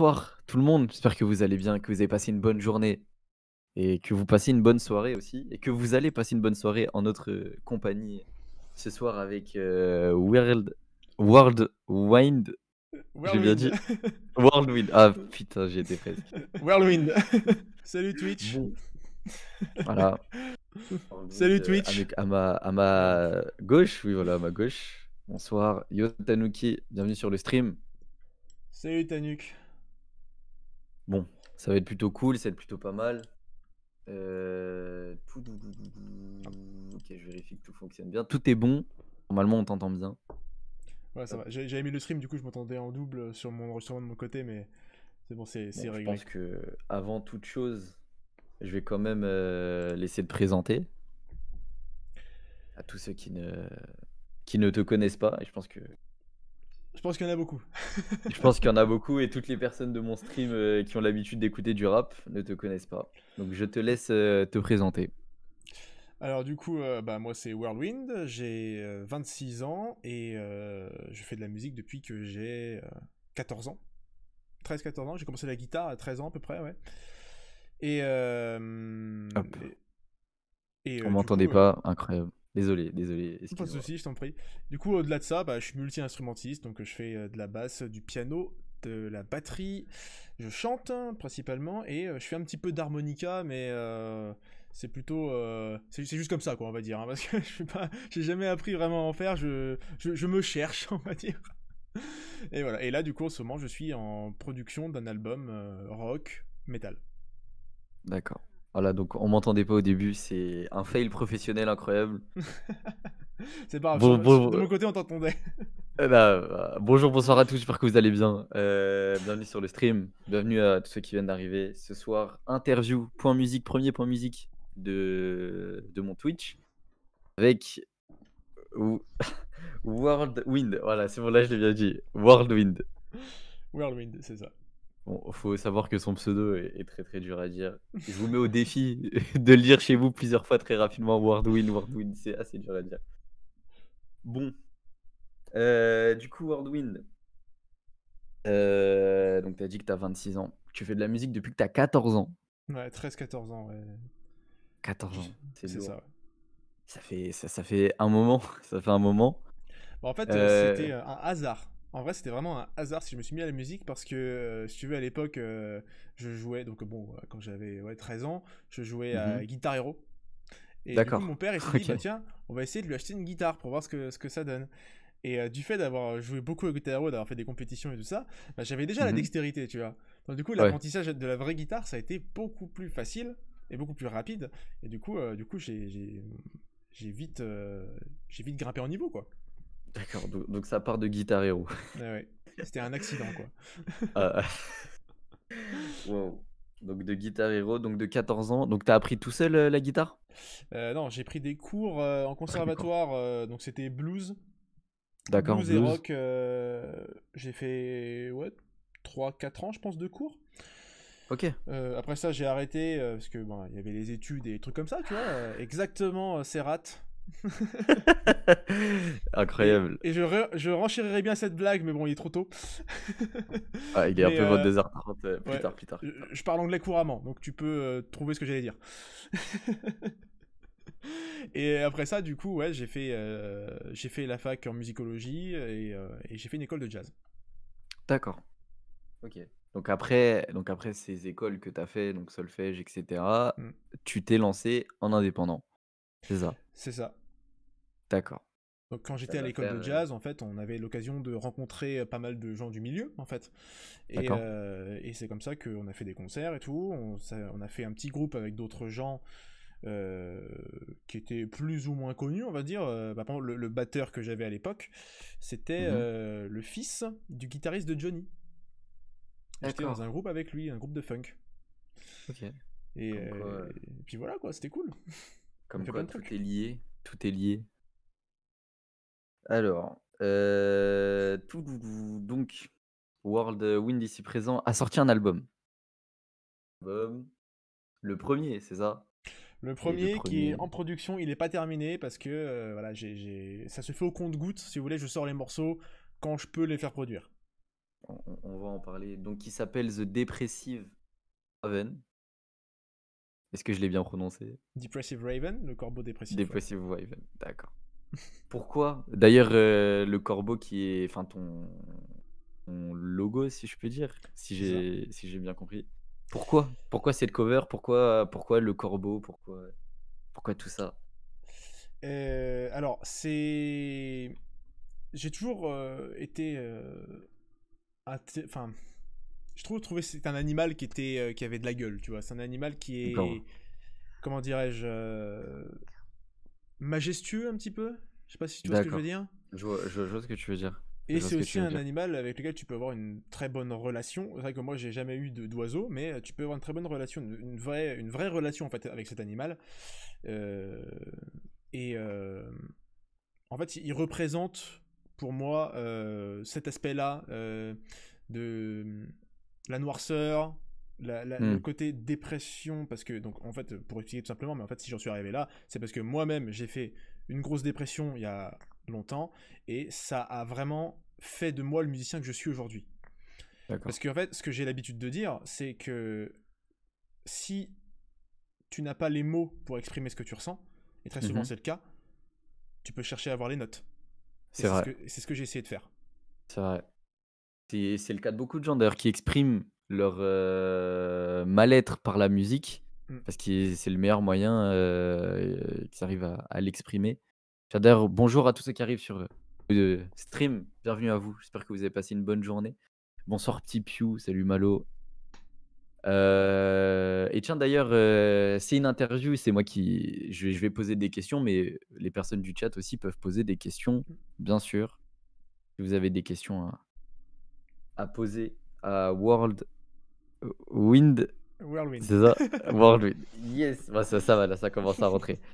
bonsoir tout le monde. J'espère que vous allez bien, que vous avez passé une bonne journée et que vous passez une bonne soirée aussi et que vous allez passer une bonne soirée en notre euh, compagnie ce soir avec euh, World World Wind. J'ai bien dit Wind. Ah putain, j'ai été presque. Wind. Salut Twitch. Voilà. Salut euh, Twitch. avec, à, ma, à ma gauche, oui voilà, à ma gauche. Bonsoir, Yo Tanuki, bienvenue sur le stream. Salut Tanuk. Bon, ça va être plutôt cool, ça va être plutôt pas mal. Euh... Ok, je vérifie que tout fonctionne bien. Tout est bon. Normalement, on t'entend bien. Ouais, ça va. J'avais mis le stream, du coup, je m'entendais en double sur mon enregistrement de mon côté, mais c'est bon, c'est réglé. Je pense que avant toute chose, je vais quand même euh, laisser te présenter à tous ceux qui ne, qui ne te connaissent pas. Et je pense que je pense qu'il y en a beaucoup. je pense qu'il y en a beaucoup et toutes les personnes de mon stream euh, qui ont l'habitude d'écouter du rap ne te connaissent pas. Donc je te laisse euh, te présenter. Alors du coup, euh, bah, moi c'est Whirlwind, j'ai 26 ans et je fais de la musique depuis que j'ai 14 ans. 13-14 ans, j'ai commencé la guitare à 13 ans à peu près, ouais. Et... Hop. et, et On m'entendait pas, incroyable. Désolé, désolé. Pas de soucis, je t'en prie. Du coup, au-delà de ça, bah, je suis multi-instrumentiste, donc je fais euh, de la basse, du piano, de la batterie, je chante hein, principalement, et euh, je fais un petit peu d'harmonica, mais euh, c'est plutôt... c'est juste comme ça, quoi, on va dire, hein, parce que je n'ai jamais appris vraiment à en faire, je, me cherche, on va dire. Et voilà, et là, du coup, en ce moment, je suis en production d'un album rock, metal. D'accord. Voilà, donc on m'entendait pas au début, c'est un fail professionnel incroyable. c'est pas grave, de mon côté on t'entendait. Eh ben, euh, bonjour, bonsoir à tous, j'espère que vous allez bien. Euh, bienvenue sur le stream, bienvenue à tous ceux qui viennent d'arriver. Ce soir, interview, point musique, premier point musique de, de mon Twitch avec World Wind. Voilà, c'est bon, là je l'ai bien dit. World Wind. World Wind, c'est ça. Bon, faut savoir que son pseudo est, très très dur à dire. Je vous mets au défi de le dire chez vous plusieurs fois très rapidement. Wardwin, Wardwin, c'est assez dur à dire. Bon. Euh, du coup, Wardwin. Euh, donc, t'as dit que t'as 26 ans. Tu fais de la musique depuis que t'as 14 ans. Ouais, 13-14 ans, ouais. 14 ans, c'est ça. Ça, fait, ça, ça, fait un moment. Ça fait un moment. Bah, en fait, euh, c'était un hasard. En vrai, c'était vraiment un hasard si je me suis mis à la musique parce que, euh, si tu veux, à l'époque, euh, je jouais, donc bon, euh, quand j'avais 13 ans, je jouais à mhm. Guitar Hero. Et du mon père, il s'est dit, bah, tiens, on va essayer de lui acheter une guitare pour voir ce que, ce que ça donne. Et du fait d'avoir joué beaucoup à Guitar Hero, d'avoir fait des compétitions et tout ça, bah, j'avais déjà la mhm. dextérité, tu vois. Donc, du coup, l'apprentissage de la vraie guitare, ça a été beaucoup plus facile et beaucoup plus rapide. Et du coup, du coup j'ai vite, j'ai vite grimpé en niveau, quoi. D'accord, donc ça part de Guitar Hero. Eh c'était un accident, quoi. Ah, ah. Donc de Guitar Hero, donc de 14 ans. Donc t'as appris tout seul euh, la guitare euh, Non, j'ai pris des cours euh, en ah, conservatoire. donc c'était blues. D'accord. Blues, et rock. j'ai fait ouais, 3-4 ans, je pense, de cours. Ok. après ça, j'ai arrêté parce que y avait les études et trucs comme ça, tu vois. exactement, Serrat. Incroyable. Et, je, re, bien cette blague, mais bon, il est trop tôt. ah, il est un peu votre euh, désert euh, plus, tard, plus tard, Je, parle anglais couramment, donc tu peux euh, trouver ce que j'allais dire. et après ça, du coup, ouais, j'ai fait, j'ai fait la fac en musicologie et, j'ai fait une école de jazz. D'accord. Ok. Donc après, donc après ces écoles que tu as fait, donc solfège, etc., mm. tu t'es lancé en indépendant. C'est ça. C'est ça. D'accord. Donc quand j'étais à l'école de euh, jazz, en fait, on avait l'occasion de rencontrer euh, pas mal de gens du milieu, en fait. Euh, et, c'est comme ça qu'on a fait des concerts et tout. On, a fait un petit groupe avec d'autres gens qui étaient plus ou moins connus, on va dire. Bah, par exemple, le, batteur que j'avais à l'époque, c'était mm-hmm. le fils du guitariste de Johnny. J'étais dans un groupe avec lui, un groupe de funk. Ok. Et, et puis voilà, quoi, c'était cool. Comme tout est lié. Tout est lié. Alors, euh, tout, donc, World euh, Wind ici présent a sorti un album. Le premier, c'est ça le premier, qui est en production, il n'est pas terminé parce que euh, voilà, j'ai ça se fait au compte-goutte. Si vous voulez, je sors les morceaux quand je peux les faire produire. On, va en parler. Donc, il s'appelle The Depressive Haven. Est-ce que je l'ai bien prononcé Depressive Raven, le corbeau dépressif. Depressive Raven, d'accord. Pourquoi D'ailleurs, euh, le corbeau qui est. Enfin, ton... logo, si je peux dire, si j'ai si bien compris. Pourquoi Pourquoi cette cover pourquoi... pourquoi le corbeau pourquoi... pourquoi tout ça euh, Alors, c'est. J'ai toujours euh, été. Enfin, je trouve que c'est un animal qui était euh, qui avait de la gueule tu vois c'est un animal qui est comment dirais-je euh, majestueux un petit peu je sais pas si tu vois ce que je veux dire je vois, je, ce que tu veux dire et c'est aussi un animal avec lequel tu peux avoir une très bonne relation. C'est vrai que moi j'ai jamais eu de, d'oiseau, mais euh, tu peux avoir une très bonne relation, une, vraie, une vraie relation en fait avec cet animal. et en fait, il représente pour moi cet aspect-là de la noirceur, le hmm. côté dépression, parce que, donc, en fait, pour expliquer tout simplement, mais en fait, si j'en suis arrivé là, c'est parce que moi-même, j'ai fait une grosse dépression il y a longtemps, et ça a vraiment fait de moi le musicien que je suis aujourd'hui. Parce qu'en en fait, ce que j'ai l'habitude de dire, c'est que si tu n'as pas les mots pour exprimer ce que tu ressens, et très souvent mhm. c'est le cas, tu peux chercher à avoir les notes. C'est ce C'est ce que j'ai essayé de faire. C'est vrai. C'est, le cas de beaucoup de gens d'ailleurs qui expriment leur euh, mal-être par la musique, mmh. parce que c'est le meilleur moyen euh, qu'ils arrivent à, l'exprimer. D'ailleurs, bonjour à tous ceux qui arrivent sur le euh, stream, bienvenue à vous, j'espère que vous avez passé une bonne journée. Bonsoir Petit Piu, salut Malo. et tiens d'ailleurs, c'est une interview, c'est moi qui... Je, je vais poser des questions, mais les personnes du chat aussi peuvent poser des questions, mmh. bien sûr. Si vous avez des questions à, a posé à euh, World Wind. C'est ça Wind. Yes ça, va, là, ça commence à rentrer.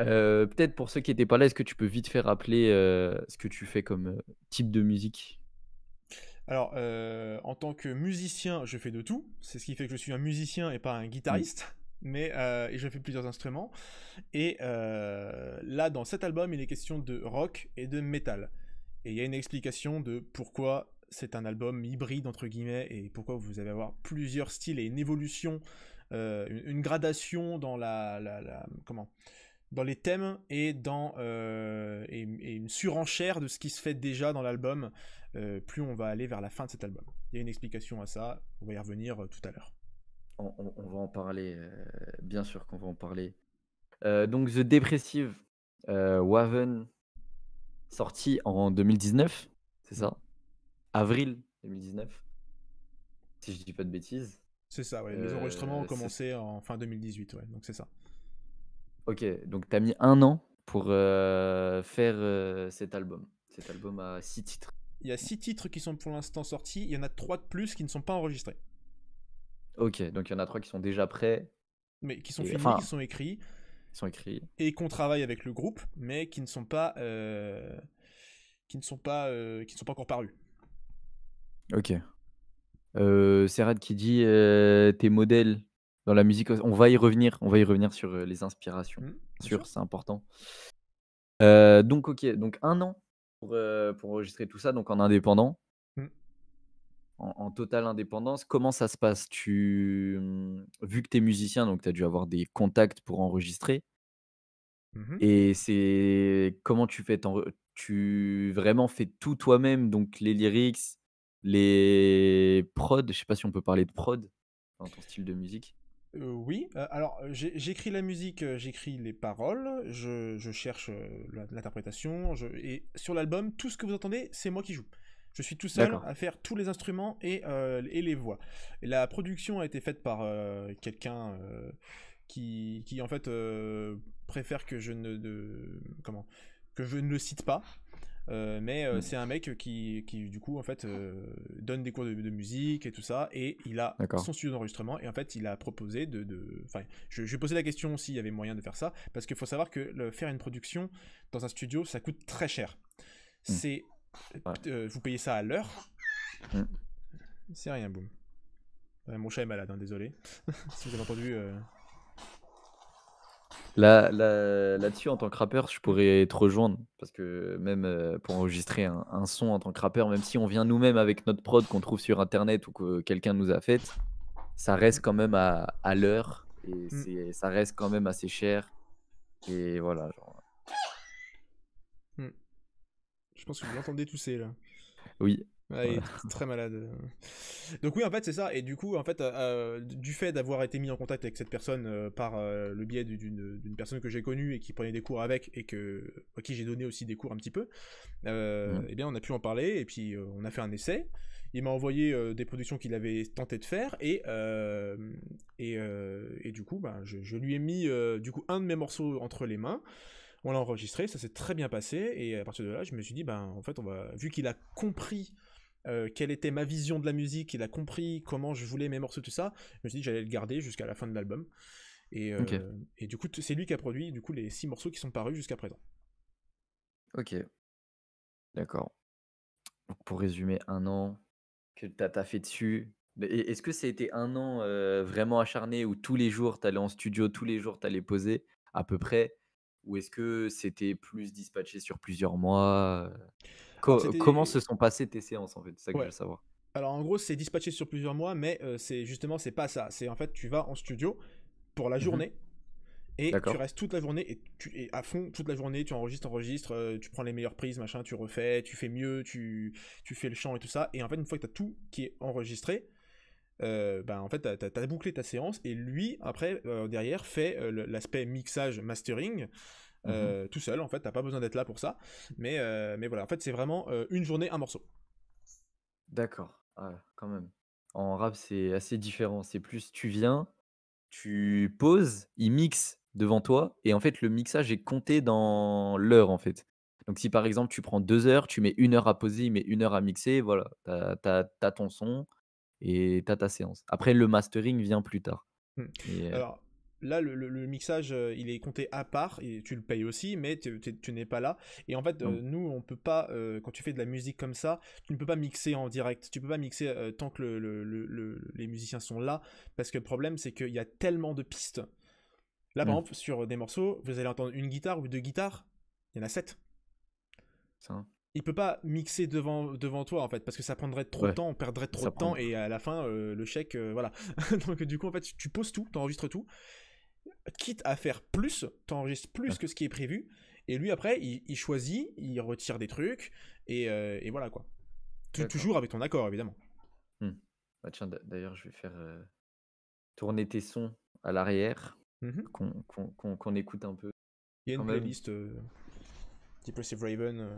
Euh, peut-être pour ceux qui n'étaient pas là, est-ce que tu peux vite faire rappeler euh, ce que tu fais comme type de musique Alors, en tant que musicien, je fais de tout. C'est ce qui fait que je suis un musicien et pas un mm. guitariste. Mais et je fais plusieurs instruments. Et là, dans cet album, il est question de rock et de metal. Et il y a une explication de pourquoi c'est un album hybride entre guillemets et pourquoi vous allez avoir plusieurs styles et une évolution, euh, une, gradation dans la, comment dans les thèmes et dans euh, et, une surenchère de ce qui se fait déjà dans l'album. Euh, plus on va aller vers la fin de cet album. Il y a une explication à ça, on va y revenir tout à l'heure. On, on, va en parler, bien sûr qu'on va en parler. donc The Depressive Waven sorti en 2019, c'est ça avril 2019, si je dis pas de bêtises. C'est ça, ouais. les euh, enregistrements ont commencé en fin 2018, ouais, donc c'est ça. Ok, donc tu as mis un an pour euh, faire euh, cet album. Cet album a six titres. Il y a six titres qui sont pour l'instant sortis, il y en a trois de plus qui ne sont pas enregistrés. Ok, donc il y en a trois qui sont déjà prêts. Mais qui sont finis, qui sont écrits. sont écrits. Et qu'on travaille avec le groupe, mais qui ne sont pas, qui ne sont pas, qui ne sont pas encore parus. OK. Euh, qui dit tes modèles dans la musique. On va y revenir. On va y revenir sur les inspirations. Mmh, c'est important. donc ok, donc un an pour, pour enregistrer tout ça, donc en indépendant, mmh. en, totale indépendance. Comment ça se passe Tu mmh, vu que t'es musicien, donc t'as dû avoir des contacts pour enregistrer. Et c'est comment tu fais Tu vraiment fais tout toi-même, donc les lyrics, les prod, je sais pas si on peut parler de prod dans ton style de musique. oui, alors j'écris la musique, j'écris les paroles, je, cherche l'interprétation, et sur l'album, tout ce que vous entendez, c'est moi qui joue. Je suis tout seul à faire tous les instruments et, les voix. la production a été faite par quelqu'un qui, en fait préfère que je ne comment que je ne le cite pas euh, mais euh, mm. c'est un mec qui, qui, du coup, en fait, euh, donne des cours de, musique et tout ça. Et il a son studio d'enregistrement. Et en fait, il a proposé de. Enfin, je, je posais la question s'il y avait moyen de faire ça. Parce qu'il faut savoir que le, faire une production dans un studio, ça coûte très cher. Mm. C'est. vous payez ça à l'heure. Mm. C'est rien, boum. Mon chat est malade, hein, désolé. si vous avez entendu. Là, là, dessus en tant que rappeur, je pourrais te rejoindre parce que même euh, pour enregistrer un, son en tant que rappeur, même si on vient nous-mêmes avec notre prod qu'on trouve sur internet ou que quelqu'un nous a faite, ça mmh reste quand même à, à l'heure et mmh. ça reste quand même assez cher. Et voilà. Euh. Mmh. Je pense que vous l'entendez tousser là. Oui très malade. Euh. Donc oui, en fait, c'est ça. Et du coup, en fait, euh, du fait d'avoir été mis en contact avec cette personne euh, par le biais d'une personne que j'ai connue et qui prenait des cours avec et que à qui j'ai donné aussi des cours un petit peu, mmh. eh bien, on a pu en parler et puis on a fait un essai. Il m'a envoyé des productions qu'il avait tenté de faire et et, et, du coup, bah, je, je, lui ai mis du coup un de mes morceaux entre les mains on l'a enregistré, ça s'est très bien passé, et à partir de là, je me suis dit, ben, en fait, on va, vu qu'il a compris euh, quelle était ma vision de la musique, il a compris comment je voulais mes morceaux, tout ça. Je me suis dit que j'allais le garder jusqu'à la fin de l'album. Et, euh, du coup, c'est lui qui a produit du coup, les six morceaux qui sont parus jusqu'à présent. Ok. D'accord. Pour résumer, un an que t'as fait dessus. Est-ce que c'était un an euh, vraiment acharné où tous les jours t'allais en studio, tous les jours t'allais poser à peu près Ou est-ce que c'était plus dispatché sur plusieurs mois comment se sont passées tes séances en fait C'est ça que je veux savoir. Alors en gros, c'est dispatché sur plusieurs mois, mais c'est justement c'est pas ça. C'est en fait tu vas en studio pour la mmh journée. Et tu restes toute la journée et tu à fond toute la journée, tu enregistres, enregistres, tu prends les meilleures prises, machin, tu refais, tu fais mieux, tu, tu fais le chant et tout ça. Et en fait, une fois que tu as tout qui est enregistré, ben en fait, tu as, as, bouclé ta séance et lui, après, derrière, fait l'aspect mixage, mastering. Mmh euh, tout seul en fait, t'as pas besoin d'être là pour ça. Mais, euh, mais voilà, en fait c'est vraiment euh, une journée, un morceau. D'accord, quand même. En rap c'est assez différent, c'est plus tu viens, tu poses, il mixe devant toi, et en fait le mixage est compté dans l'heure en fait. Donc si par exemple tu prends deux heures, tu mets une heure à poser, mais une heure à mixer, voilà, t'as as, ton son et t'as ta séance. Après le mastering vient plus tard. Mmh. Alors là le, mixage euh, il est compté à part et tu le payes aussi mais tu, n'es pas là et en fait euh, mm. nous on peut pas euh, quand tu fais de la musique comme ça tu ne peux pas mixer en direct tu peux pas mixer tant que les musiciens sont là parce que le problème c'est qu'il y a tellement de pistes là par mm. sur des morceaux vous allez entendre une guitare ou deux guitares il y en a sept Il il peut pas mixer devant, devant toi en fait parce que ça prendrait trop de temps, on perdrait trop de temps et à la fin le chèque voilà. Donc du coup en fait tu poses tout, tu enregistres tout quitte à faire plus, t'enregistres plus que ce qui est prévu, et lui après, il, choisit, il retire des trucs, et, euh, voilà quoi. toujours avec ton accord, évidemment. Hmm. Bah, tiens, d'ailleurs, je vais faire euh, tourner tes sons à l'arrière, mm-hmm. qu'on écoute un peu. Il y a une playlist euh, Depressive Raven.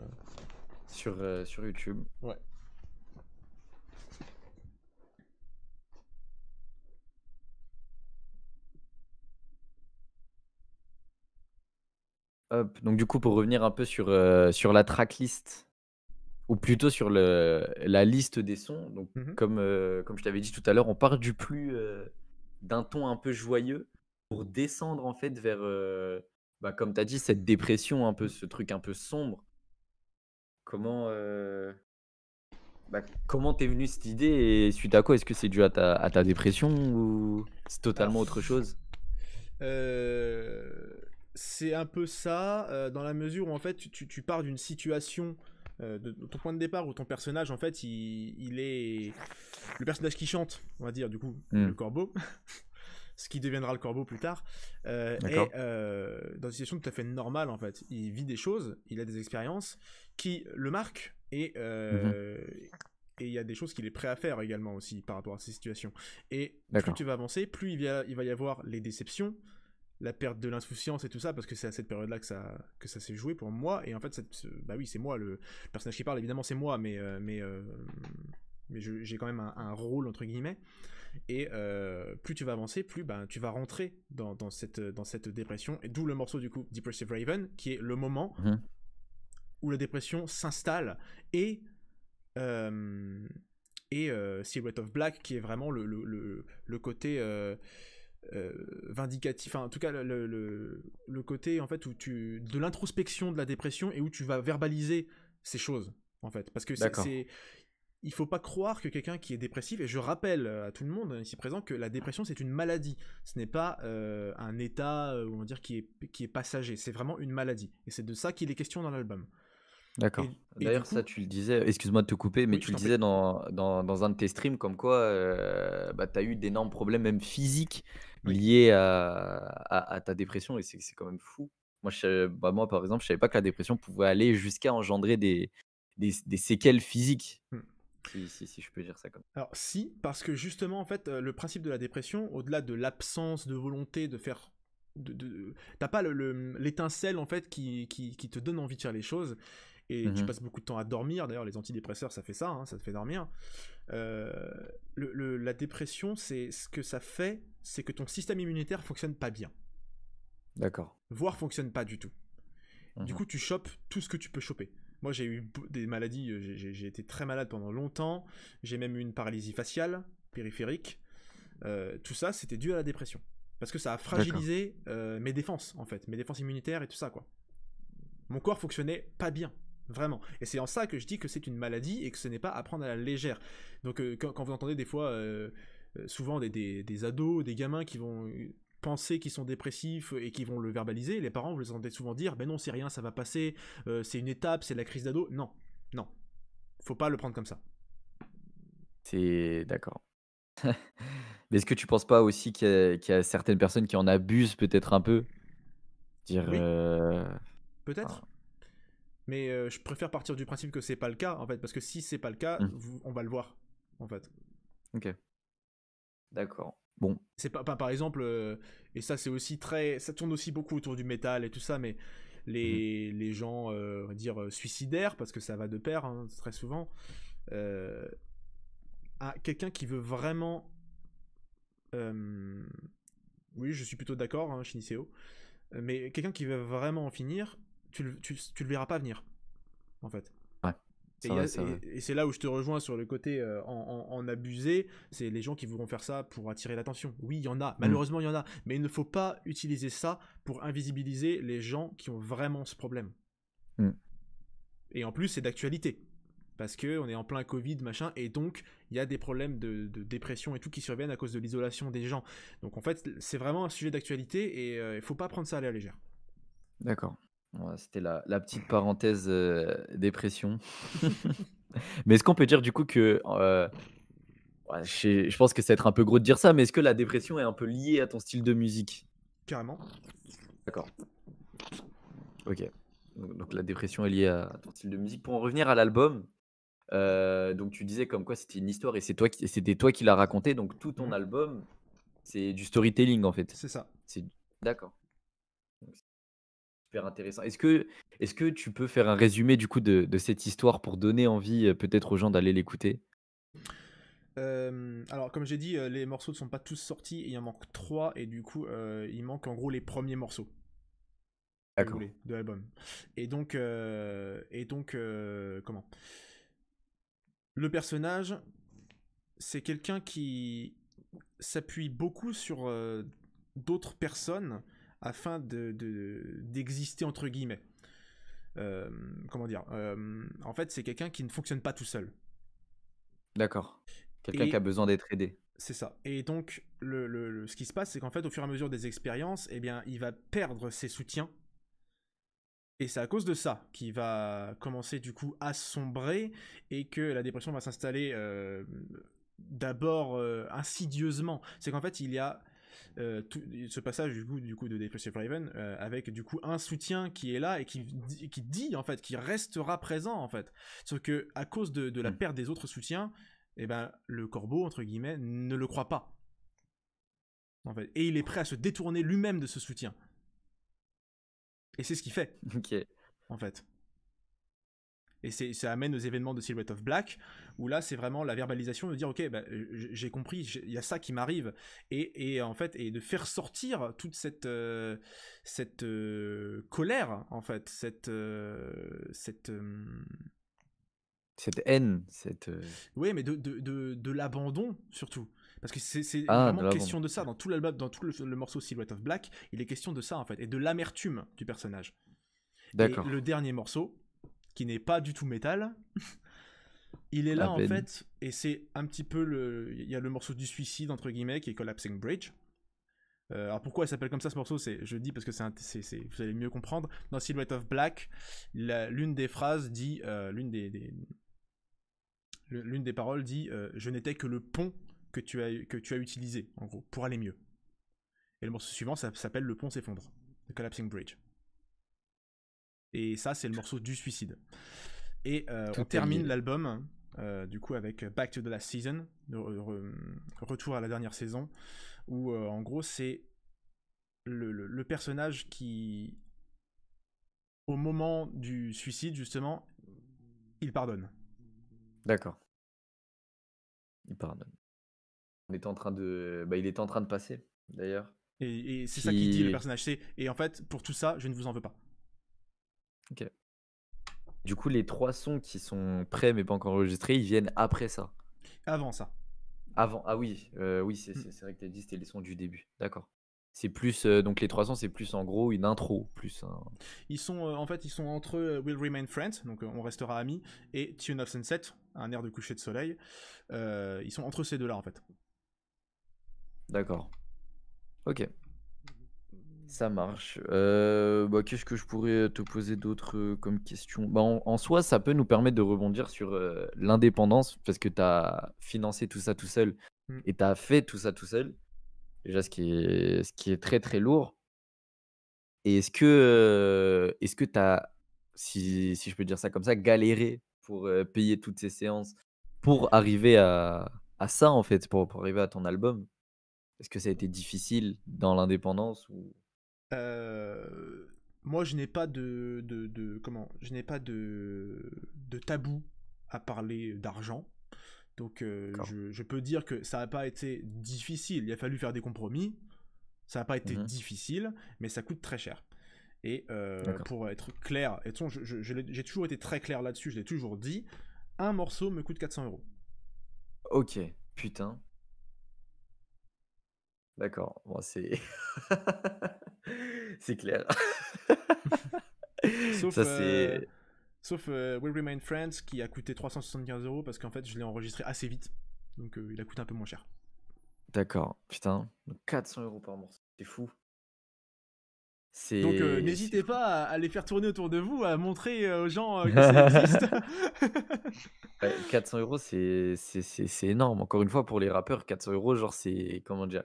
Sur, sur YouTube. Ouais. donc du coup, pour revenir un peu sur, euh, sur la tracklist, ou plutôt sur le, la liste des sons, donc mmh comme, euh, comme je t'avais dit tout à l'heure, on part du plus euh, d'un ton un peu joyeux pour descendre en fait vers, bah, comme tu as dit, cette dépression, un peu mmh. ce truc un peu sombre. Comment bah, comment t'es venu cette idée et suite à quoi Est-ce que c'est dû à ta, à ta dépression ou c'est bah, totalement autre chose euh c'est un peu ça, euh, dans la mesure où en fait tu, pars d'une situation euh, de, ton point de départ où ton personnage en fait il, est le personnage qui chante, on va dire du coup hmm. le corbeau, ce qui deviendra le corbeau plus tard, est euh, dans une situation tout à fait normale en fait. Il vit des choses, il a des expériences qui le marquent et mhm. il y a des choses qu'il est prêt à faire également aussi par rapport à ces situations. Et plus tu vas avancer, plus il, il va y avoir les déceptions, la perte de l'insouciance et tout ça, parce que c'est à cette période-là que ça, que ça s'est joué pour moi. Et en fait, bah oui, c'est moi, le, personnage qui parle, évidemment, c'est moi, mais, euh, mais, euh, mais j'ai quand même un, rôle, entre guillemets. Et euh, plus tu vas avancer, plus ben, tu vas rentrer dans, dans cette, dans cette dépression. Et d'où le morceau, du coup, Depressive Raven, qui est le moment mhm. où la dépression s'installe et et Silhouette of Black qui est vraiment le, le, le, côté euh, vindicatif, en tout cas le, le, côté en fait où tu de l'introspection de la dépression et où tu vas verbaliser ces choses en fait parce que c'est il faut pas croire que quelqu'un qui est dépressif et je rappelle à tout le monde hein, ici présent que la dépression c'est une maladie ce n'est pas euh, un état euh, on dire qui est qui est passager c'est vraiment une maladie et c'est de ça qu'il est question dans l'album D'accord. D'ailleurs, ça, tu le disais, excuse-moi de te couper, mais tu le disais dans, dans, un de tes streams, comme quoi euh, bah, tu as eu d'énormes problèmes, même physiques, liés à, à, ta dépression, et c'est, quand même fou. Moi, bah, moi, par exemple, je savais pas que la dépression pouvait aller jusqu'à engendrer des, des, séquelles physiques. Mmh. Si, je peux dire ça comme Alors, si, parce que justement, en fait, euh, le principe de la dépression, au-delà de l'absence de volonté de faire de, de, t'as pas le, l'étincelle en fait qui, qui, qui, te donne envie de faire les choses et tu mmh passes beaucoup de temps à dormir. D'ailleurs, les antidépresseurs, ça fait ça, hein, ça te fait dormir. Euh, la dépression, c'est ce que ça fait, c'est que ton système immunitaire fonctionne pas bien. D'accord. Voire fonctionne pas du tout. Mmh du coup, tu chopes tout ce que tu peux choper. Moi, j'ai eu des maladies, euh, j'ai été très malade pendant longtemps. J'ai même eu une paralysie faciale, périphérique. Euh, tout ça, c'était dû à la dépression. Parce que ça a fragilisé mes défenses, en fait, mes défenses immunitaires et tout ça, quoi. Mon corps fonctionnait pas bien. Vraiment. Et c'est en ça que je dis que c'est une maladie et que ce n'est pas à prendre à la légère. Donc euh, quand, vous entendez des fois, euh, euh, souvent des, des, ados, des gamins qui vont penser qu'ils sont dépressifs et qui vont le verbaliser, les parents vous les entendez souvent dire, ben non, c'est rien, ça va passer, c'est une étape, c'est la crise d'ado. Non, non. Faut pas le prendre comme ça. C'est d'accord. Mais est-ce que tu penses pas aussi qu'il y, a certaines personnes qui en abusent peut-être un peu Dire. Peut-être mais euh, je préfère partir du principe que c'est pas le cas en fait parce que si c'est pas le cas, mm. on va le voir en fait. Ok. D'accord. Bon. C'est pas, par exemple euh, et ça c'est aussi très ça tourne aussi beaucoup autour du métal et tout ça mais les, mm-hmm. les gens euh, dire suicidaires parce que ça va de pair hein, très souvent à quelqu'un qui veut vraiment oui, je suis plutôt d'accord, hein, Shiniseo. Mais quelqu'un qui veut vraiment en finir, tu, le, tu, tu le verras pas venir, en fait. Ouais. Et, c'est là où je te rejoins sur le côté euh, en, en, abusé, c'est les gens qui voudront faire ça pour attirer l'attention. Oui, il y en a, mm. malheureusement il y en a, mais il ne faut pas utiliser ça pour invisibiliser les gens qui ont vraiment ce problème. Mm. Et en plus, c'est d'actualité, parce que on est en plein Covid, machin, et donc il y a des problèmes de, de, dépression et tout qui surviennent à cause de l'isolation des gens. Donc en fait, c'est vraiment un sujet d'actualité et euh, il ne faut pas prendre ça à la légère. D'accord c'était la, petite parenthèse euh, dépression. mais est-ce qu'on peut dire du coup que. Euh, je pense que ça va être un peu gros de dire ça, mais est-ce que la dépression est un peu liée à ton style de musique Carrément. D'accord. Ok. Donc la dépression est liée à ton style de musique. Pour en revenir à l'album, euh, donc tu disais comme quoi c'était une histoire et c'est toi qui- c'était toi qui l'a raconté. Donc tout ton mmh. album, c'est du storytelling en fait. C'est ça. d'accord intéressant. Est-ce que, est que tu peux faire un résumé du coup de, cette histoire pour donner envie euh, peut-être aux gens d'aller l'écouter euh, alors comme j'ai dit, euh, les morceaux ne sont pas tous sortis, il en manque trois et du coup il manque en gros les premiers morceaux de l'album. Et donc, et donc comment Le personnage, c'est quelqu'un qui s'appuie beaucoup sur d'autres personnes afin d'exister de, d'exister entre guillemets. Euh, comment dire euh, En fait, c'est quelqu'un qui ne fonctionne pas tout seul. D'accord. Quelqu'un qui a besoin d'être aidé. C'est ça. Et donc, le, le, ce qui se passe, c'est qu'en fait, au fur et à mesure des expériences, eh bien, il va perdre ses soutiens. Et c'est à cause de ça qu'il va commencer du coup à sombrer et que la dépression va s'installer euh, d'abord insidieusement. C'est qu'en fait, il y a euh, ce passage du coup, du coup de Depressive Raven euh, avec du coup un soutien qui est là et qui, qui dit en fait, qui restera présent en fait. Sauf que à cause de, de la mm. perte des autres soutiens, eh ben, le corbeau, entre guillemets, ne le croit pas. En fait. Et il est prêt à se détourner lui-même de ce soutien. Et c'est ce qu'il fait. Ok. En fait. Et ça amène aux événements de Silhouette of Black, où là, c'est vraiment la verbalisation de dire, ok, bah, euh, j'ai compris, il y a ça qui m'arrive, et, et, en fait, et de faire sortir toute cette euh, cette euh, colère, en fait, cette cette cette haine, cette. Oui, mais de, de, de, l'abandon surtout. Parce que c'est ah, vraiment question de ça. Dans tout l'album, dans tout le, le, morceau Silhouette of Black, il est question de ça en fait, et de l'amertume du personnage. D'accord. Le dernier morceau, qui n'est pas du tout métal. Il est là en fait, et c'est un petit peu le. Il y a le morceau du suicide entre guillemets qui est Collapsing Bridge. Euh, alors pourquoi il s'appelle comme ça ce morceau C'est je dis parce que c'est vous allez mieux comprendre. Dans Silhouette of Black, l'une des phrases dit euh, l'une des, l'une des paroles dit euh, je n'étais que le pont que tu as que tu as utilisé en gros pour aller mieux. Et le morceau suivant s'appelle le pont s'effondre, The Collapsing Bridge. Et ça, c'est le morceau du suicide. Et euh, on termine l'album, euh, du coup, avec Back to the Last Season, retour à la dernière saison, où euh, en gros, c'est le, personnage qui, au moment du suicide, justement, il pardonne. D'accord. Il pardonne. On était en train de... Bah, il était en train de passer, d'ailleurs. Et, c'est ça qu'il dit, le personnage. C'est... Et en fait, pour tout ça, je ne vous en veux pas. OK. Du coup, les trois sons qui sont prêts mais pas encore enregistrés, ils viennent après ça. Avant ça. Avant, ah oui, euh, oui, mmh. c'est vrai que tu as dit c'était les sons du début. D'accord. C'est plus euh, donc les trois sons c'est plus en gros une intro plus Ils sont euh, en fait ils sont entre We'll Remain Friends donc on restera amis et Tune of Sunset un air de coucher de soleil ils sont entre ces deux là en fait. D'accord. OK. Ça marche. Euh, bah, qu'est-ce que je pourrais te poser d'autres euh, comme questions bah, en, soi, ça peut nous permettre de rebondir sur euh, l'indépendance, parce que tu as financé tout ça tout seul mmh. et tu as fait tout ça tout seul. Déjà, ce qui est, ce qui est très très lourd. Et est-ce que est-ce que tu as, si, je peux dire ça comme ça, galéré pour payer toutes ces séances, pour arriver à, ça, en fait, pour, pour arriver à ton album Est-ce que ça a été difficile dans l'indépendance ou euh, moi, je n'ai pas de, de, comment Je n'ai pas de, de tabou à parler d'argent. Donc, euh, je, peux dire que ça n'a pas été difficile. Il a fallu faire des compromis. Ça n'a pas été mhm. difficile, mais ça coûte très cher. Et euh, pour être clair, et j'ai toujours été très clair là-dessus, je l'ai toujours dit, un morceau me coûte 400 euros. Ok, putain. D'accord, bon, c'est c'est clair. Sauf, ça, Sauf Will Remain Friends qui a coûté 375 euros parce qu'en fait je l'ai enregistré assez vite. Donc il a coûté un peu moins cher. D'accord, putain. 400 euros par morceau, c'est fou. C'est... Donc n'hésitez pas à, les faire tourner autour de vous, à montrer aux gens que ça existe. 400 euros, c'est, c'est, c'est énorme. Encore une fois, pour les rappeurs, 400 euros, genre c'est. Comment dire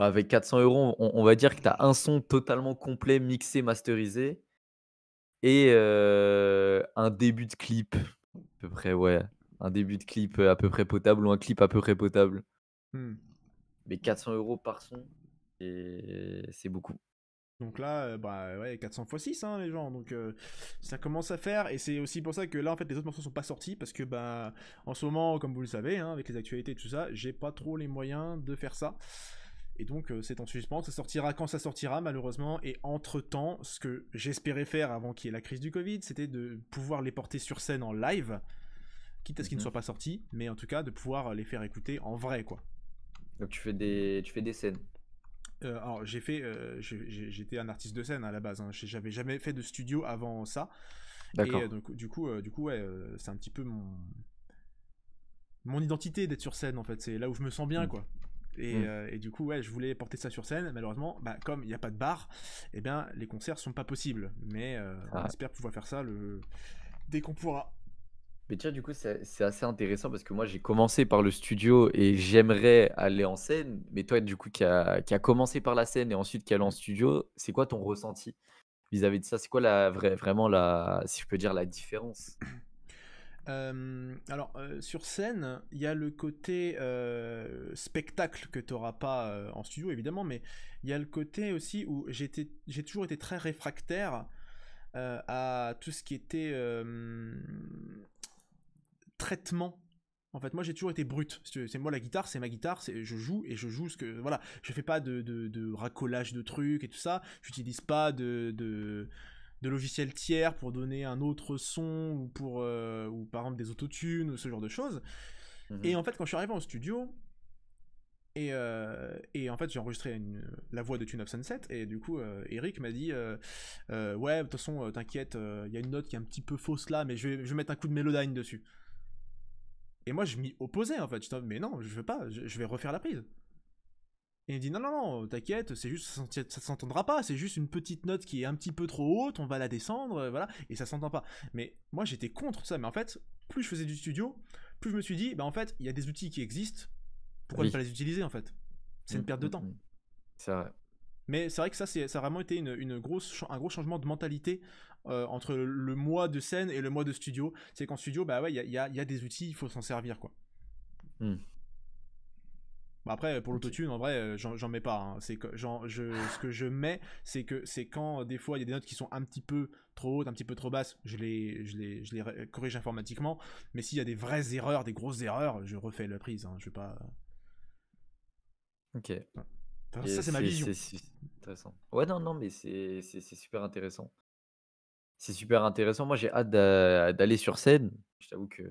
avec 400 euros, on, va dire que tu as un son totalement complet, mixé, masterisé. Et euh, un début de clip, à peu près, ouais. Un début de clip euh, à peu près potable ou un clip à peu près potable. Hmm. Mais 400 euros par son, c'est beaucoup. Donc là, euh, bah ouais, 400 fois 6, hein, les gens. Donc ça commence à faire. Et c'est aussi pour ça que là, en fait, les autres morceaux sont pas sortis. Parce que, bah, en ce moment, comme vous le savez, hein, avec les actualités et tout ça, j'ai pas trop les moyens de faire ça. Et donc, euh, c'est en suspens. Ça sortira quand ça sortira, malheureusement. Et entre-temps, ce que j'espérais faire avant qu'il y ait la crise du Covid, c'était de pouvoir les porter sur scène en live, quitte à ce qu'ils ne mhm. soient pas sortis, mais en tout cas, de pouvoir les faire écouter en vrai, quoi. Donc, tu fais des, tu fais des scènes euh, alors j'ai fait, euh, j'étais un artiste de scène à la base. Hein. J'avais jamais fait de studio avant ça. D'accord. Et donc du coup, du coup, ouais, c'est un petit peu mon mon identité d'être sur scène en fait. C'est là où je me sens bien, mhm. quoi. Mm. Euh, et, du coup, ouais, je voulais porter ça sur scène. Malheureusement, bah, comme il n'y a pas de bar, eh bien, les concerts sont pas possibles. Mais euh, on espère pouvoir faire ça dès qu'on pourra. Mais tiens, du coup, c'est assez intéressant parce que moi, j'ai commencé par le studio et j'aimerais aller en scène. Mais toi, du coup, qui a, commencé par la scène et ensuite qui allait en studio, c'est quoi ton ressenti vis-à-vis de ça C'est quoi la, vraiment, la, si je peux dire, la différence euh, alors, euh, sur scène, il y a le côté euh, spectacle que tu n'auras pas en studio, évidemment, mais il y a le côté aussi où j'ai toujours été très réfractaire à tout ce qui était traitement. En fait, moi j'ai toujours été brut. C'est moi la guitare, c'est ma guitare, je joue et je joue ce que voilà. Je fais pas de, de racolage de trucs et tout ça. J'utilise pas de de logiciels tiers pour donner un autre son ou pour euh, ou par exemple des autotunes ou ce genre de choses. Mhm. Et en fait, quand je suis arrivé en studio et, euh, en fait j'ai enregistré la voix de Tune of Sunset et du coup euh, Eric m'a dit ouais de toute façon t'inquiète il y a une note qui est un petit peu fausse là mais je vais, mettre un coup de mélodine dessus. Et moi je m'y opposais en fait, je mais non je veux pas, je vais refaire la prise il dit non, non, non, t'inquiète, c'est juste, ça, s'entendra pas, c'est juste une petite note qui est un petit peu trop haute, on va la descendre, euh, voilà, et ça s'entend pas. Mais moi j'étais contre ça, mais en fait, plus je faisais du studio, plus je me suis dit, bah en fait, il y a des outils qui existent, pourquoi ne pas les utiliser en fait C'est une mm, perte de mm, temps. Mm. C'est vrai. Mais c'est vrai que ça, ça a vraiment été une, une grosse, un gros changement de mentalité euh, entre le, mois de scène et le mois de studio. C'est qu'en studio, bah ouais, il y a, y a, des outils, il faut s'en servir, quoi. Bah après, pour l'autotune, en vrai, euh, j'en mets pas. Hein. C'est ce que je mets, c'est que c'est quand des fois il y a des notes qui sont un petit peu trop hautes, un petit peu trop basses, je les, je les, corrige informatiquement. Mais s'il y a des vraies erreurs, des grosses erreurs, je refais la prise. Hein. Je vais pas. Ok. ça, c'est ma vision. C'est Ouais, non, non, mais c'est super intéressant. C'est super intéressant. Moi, j'ai hâte d'aller sur scène. Je t'avoue que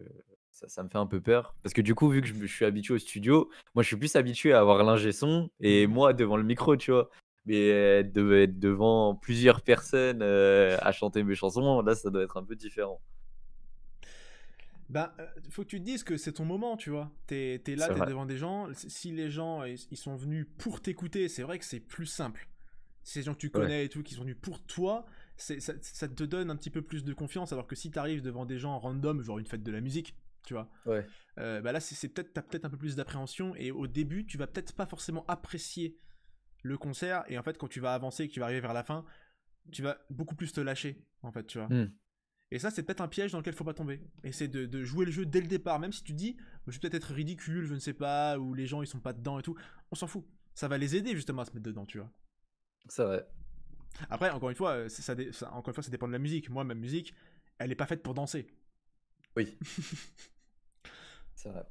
ça, me fait un peu peur. Parce que du coup, vu que je, suis habitué au studio, moi, je suis plus habitué à avoir l'ingé son et mmh. moi devant le micro, tu vois. Mais de, être devant plusieurs personnes euh, à chanter mes chansons, là, ça doit être un peu différent. Ben, euh, faut que tu te dises que c'est ton moment, tu vois. T'es es là, t'es devant des gens. Si les gens, ils sont venus pour t'écouter, c'est vrai que c'est plus simple. Ces gens que tu connais et tout, qui sont venus pour toi, ça, ça, te donne un petit peu plus de confiance. Alors que si t'arrives devant des gens random, genre une fête de la musique, tu vois. Ouais. Euh, bah là, c'est peut-être t'as peut-être un peu plus d'appréhension et au début, tu vas peut-être pas forcément apprécier le concert et en fait, quand tu vas avancer et que tu vas arriver vers la fin, tu vas beaucoup plus te lâcher, en fait, tu vois. Hmm. Et ça, c'est peut-être un piège dans lequel faut pas tomber. Et c'est de, jouer le jeu dès le départ, même si tu dis, je vais peut-être être ridicule, je ne sais pas, ou les gens ils sont pas dedans et tout. On s'en fout. Ça va les aider justement à se mettre dedans, tu vois. C'est vrai. Après, encore une fois, euh, ça, ça, encore une fois, ça dépend de la musique. Moi, ma musique, elle est pas faite pour danser. Oui. C'est vrai.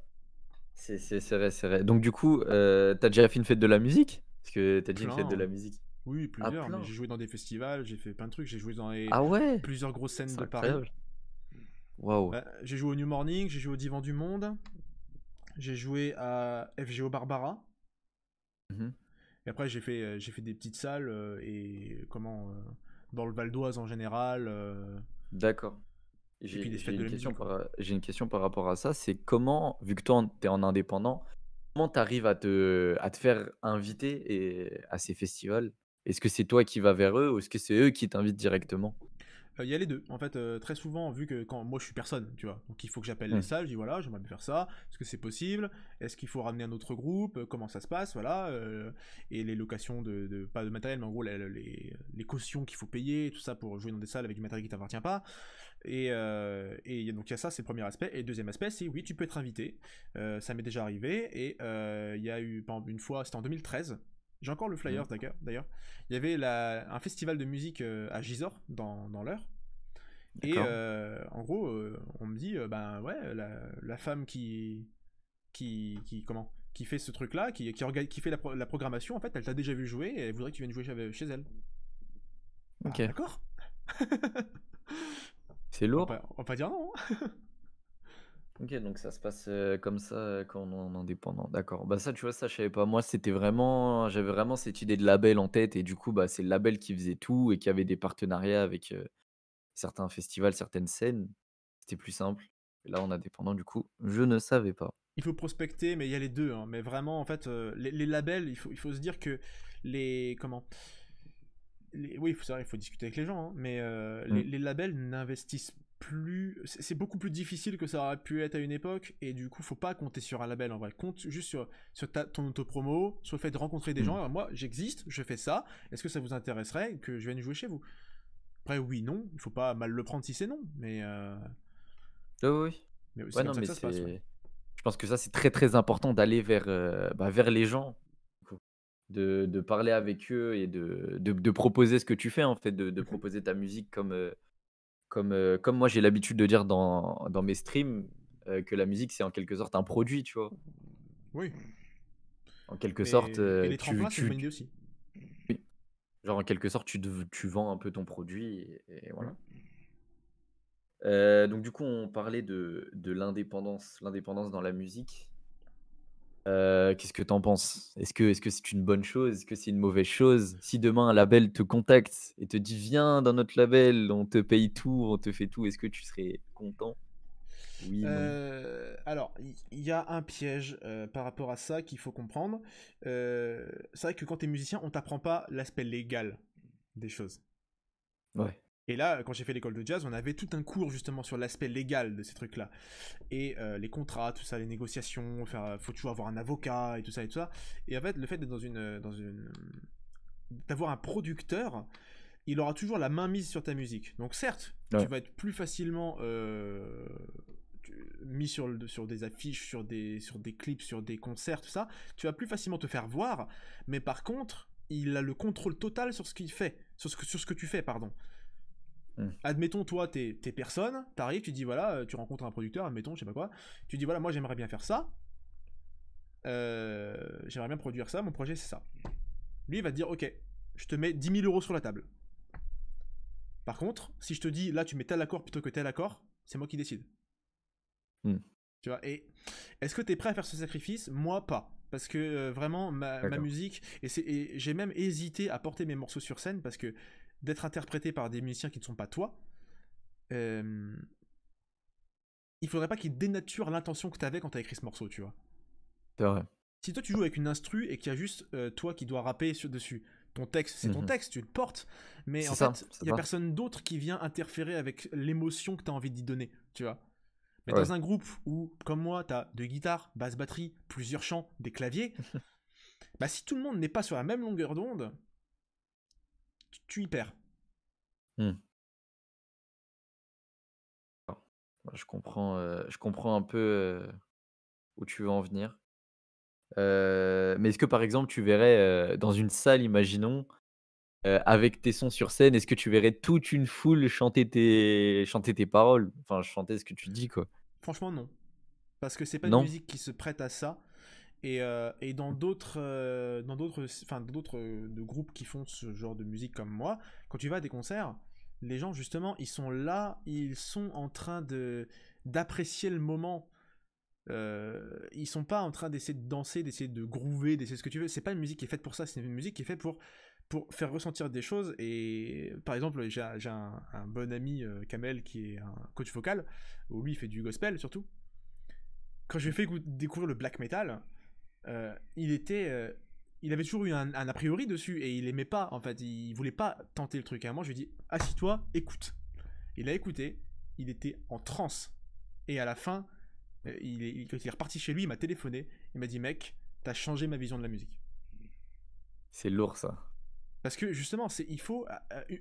C'est, vrai, c'est vrai. Donc du coup, euh, t'as déjà fait une fête de la musique Parce que t'as déjà une de la musique. Oui, ah, plusieurs. j'ai joué dans des festivals, j'ai fait plein de trucs, j'ai joué dans ah plusieurs grosses scènes de Paris. Bah, j'ai joué au New Morning, j'ai joué au Divan du Monde, j'ai joué à FGO Barbara. Mmh et après, j'ai fait, euh, j'ai fait des petites salles euh, et comment euh, dans le Val d'Oise en général. D'accord. J'ai une, question par rapport à ça. C'est comment, vu que toi, tu es en indépendant, comment tu arrives à te, à te faire inviter à ces festivals Est-ce que c'est toi qui vas vers eux ou est-ce que c'est eux qui t'invitent directement euh, il y a les deux. En fait, euh, très souvent, vu que quand moi je suis personne, tu vois, donc il faut que j'appelle les mmh. salles, je dis voilà, j'aimerais bien faire ça, est-ce que c'est possible Est-ce qu'il faut ramener un autre groupe euh, Comment ça se passe Voilà. et les locations de, pas de matériel, mais en gros, les, cautions qu'il faut payer, tout ça pour jouer dans des salles avec du matériel qui t'appartient pas. Et, euh, et donc il y a ça, c'est le premier aspect. Et le deuxième aspect, c'est oui, tu peux être invité. Euh, ça m'est déjà arrivé. Et euh, il y a eu, une fois, c'était en 2013. J'ai encore le flyer mmh. d'accord d'ailleurs. Il y avait la, un festival de musique à Gisors, dans, dans l'heure. Et en gros, on me dit, ben ouais, la, la femme qui, qui, qui, comment, qui fait ce truc-là, qui, qui, qui, fait la, programmation, en fait, elle t'a déjà vu jouer et elle voudrait que tu viennes jouer chez, elle. Ok. Ah, d'accord. C'est lourd. On va, pas dire non. Hein. ok, donc ça se passe euh, comme ça euh, quand on est indépendant. D'accord. Bah ça, tu vois, ça, je savais pas. Moi, c'était vraiment, j'avais vraiment cette idée de label en tête et du coup, bah, c'est le label qui faisait tout et qui avait des partenariats avec euh, certains festivals, certaines scènes. C'était plus simple. Là, là, est indépendant, du coup, je ne savais pas. Il faut prospecter, mais il y a les deux. Hein. Mais vraiment, en fait, les, les, labels, il faut, il faut se dire que les comment oui, c'est vrai, il faut discuter avec les gens, hein, mais euh, mm. les, labels n'investissent plus. C'est beaucoup plus difficile que ça aurait pu être à une époque, et du coup, faut pas compter sur un label en vrai. Compte juste sur, ton auto ton sur le fait de rencontrer des mm. gens. moi, j'existe, je fais ça. Est-ce que ça vous intéresserait que je vienne jouer chez vous Après, oui, non, il faut pas mal le prendre si c'est non, mais. oui. Je pense que ça, c'est très très important d'aller vers, euh, bah, vers les gens de, parler avec eux et de, proposer ce que tu fais, en fait, de, mmh proposer ta musique comme, euh, comme, euh, comme moi j'ai l'habitude de dire dans, mes streams, euh, que la musique c'est en quelque sorte un produit, tu vois. Oui. En quelque sorte. tu, tu, Genre en quelque sorte, tu, vends un peu ton produit et, mmh voilà. donc du coup, on parlait de, l'indépendance, l'indépendance dans la musique. Euh, qu'est-ce que t'en penses Est-ce que c'est une bonne chose Est-ce que c'est une mauvaise chose Si demain un label te contacte et te dit viens dans notre label, on te paye tout, on te fait tout, est-ce que tu serais content oui, euh, alors, il y a un piège euh, par rapport à ça qu'il faut comprendre. c'est vrai que quand tu es musicien, on t'apprend pas l'aspect légal des choses. Ouais. Et là, quand j'ai fait l'école de jazz, on avait tout un cours justement sur l'aspect légal de ces trucs-là. Et euh, les contrats, tout ça, les négociations, faire, faut toujours avoir un avocat et tout ça et tout ça. Et en fait, le fait d'être dans une. Euh, dans une d'avoir un producteur, il aura toujours la main mise sur ta musique. Donc certes, tu vas être plus facilement euh, mis sur, sur des affiches, sur des, sur des clips, sur des concerts, tout ça. Tu vas plus facilement te faire voir, mais par contre, il a le contrôle total sur ce qu'il fait, sur ce que, sur ce que tu fais, pardon. Mm. Admettons, toi, t'es personne, t'arrives, tu dis voilà, euh, tu rencontres un producteur, admettons, je sais pas quoi, tu dis voilà, moi j'aimerais bien faire ça, euh, j'aimerais bien produire ça, mon projet c'est ça. Lui, il va te dire ok, je te mets 10 000 euros sur la table. Par contre, si je te dis là, tu mets tel accord plutôt que tel accord, c'est moi qui décide. Mm. Tu vois, et est-ce que t'es prêt à faire ce sacrifice Moi, pas parce que euh, vraiment ma, musique et, et j'ai même hésité à porter mes morceaux sur scène parce que d'être interprété par des musiciens qui ne sont pas toi, euh, il faudrait pas qu'ils dénaturent l'intention que tu avais quand tu as écrit ce morceau, tu vois. C'est vrai. Si toi tu joues avec une instru et qu'il y a juste euh, toi qui dois rapper sur, dessus, ton texte, c'est ton mhm. texte, tu le portes, mais en fait, il y a personne d'autre qui vient interférer avec l'émotion que tu as envie d'y donner, tu vois. Mais dans un groupe où, comme moi, tu as de guitare, basse batterie, plusieurs chants, des claviers, bah si tout le monde n'est pas sur la même longueur d'onde, tu y perds. Hmm. Je comprends, euh, je comprends un peu euh, où tu veux en venir. Euh, mais est-ce que par exemple tu verrais dans une salle, imaginons, avec tes sons sur scène, est-ce que tu verrais toute une foule chanter tes, chanter tes paroles Enfin, chanter ce que tu dis, quoi. Franchement, non. Parce que c'est pas une musique qui se prête à ça. Euh, et, dans d'autres, euh, dans d'autres, enfin d'autres euh, groupes qui font ce genre de musique comme moi, quand tu vas à des concerts, les gens justement, ils sont là, ils sont en train de d'apprécier le moment. Euh, ils sont pas en train d'essayer de danser, d'essayer de groover, d'essayer ce que tu veux. C'est pas une musique qui est faite pour ça, c'est une musique qui est faite pour, pour faire ressentir des choses. Et par exemple, j'ai un, bon ami, Kamel, qui est un coach vocal, où lui il fait du gospel surtout. Quand je lui ai fait découvrir le black metal, euh, il était. Euh, il avait toujours eu un, a priori dessus et il aimait pas, en fait. Il voulait pas tenter le truc. À un je lui ai dit Assis-toi, écoute. Il a écouté, il était en transe. Et à la fin, euh, il, est, est reparti chez lui, il m'a téléphoné. Il m'a dit Mec, t'as changé ma vision de la musique. C'est lourd ça. Parce que justement, c'est il faut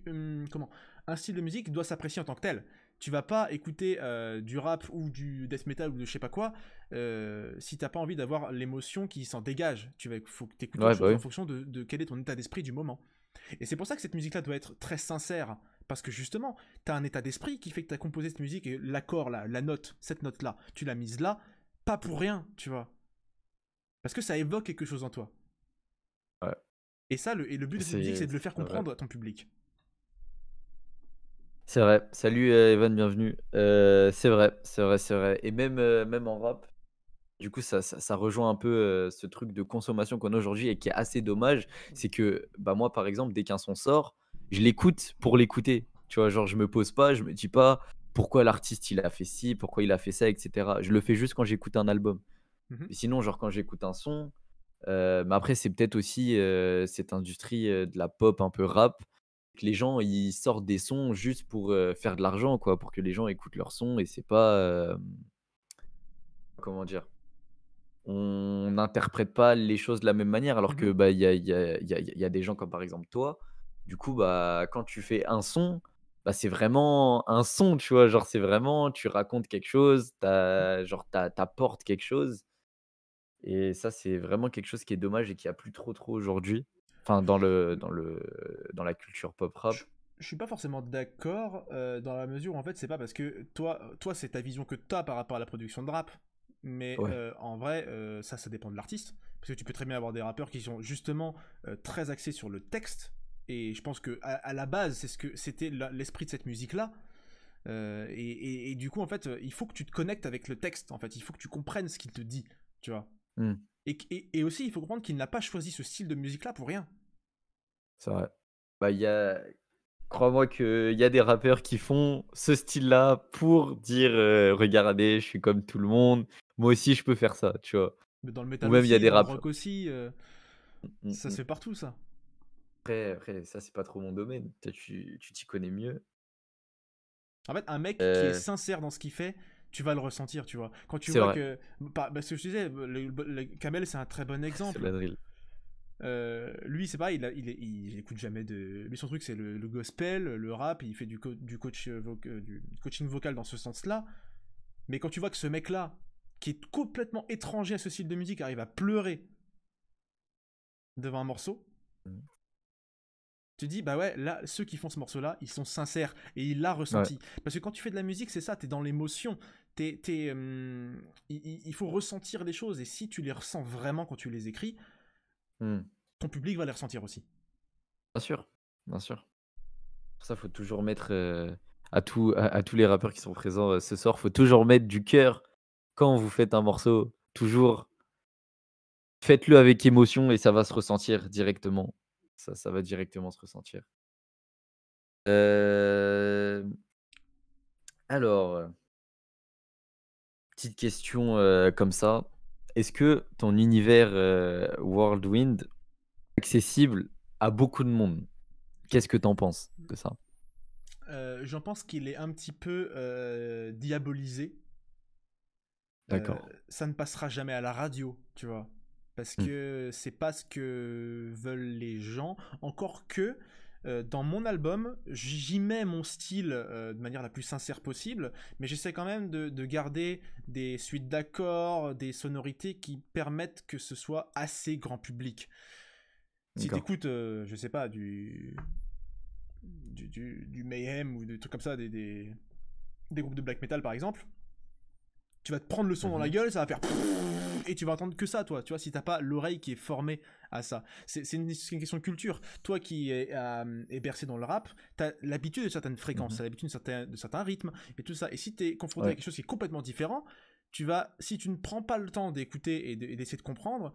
hum, comment un style de musique doit s'apprécier en tant que tel. Tu vas pas écouter euh, du rap ou du death metal ou de je sais pas quoi si euh, si t'as pas envie d'avoir l'émotion qui s'en dégage. Tu vas faut que bah en fonction de, quel est ton état d'esprit du moment. Et c'est pour ça que cette musique-là doit être très sincère parce que justement, tu as un état d'esprit qui fait que tu as composé cette musique et l'accord la note, cette note là, tu l'as mise là, pas pour rien, tu vois. Parce que ça évoque quelque chose en toi. Et ça, le, et le but de cette musique, c'est de le faire comprendre à ton public. C'est vrai. Salut euh, Evan, bienvenue. Euh, c'est vrai, c'est vrai, c'est vrai. Et même, euh, même en rap, du coup, ça, ça, rejoint un peu ce truc de consommation qu'on a aujourd'hui et qui est assez dommage. Mmh. C'est que bah, moi, par exemple, dès qu'un son sort, je l'écoute pour l'écouter. Tu vois, genre, je me pose pas, je me dis pas pourquoi l'artiste il a fait ci, pourquoi il a fait ça, etc. Je le fais juste quand j'écoute un album. Mmh sinon, genre, quand j'écoute un son, mais après, c'est peut-être aussi cette industrie de la pop un peu rap les gens ils sortent des sons juste pour faire de l'argent, quoi, pour que les gens écoutent leurs sons et c'est pas. comment dire On n'interprète pas les choses de la même manière, alors mmh que il y a, des gens comme par exemple toi, du coup, bah quand tu fais un son. Bah, c'est vraiment un son, tu vois. Genre, c'est vraiment, tu racontes quelque chose, mmh. t'as- genre, t'apportes quelque chose. Et ça, c'est vraiment quelque chose qui est dommage et qui a plus trop trop aujourd'hui. Enfin, dans, le, dans, le, dans la culture pop rap. Je, ne suis pas forcément d'accord euh, dans la mesure où en fait c'est pas parce que toi, toi c'est ta vision que tu as par rapport à la production de rap. Mais euh, en vrai, euh, ça, ça dépend de l'artiste. Parce que tu peux très bien avoir des rappeurs qui sont justement très axés sur le texte. Et je pense que à, la base, c'est ce que c'était l'esprit de cette musique-là. et, et, du coup, en fait, il faut que tu te connectes avec le texte. En fait, il faut que tu comprennes ce qu'il te dit, tu vois. Hmm. Et, et, aussi, il faut comprendre qu'il n'a pas choisi ce style de musique-là pour rien. C'est vrai. Bah, y a. Crois-moi qu'il y a des rappeurs qui font ce style-là pour dire euh, Regardez, je suis comme tout le monde, moi aussi je peux faire ça, tu vois. Mais dans le métal, il y a des rappeurs. aussi, euh, mm, mm, ça mm. se fait partout, ça. Après, après ça, c'est pas trop mon domaine. Tu t'y connais mieux. En fait, un mec qui est euh. sincère dans ce qu'il fait, tu vas le ressentir, tu vois. Quand tu vois que. Bah, parce bah, que je disais, le, Kamel, c'est un très bon exemple. Euh, lui, c'est pareil, il, il, écoute jamais de. mais son truc, c'est le, gospel, le rap, il fait du, euh, euh, du, coaching vocal dans ce sens-là. Mais quand tu vois que ce mec-là, qui est complètement étranger à ce style de musique, arrive à pleurer devant un morceau, tu mmh. tu dis, bah ouais, là, ceux qui font ce morceau-là, ils sont sincères et il l'a ressenti. Parce que quand tu fais de la musique, c'est ça, t'es dans l'émotion. Euh, il, faut ressentir des choses, et si tu les ressens vraiment quand tu les écris, hmm. ton public va les ressentir aussi. Bien sûr, bien sûr. Pour ça, faut toujours mettre euh, à, tout, à, tous les rappeurs qui sont présents euh, ce soir, faut toujours mettre du cœur quand vous faites un morceau. Toujours, faites-le avec émotion et ça va se ressentir directement. Ça, ça va directement se ressentir. Alors, question euh, comme ça. Est-ce que ton univers euh, Worldwind accessible à beaucoup de monde Qu'est-ce que tu en penses de ça euh, J'en pense qu'il est un petit peu diabolisé. D'accord. ça ne passera jamais à la radio, tu vois, parce mmh. que c'est pas ce que veulent les gens. Encore que euh, dans mon album, j'y mets mon style euh, de manière la plus sincère possible, mais j'essaie quand même de, garder des suites d'accords, des sonorités qui permettent que ce soit assez grand public. Si t'écoutes, euh, je sais pas, du, du, Mayhem ou des trucs comme ça, des, des, groupes de black metal par exemple, tu vas te prendre le son dans la mhm. gueule, ça va faire et tu vas entendre que ça, toi, tu vois, si t'as pas l'oreille qui est formée ça. C'est une, question de culture. Toi qui es, euh, bercé dans le rap, tu as l'habitude de certaines fréquences, mhm. t'as l'habitude de certains, rythmes et tout ça. Et si es confronté à quelque chose qui est complètement différent, tu vas, si tu ne prends pas le temps d'écouter et d'essayer de, de comprendre,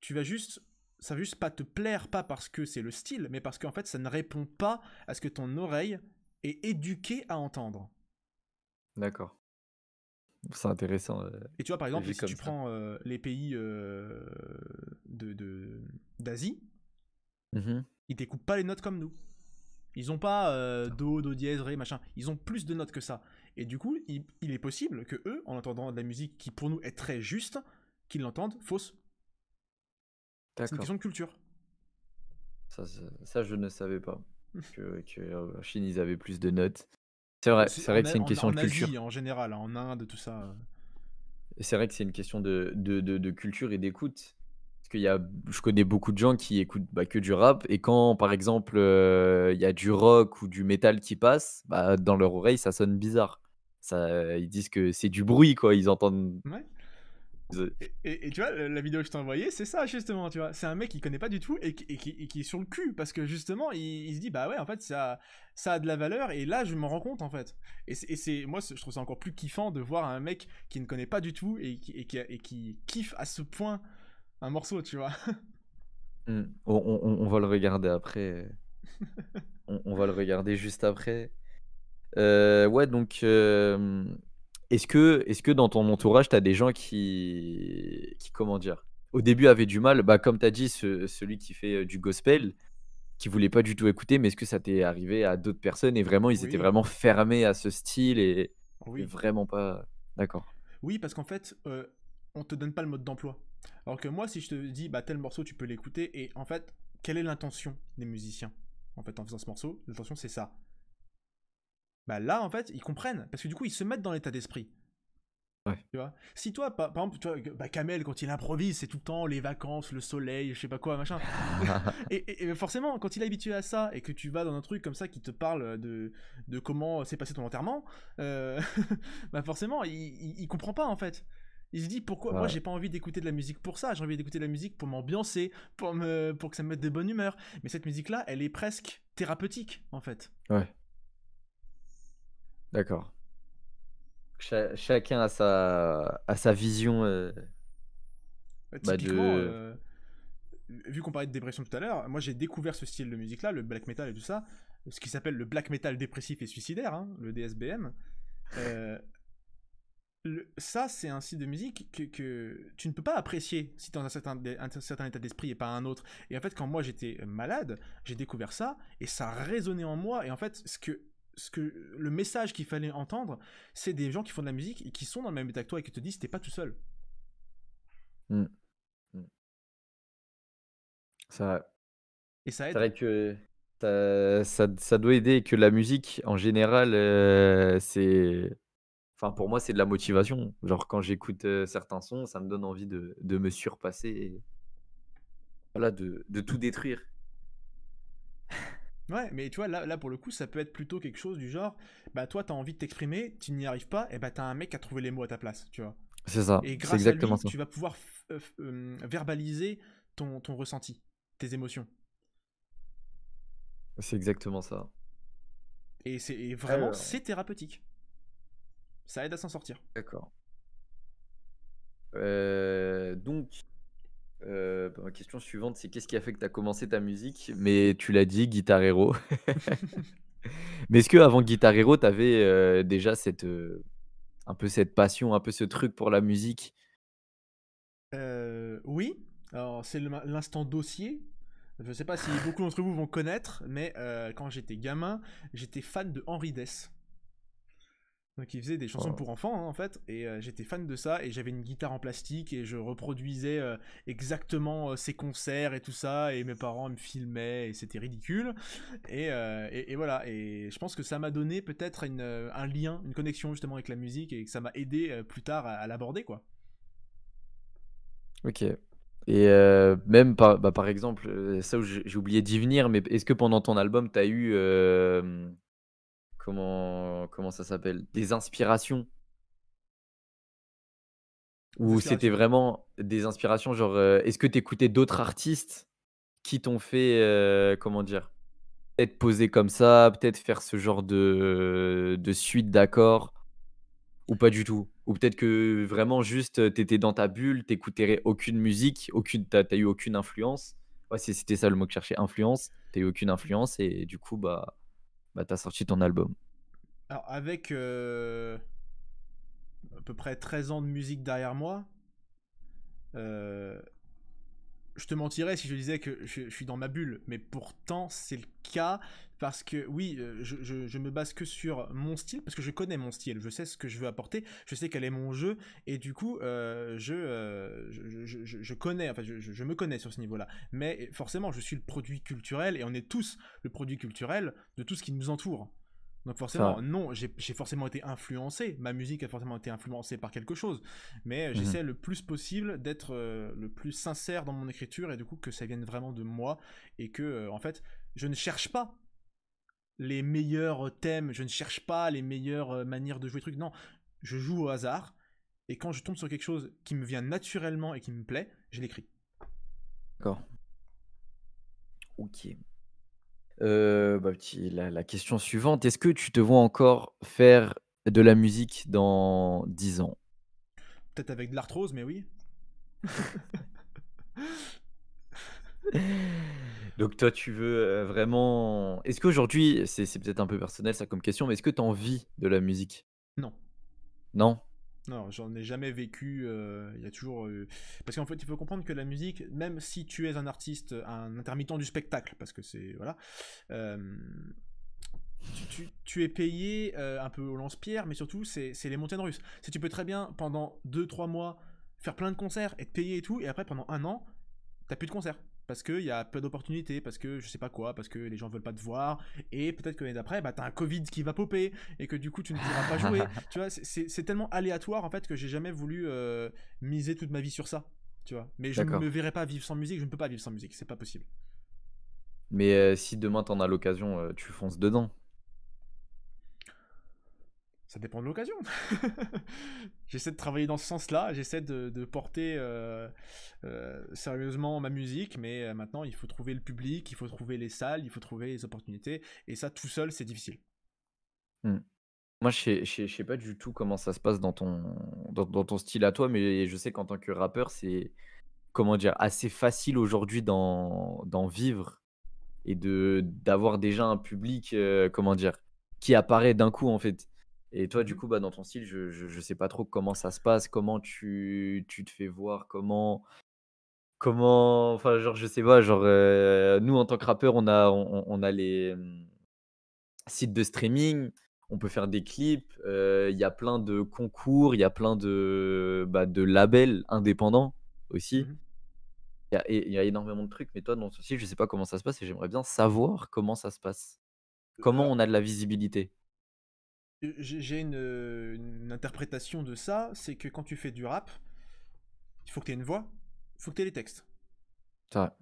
tu vas juste ça va juste pas te plaire, pas parce que c'est le style, mais parce qu'en fait, ça ne répond pas à ce que ton oreille est éduquée à entendre. D'accord c'est intéressant. Euh, Et tu vois, par exemple, si tu prends euh, les pays euh, de d'Asie, ils -hmm. ils découpent pas les notes comme nous. Ils ont pas ah. do, do dièse, ré, machin. Ils ont plus de notes que ça. Et du coup, il, est possible que eux, en entendant de la musique qui pour nous est très juste, qu'ils l'entendent fausse. C'est une question de culture. Ça, ça, je ne savais pas. que, que en Chine, ils avaient plus de notes. C'est vrai, bah, c'est vrai que c'est une question de culture. Asie, en général, en Inde, tout ça. Euh. C'est vrai que c'est une question de, culture et d'écoute. Parce qu'il y a, je connais beaucoup de gens qui écoutent bah, que du rap, et quand, par exemple, euh, il y a du rock ou du métal qui passe, bah, dans leur oreille, ça sonne bizarre. Ça, ils disent que c'est du bruit, quoi. Ils entendent ouais. Et, tu vois, la vidéo que je t'ai envoyée, c'est ça justement, tu vois. C'est un mec qui connaît pas du tout et, qui, est sur le cul parce que justement, il, se dit bah ouais, en fait, ça, ça a de la valeur et là, je m'en rends compte en fait. Et c'est moi, je trouve ça encore plus kiffant de voir un mec qui ne connaît pas du tout et qui, kiffe à ce point un morceau, tu vois. Hmm. On, va le regarder après. on, va le regarder juste après. Euh, ouais, donc. Euh, est-ce que, est que dans ton entourage, tu as des gens qui, qui, comment dire, au début avaient du mal, bah, comme tu as dit, celui qui fait euh, du gospel, qui voulait pas du tout écouter, mais est-ce que ça t'est arrivé à d'autres personnes et vraiment, ils étaient vraiment fermés à ce style et, vraiment pas. D'accord. Oui, parce qu'en fait, euh, on te donne pas le mode d'emploi. Alors que moi, si je te dis, bah, tel morceau, tu peux l'écouter, et en fait, quelle est l'intention des musiciens en fait en faisant ce morceau L'intention c'est ça bah là, en fait, ils comprennent. Parce que du coup, ils se mettent dans l'état d'esprit. Tu vois si toi, par, exemple, tu vois, bah, Kamel, quand il improvise, c'est tout le temps les vacances, le soleil, je sais pas quoi, machin. et, forcément, quand il est habitué à ça et que tu vas dans un truc comme ça qui te parle de, de comment s'est passé ton enterrement, euh, bah forcément, il, il, comprend pas en fait. Il se dit pourquoi moi j'ai pas envie d'écouter de la musique pour ça, j'ai envie d'écouter de la musique pour m'ambiancer, pour, me, pour que ça me mette de bonne humeur. Mais cette musique là, elle est presque thérapeutique en fait. Ouais. D'accord. chacun a sa, vision. Euh... Bah, bah euh, vu qu'on parlait de dépression tout à l'heure, moi j'ai découvert ce style de musique-là, le black metal et tout ça, ce qui s'appelle le black metal dépressif et suicidaire, hein, le DSBM. Euh, ça, c'est un style de musique que, tu ne peux pas apprécier si tu es dans un certain, un certain, état d'esprit et pas un autre. Et en fait, quand moi j'étais malade, j'ai découvert ça et ça résonnait en moi. Et en fait, ce que ce que le message qu'il fallait entendre, c'est des gens qui font de la musique et qui sont dans le même état que toi et qui te disent t'es pas tout seul. Ça. Mm. Mm. Et ça aide. C'est vrai que ça, ça, doit aider que la musique en général, euh, c'est. Enfin, pour moi, c'est de la motivation. Genre, quand j'écoute euh, certains sons, ça me donne envie de, de me surpasser. Et... Voilà, de, de, tout détruire. Ouais, mais tu vois, là, pour le coup, ça peut être plutôt quelque chose du genre, bah toi, t'as envie de t'exprimer, tu n'y arrives pas, et bah t'as un mec qui a trouvé les mots à ta place, tu vois. C'est ça. Et grâce exactement à lui, ça. tu vas pouvoir euh, euh, verbaliser ton, ton ressenti, tes émotions. C'est exactement ça. Et c'est vraiment, c'est thérapeutique. Ça aide à s'en sortir. D'accord. Euh, donc, euh, bah, ma question suivante, c'est qu'est-ce qui a fait que tu as commencé ta musique Mais tu l'as dit, Guitar Hero. Mais est-ce que avant Guitar Hero, tu avais euh, déjà cette, euh, un peu cette passion, un peu ce truc pour la musique Oui. Alors, c'est l'instant dossier. Je ne sais pas si beaucoup d'entre vous vont connaître, mais quand j'étais gamin, j'étais fan de Henri Dess. Donc faisait des chansons pour enfants hein, en fait, et euh, j'étais fan de ça, et j'avais une guitare en plastique, et je reproduisais euh, exactement ces euh, ses concerts et tout ça, et mes parents me filmaient, et c'était ridicule. Et, et, voilà, et je pense que ça m'a donné peut-être un lien, une connexion justement avec la musique, et que ça m'a aidé plus tard à, l'aborder quoi. Ok. Et même par, bah, par exemple, ça j'ai oublié d'y venir, mais est-ce que pendant ton album, t'as eu comment, comment ça s'appelle Des inspirations. Ou c'était vraiment des inspirations, genre, euh, est-ce que écoutais d'autres artistes qui t'ont fait, euh, comment dire, être posé comme ça, peut-être faire ce genre de, de suite d'accords, ou pas du tout Ou peut-être que vraiment juste, euh, t'étais dans ta bulle, t'écoutais aucune musique, aucune, t'as eu aucune influence Ouais, c'était ça le mot que je cherchais, influence. T'as eu aucune influence, et du coup, bah bah, t'as sorti ton album. Alors, avec euh, à peu près 13 ans de musique derrière moi, euh, je te mentirais si je disais que je suis dans ma bulle, mais pourtant c'est le cas parce que oui, euh, je, me base que sur mon style, parce que je connais mon style, je sais ce que je veux apporter, je sais quel est mon jeu, et du coup, euh, euh, je, je, je, connais, enfin, je, me connais sur ce niveau-là. Mais forcément, je suis le produit culturel, et on est tous le produit culturel de tout ce qui nous entoure. Donc forcément, non, j'ai forcément été influencé, ma musique a forcément été influencée par quelque chose, mais mhm. j'essaie le plus possible d'être le plus sincère dans mon écriture et du coup que ça vienne vraiment de moi et que, en fait, je ne cherche pas les meilleurs euh, thèmes, je ne cherche pas les meilleures euh, manières de jouer trucs. Non, je joue au hasard et quand je tombe sur quelque chose qui me vient naturellement et qui me plaît, je l'écris. D'accord. Ok. Euh, bah, la, la, question suivante, est-ce que tu te vois encore faire de la musique dans 10 ans Peut-être avec de l'arthrose, mais oui. Donc toi, tu veux euh, vraiment... Est-ce qu'aujourd'hui, c'est, c'est peut-être un peu personnel ça comme question, mais est-ce que tu envie de la musique Non. Non non, j'en ai jamais vécu. Euh, il y a toujours. Euh, parce qu'en fait, il faut comprendre que la musique, même si tu es un artiste, un intermittent du spectacle, parce que c'est. Voilà. tu, es payé un peu au lance-pierre, mais surtout, c'est, les montagnes russes. Si tu peux très bien, pendant 2-3 mois, faire plein de concerts, être payé et tout, et après, pendant un an, t'as plus de concerts parce qu'il y a peu d'opportunités, parce que je sais pas quoi, parce que les gens veulent pas te voir, et peut-être que l'année d'après, bah, t'as un Covid qui va popper, et que du coup, tu ne pourras pas jouer. tu vois, c'est tellement aléatoire, en fait, que j'ai jamais voulu euh, miser toute ma vie sur ça. Tu vois, mais je ne me verrai pas vivre sans musique, je ne peux pas vivre sans musique, c'est pas possible. Mais euh, si demain t'en as l'occasion, euh, tu fonces dedans ça dépend de l'occasion. j'essaie de travailler dans ce sens-là, j'essaie de, porter euh, euh, sérieusement ma musique, mais euh, maintenant il faut trouver le public, il faut trouver les salles, il faut trouver les opportunités, et ça tout seul c'est difficile. Hmm. Moi je sais, sais, pas du tout comment ça se passe dans ton, dans, ton style à toi, mais je sais qu'en tant que rappeur c'est comment dire assez facile aujourd'hui d'en vivre et d'avoir déjà un public, comment dire, qui apparaît d'un coup en fait et toi, du mmh. coup, bah, dans ton style, je, je, sais pas trop comment ça se passe, comment tu, te fais voir, comment. Comment. Enfin, genre, je sais pas, genre, euh, nous, en tant que rappeurs, on a, on, a les mmh, sites de streaming, on peut faire des clips, euh, il y a plein de concours, il y a plein de, bah, de labels indépendants aussi. Mmh il y, y, a énormément de trucs, mais toi, dans ton style, je sais pas comment ça se passe et j'aimerais bien savoir comment ça se passe. Comment on a de la visibilité euh, j'ai euh, une, interprétation de ça, c'est que quand tu fais du rap, il faut que tu aies une voix, il faut que tu aies les textes.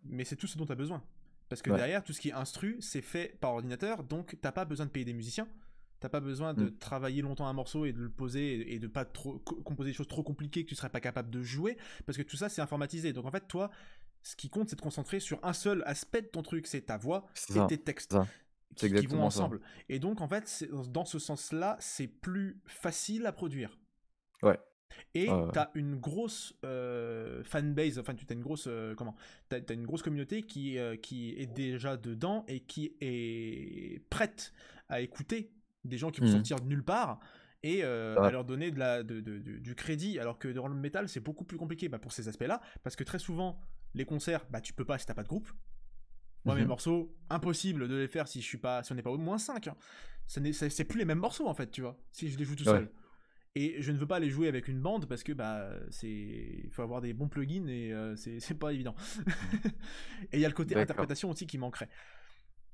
Mais c'est tout ce dont tu as besoin. Parce que derrière, tout ce qui est instru, c'est fait par ordinateur, donc t'as pas besoin de payer des musiciens, t'as pas besoin de hmm. travailler longtemps un morceau et de le poser et de pas trop composer des choses trop compliquées que tu serais pas capable de jouer, parce que tout ça c'est informatisé. Donc en fait, toi, ce qui compte, c'est de te concentrer sur un seul aspect de ton truc, c'est ta voix et tes textes qui, vont ensemble. Et donc, en fait, dans ce sens-là, c'est plus facile à produire. Ouais. Et euh, tu t'as une grosse fanbase, enfin, tu une grosse, comment une grosse communauté qui, euh, qui est déjà dedans et qui est prête à écouter des gens qui vont mmh. sortir de nulle part et euh, à leur donner de la, de, de, du crédit. Alors que dans le métal, c'est beaucoup plus compliqué bah, pour ces aspects-là, parce que très souvent, les concerts, bah, tu peux pas si t'as pas de groupe. Moi, mes mhm. morceaux, impossible de les faire si je suis pas, si on n'est pas au moins 5. Hein. C'est plus les mêmes morceaux en fait, tu vois, si je les joue tout seul. Et je ne veux pas les jouer avec une bande parce que bah c'est, il faut avoir des bons plugins et euh, c'est pas évident. et il y a le côté interprétation aussi qui manquerait.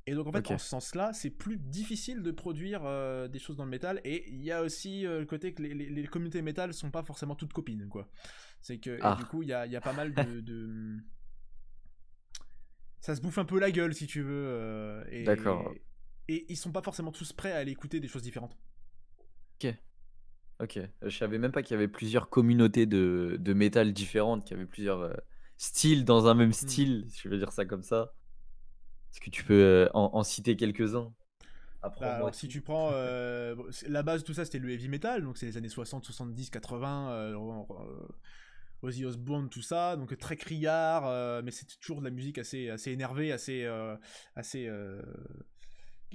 Et donc en fait, en ce sens-là, c'est plus difficile de produire euh, des choses dans le métal. Et il y a aussi euh, le côté que les, communautés métal sont pas forcément toutes copines, quoi. C'est que ah. du coup, il y a, y a, pas mal de ça se bouffe un peu la gueule si tu veux. Euh, et, D'accord. Et, ils sont pas forcément tous prêts à aller écouter des choses différentes. Ok. Ok. Euh, je savais même pas qu'il y avait plusieurs communautés de, métal différentes, qu'il y avait plusieurs euh, styles dans un même hmm. style, si je veux dire ça comme ça. Est-ce que tu peux en, citer quelques-uns bah, après si tu prends la base, tout ça c'était le heavy metal, donc c'est les années 60, 70, 80. Ozzy Osbourne, tout ça, donc très criard, euh, mais c'est toujours de la musique assez, assez énervée, assez, euh, assez euh,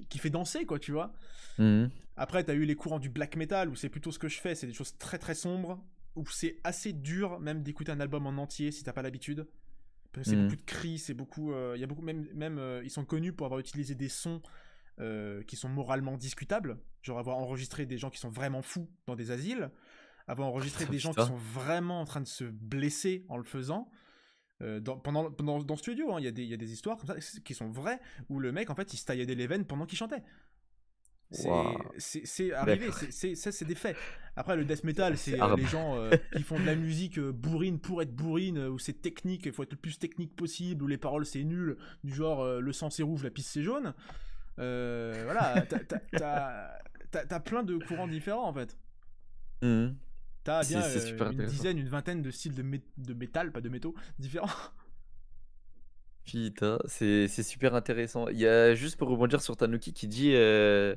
qui fait danser, quoi, tu vois. après mhm. Après, t'as eu les courants du black metal, où c'est plutôt ce que je fais, c'est des choses très très sombres, où c'est assez dur même d'écouter un album en entier si t'as pas l'habitude. c'est mhm. beaucoup de cris, c'est beaucoup, il y a beaucoup, même, même ils sont connus pour avoir utilisé des sons qui sont moralement discutables, genre avoir enregistré des gens qui sont vraiment fous dans des asiles. Avant enregistré des gens qui sont vraiment en train de se blesser en le faisant. Euh, dans, le studio, hein. il y, y, a des histoires comme ça qui sont vraies où le mec en fait il se taillait des veines pendant qu'il chantait. C'est arrivé, ça c'est des faits. Après le death metal, c'est euh, les gens euh, qui font de la musique euh, bourrine pour être bourrine, où c'est technique, il faut être le plus technique possible, où les paroles c'est nul, du genre le sang c'est rouge, la piste c'est jaune. voilà, t'as plein de courants différents en fait. Mmh. T'as bien euh, une dizaine, une vingtaine de styles de, métal, pas de métaux, différents. Putain, c'est super intéressant. Il y a juste pour rebondir sur Tanuki qui dit euh,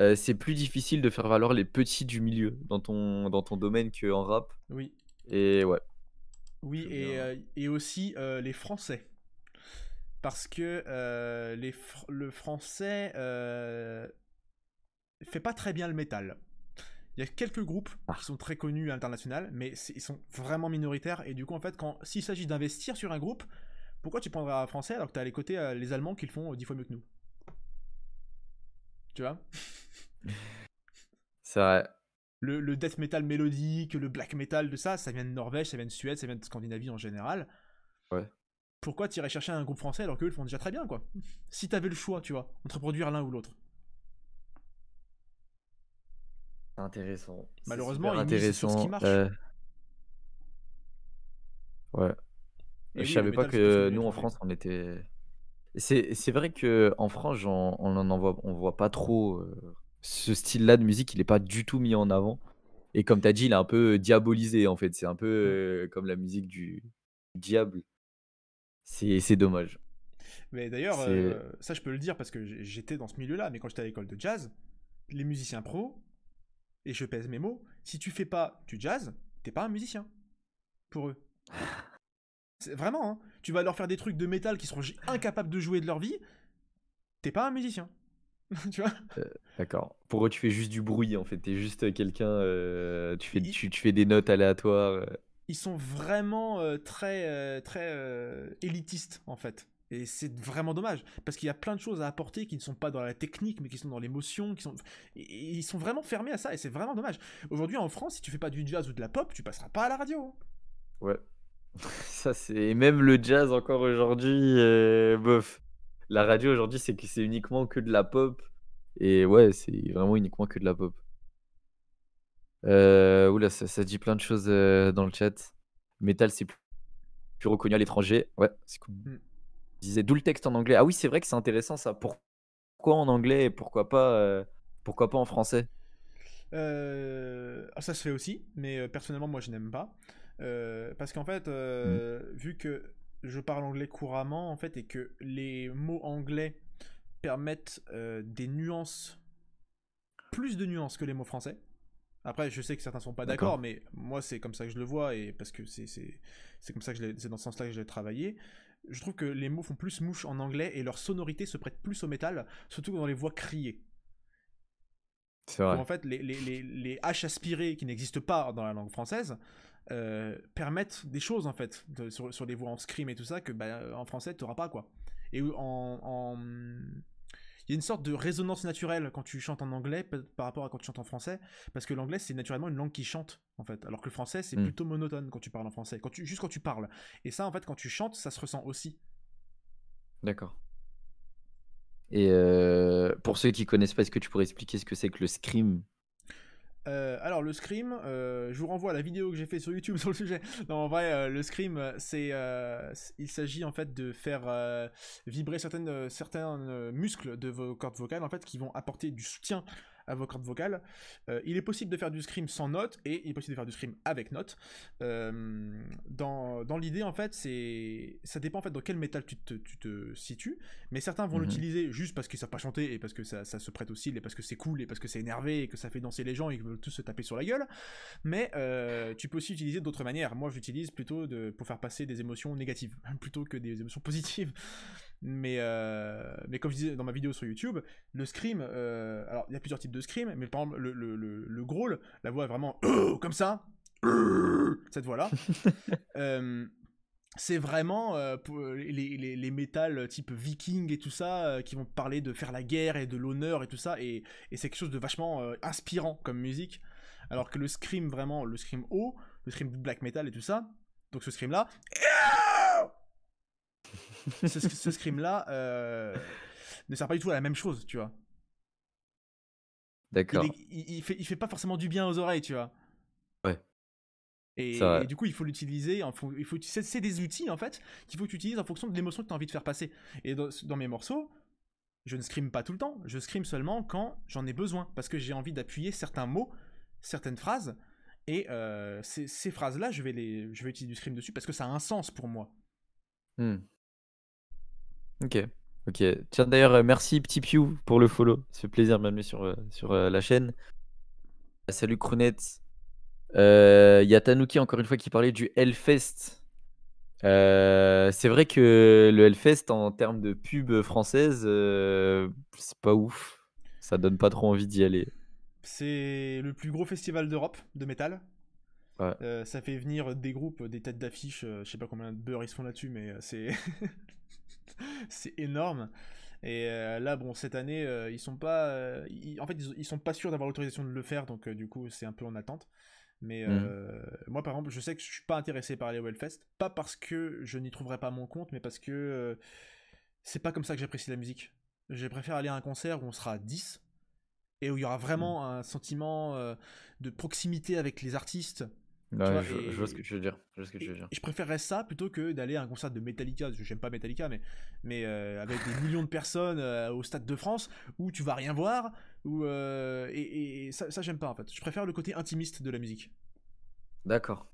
euh, c'est plus difficile de faire valoir les petits du milieu dans ton, dans ton domaine qu'en rap. Oui. Et ouais. Oui, euh, et, aussi les Français. Parce que les le français fait pas très bien le métal. Il y a quelques groupes ah. qui sont très connus à l'international, mais ils sont vraiment minoritaires. Et du coup, en fait, quand s'il s'agit d'investir sur un groupe, pourquoi tu prendrais un français alors que tu as les côtés euh, les Allemands qui le font euh, dix fois mieux que nous Tu vois C'est vrai. Le, death metal mélodique, le black metal, de ça, ça vient de Norvège, ça vient de Suède, ça vient de Scandinavie en général. Ouais. Pourquoi tu irais chercher un groupe français alors qu'eux le font déjà très bien, quoi Si t'avais le choix, tu vois, entre produire l'un ou l'autre. C'est intéressant. Malheureusement, il intéressant. ce qui euh, Ouais. je savais pas que nous en France on était. C'est vrai que en France on, on en voit on voit pas trop euh, ce style-là de musique il est pas du tout mis en avant et comme tu as dit il est un peu diabolisé en fait c'est un peu mmh. euh, comme la musique du diable c'est dommage. Mais d'ailleurs ça je peux le dire parce que j'étais dans ce milieu-là mais quand j'étais à l'école de jazz les musiciens pros et je pèse mes mots, si tu fais pas du jazz, t'es pas un musicien. Pour eux. Vraiment, hein. tu vas leur faire des trucs de métal qui seront incapables de jouer de leur vie, t'es pas un musicien. tu vois euh, D'accord. Pour eux, tu fais juste du bruit en fait. T'es juste quelqu'un. Euh, tu, fais, tu, fais des notes aléatoires. Euh. Ils sont vraiment très, très élitistes en fait. Et c'est vraiment dommage, parce qu'il y a plein de choses à apporter qui ne sont pas dans la technique, mais qui sont dans l'émotion, qui sont... ils sont vraiment fermés à ça, et c'est vraiment dommage. Aujourd'hui, en France, si tu fais pas du jazz ou de la pop, tu passeras pas à la radio. Hein. Ouais. ça, c'est... Et même le jazz, encore aujourd'hui, euh, bof. La radio, aujourd'hui, c'est que c'est uniquement que de la pop. Et ouais, c'est vraiment uniquement que de la pop. Euh... Oula, ça, dit plein de choses euh, dans le chat. Metal, c'est plus... reconnu à l'étranger. Ouais, c'est cool. Hmm disait d'où le texte en anglais. Ah oui, c'est vrai que c'est intéressant ça. Pourquoi en anglais et pourquoi pas, euh, pourquoi pas en français euh, ah, Ça se fait aussi, mais euh, personnellement, moi, je n'aime pas. parce qu'en fait, mmh. vu que je parle anglais couramment, en fait, et que les mots anglais permettent des nuances, plus de nuances que les mots français. Après, je sais que certains sont pas d'accord, mais moi, c'est comme ça que je le vois, et parce que c'est comme ça que c'est dans ce sens-là que je l'ai travaillé je trouve que les mots font plus mouche en anglais et leur sonorité se prête plus au métal, surtout dans les voix criées. C'est vrai. en fait, les, les, les, les H aspirées qui n'existent pas dans la langue française euh, permettent des choses, en fait, sur, sur, les voix en scream et tout ça, que bah, en français, tu n'auras pas, quoi. Et en, en, il y a une sorte de résonance naturelle quand tu chantes en anglais par rapport à quand tu chantes en français, parce que l'anglais c'est naturellement une langue qui chante en fait, alors que le français c'est mm. plutôt monotone quand tu parles en français, juste quand tu parles. Et ça en fait quand tu chantes ça se ressent aussi. D'accord. Et euh, pour ceux qui connaissent pas, est-ce que tu pourrais expliquer ce que c'est que le scream euh, alors le Scream, euh, je vous renvoie à la vidéo que j'ai fait sur YouTube sur le sujet. en vrai, euh, le Scream, c'est, il s'agit en fait de faire vibrer certaines, certains muscles de vos cordes vocales en fait qui vont apporter du soutien vos vocales. Euh, il est possible de faire du scream sans notes et il est possible de faire du scream avec notes. Euh, dans, l'idée, en fait, c'est ça dépend en fait dans quel métal tu te, situes, mais certains vont mhm. l'utiliser juste parce qu'ils savent pas chanter et parce que ça, se prête aussi, et parce que c'est cool et parce que c'est énervé et que ça fait danser les gens et qu'ils veulent tous se taper sur la gueule. Mais euh, tu peux aussi utiliser d'autres manières. Moi, j'utilise plutôt de, pour faire passer des émotions négatives plutôt que des émotions positives. Mais, euh, mais comme je disais dans ma vidéo sur YouTube, le scream, euh, alors il y a plusieurs types de scream, mais par exemple le, le, le, growl, la voix est vraiment euh, comme ça, cette voix-là. c'est vraiment les, les, les métals type viking et tout ça qui vont parler de faire la guerre et de l'honneur et tout ça et, et c'est quelque chose de vachement inspirant comme musique alors que le scream vraiment le scream haut le scream black metal et tout ça donc ce scream là ce, ce Scream-là euh, ne sert pas du tout à la même chose, tu vois. D'accord. Il, fait, il fait pas forcément du bien aux oreilles, tu vois. Ouais. Et, du coup, il faut l'utiliser. Il faut, c'est, des outils en fait qu'il faut que tu utilises en fonction de l'émotion que tu as envie de faire passer. Et dans, mes morceaux, je ne scream pas tout le temps. Je scream seulement quand j'en ai besoin parce que j'ai envie d'appuyer certains mots, certaines phrases. Et euh, ces, phrases-là, je vais les, je vais utiliser du scream dessus parce que ça a un sens pour moi. Hmm. Ok. Ok. Tiens, d'ailleurs, euh, merci Petit Pew pour le follow. Ça fait plaisir, bienvenue sur, euh, sur euh, la chaîne. Salut Crounette. Il y a Tanuki, encore une fois, qui parlait du Hellfest. c'est vrai que le Hellfest, en termes de pub française, c'est pas ouf. Ça donne pas trop envie d'y aller. C'est le plus gros festival d'Europe de métal. ça fait venir des groupes, des têtes d'affiche. je sais pas combien de beurre ils se font là-dessus, mais c'est. c'est énorme. Et euh, là, bon, cette année, euh, ils sont pas. Euh, en fait, ils, sont pas sûrs d'avoir l'autorisation de le faire, donc du coup, c'est un peu en attente. Mais mmh. moi, par exemple, je sais que je suis pas intéressé par les Wellfest, pas parce que je n'y trouverai pas mon compte, mais parce que c'est pas comme ça que j'apprécie la musique. Je préfère aller à un concert où on sera à 10 et où il y aura vraiment mmh. un sentiment de proximité avec les artistes je, vois ce que tu veux dire. Je, dire. je préférerais ça plutôt que d'aller à un concert de Metallica, je n'aime j'aime pas Metallica, mais, mais euh, avec des millions de personnes euh, au Stade de France où tu vas rien voir, euh, et, ça, ça j'aime pas en fait. Je préfère le côté intimiste de la musique. D'accord.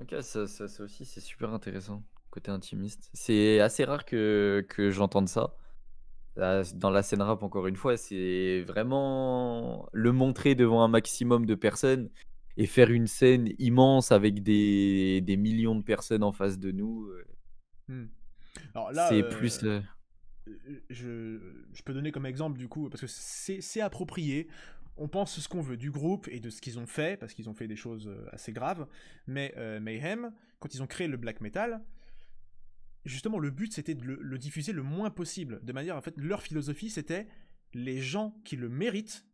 Ok, ça, aussi c'est super intéressant, côté intimiste. C'est assez rare que, que j'entende ça. Dans la scène rap, encore une fois, c'est vraiment le montrer devant un maximum de personnes et faire une scène immense avec des, des millions de personnes en face de nous. Euh, hmm. là, c'est plus. Euh, euh, je, peux donner comme exemple du coup, parce que c'est approprié. On pense ce qu'on veut du groupe et de ce qu'ils ont fait, parce qu'ils ont fait des choses assez graves. Mais Mayhem, quand ils ont créé le black metal, justement le but c'était de le, diffuser le moins possible. De manière, en fait, leur philosophie c'était les gens qui le méritent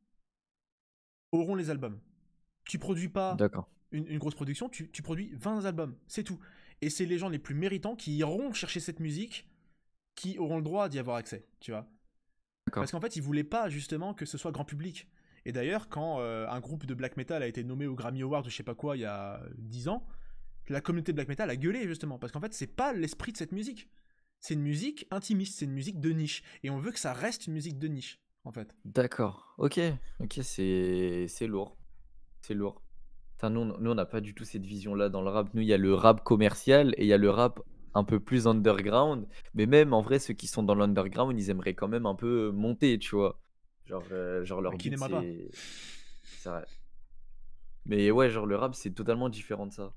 auront les albums. Tu produis pas une, grosse production, tu, tu produis 20 albums, c'est tout. Et c'est les gens les plus méritants qui iront chercher cette musique qui auront le droit d'y avoir accès, tu vois. Parce qu'en fait, ils voulaient pas justement que ce soit grand public. Et d'ailleurs, quand euh, un groupe de black metal a été nommé au Grammy Award, je sais pas quoi, il y a 10 ans, la communauté de black metal a gueulé justement parce qu'en fait, c'est pas l'esprit de cette musique. C'est une musique intimiste, c'est une musique de niche et on veut que ça reste une musique de niche en fait. D'accord. OK. OK, c'est c'est lourd. C'est lourd. nous, on- nous, on n'a pas du tout cette vision-là dans le rap. Nous, il y a le rap commercial et il y a le rap un peu plus underground. Mais même en vrai, ceux qui sont dans l'underground, ils aimeraient quand même un peu monter, tu vois. Genre, euh, genre leur Mais c'est. Mais ouais, genre le rap, c'est totalement différent de ça.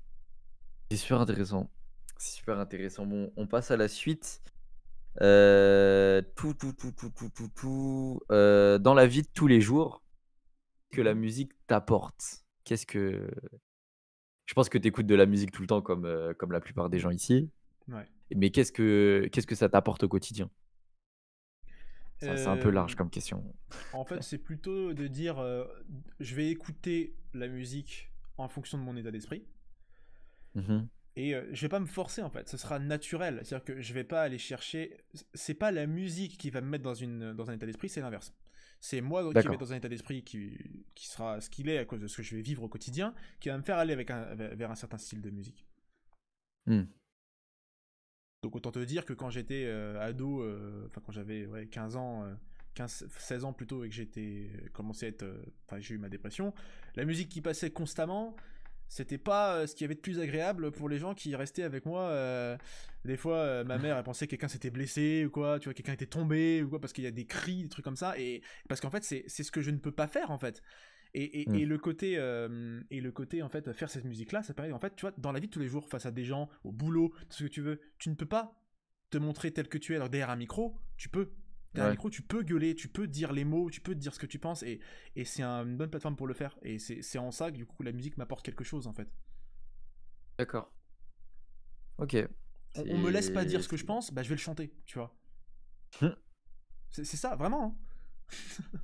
C'est super intéressant. C'est super intéressant. Bon, on passe à la suite. Euh, tout, tout, tout, tout, tout, tout, euh, dans la vie de tous les jours, que la musique t'apporte Qu'est-ce que. Je pense que tu écoutes de la musique tout le temps, comme, euh, comme la plupart des gens ici. Mais qu'est-ce que, qu'est-ce que ça t'apporte au quotidien C'est un peu large euh, comme question. En fait, c'est plutôt de dire euh, je vais écouter la musique en fonction de mon état d'esprit. Mmh Et je vais pas me forcer en fait, ce sera naturel. C'est-à-dire que je vais pas aller chercher. C'est pas la musique qui va me mettre dans, une, dans un état d'esprit, c'est l'inverse. C'est moi qui vais dans un état d'esprit qui, qui sera ce qu'il est à cause de ce que je vais vivre au quotidien, qui va me faire aller avec vers un certain style de musique. Hmm. Donc autant te dire que quand j'étais euh, ado, euh, enfin quand j'avais 15 ans, 16 euh, ans plutôt et que j'étais commencé à être, enfin j'ai eu ma dépression, la musique qui passait constamment, c'était pas euh, ce qu'il y avait de plus agréable pour les gens qui restaient avec moi. Euh, des fois, euh, ma mère, elle pensait que quelqu'un s'était blessé ou quoi, tu vois, quelqu'un était tombé ou quoi, parce qu'il y a des cris, des trucs comme ça. Et parce qu'en fait, c'est ce que je ne peux pas faire, en fait. Et, et, mm. le côté, et le côté, en fait, faire cette musique-là, ça paraît en fait, tu vois, dans la vie de tous les jours, face à des gens, au boulot, tout ce que tu veux, tu ne peux pas te montrer tel que tu es. Alors derrière un micro, tu peux, tu peux gueuler, tu peux dire les mots, tu peux dire ce que tu penses, et, c'est une bonne plateforme pour le faire. Et c'est en ça que du coup la musique m'apporte quelque chose en fait. D'accord. Ok. On, me laisse pas dire ce que je pense, bah je vais le chanter, tu vois. Hum. c'est ça, vraiment. Hein.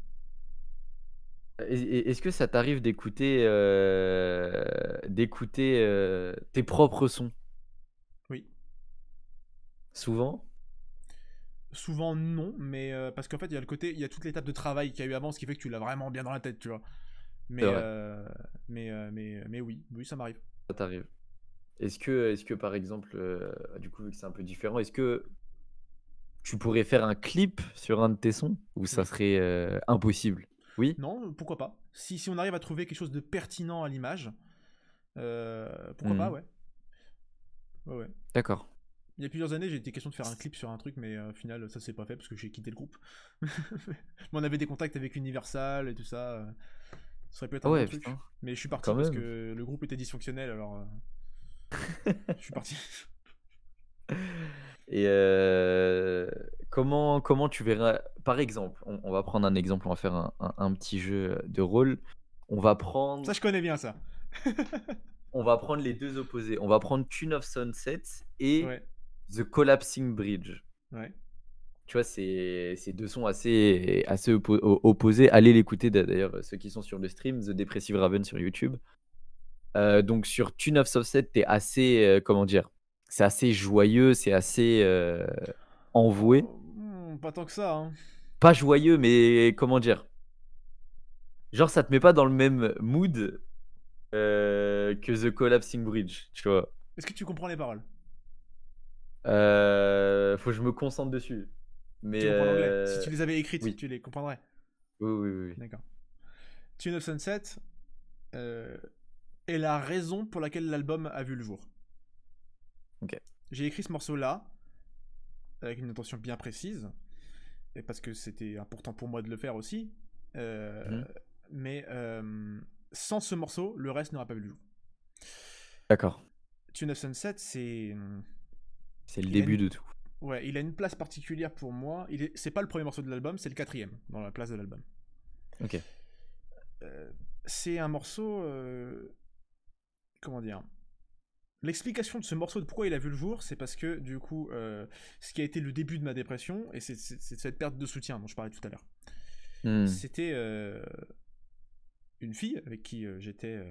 Est-ce que ça t'arrive d'écouter euh, d'écouter euh, tes propres sons Oui. Souvent Souvent non, mais euh, parce qu'en fait, il y a le côté, il y a toute l'étape de travail qu'il y a eu avant, ce qui fait que tu l'as vraiment bien dans la tête, tu vois. Mais, euh, mais, euh, mais, mais oui, oui, ça m'arrive. Ça t'arrive. Est-ce que, est que, par exemple, du coup, vu que c'est un peu différent, est-ce que tu pourrais faire un clip sur un de tes sons ou ça serait impossible Oui Non, pourquoi pas. Si, si on arrive à trouver quelque chose de pertinent à l'image, pourquoi mmh. pas, Ouais, ouais. D'accord il y a plusieurs années, j'ai été question de faire un clip sur un truc, mais euh, au final, ça s'est pas fait parce que j'ai quitté le groupe. mais on avait des contacts avec Universal et tout ça. Euh, ça aurait être un truc. Mais je suis parti parce que le groupe était dysfonctionnel, alors. Euh, je suis parti. Et comment, comment tu verras. Par exemple, on, va prendre un exemple, on va faire un, petit jeu de rôle. On va prendre. Ça, je connais bien ça. on va prendre les deux opposés. On va prendre Tune of Sunset et The Collapsing Bridge. Tu vois, c'est deux sons assez, opposés. Allez l'écouter d'ailleurs, ceux qui sont sur le stream, The Depressive Raven sur YouTube. Euh, donc sur Tune of Softset, t'es assez, euh, comment dire, c'est assez joyeux, c'est assez euh, envoué. Hmm, pas tant que ça. Hein. Pas joyeux, mais comment dire Genre, ça te met pas dans le même mood que The Collapsing Bridge, tu vois. Est-ce que tu comprends les paroles euh, faut que je me concentre dessus. Mais Si euh, tu les avais écrites, tu les comprendrais. Oui, oui, oui. D'accord. Tune of Sunset euh, est la raison pour laquelle l'album a vu le jour. Ok. J'ai écrit ce morceau-là avec une intention bien précise, et parce que c'était important pour moi de le faire aussi. Mmh. Mais sans ce morceau, le reste n'aura pas vu le jour. D'accord. Tune of Sunset, c'est c'est le début de tout. Ouais, il a une place particulière pour moi. Il C'est pas le premier morceau de l'album, c'est le quatrième dans la place de l'album. Ok. Euh, c'est un morceau. Euh, comment dire L'explication de ce morceau, de pourquoi il a vu le jour, c'est parce que, du coup, euh, ce qui a été le début de ma dépression, et c'est, cette perte de soutien dont je parlais tout à l'heure. Hmm. C'était une fille avec qui j'étais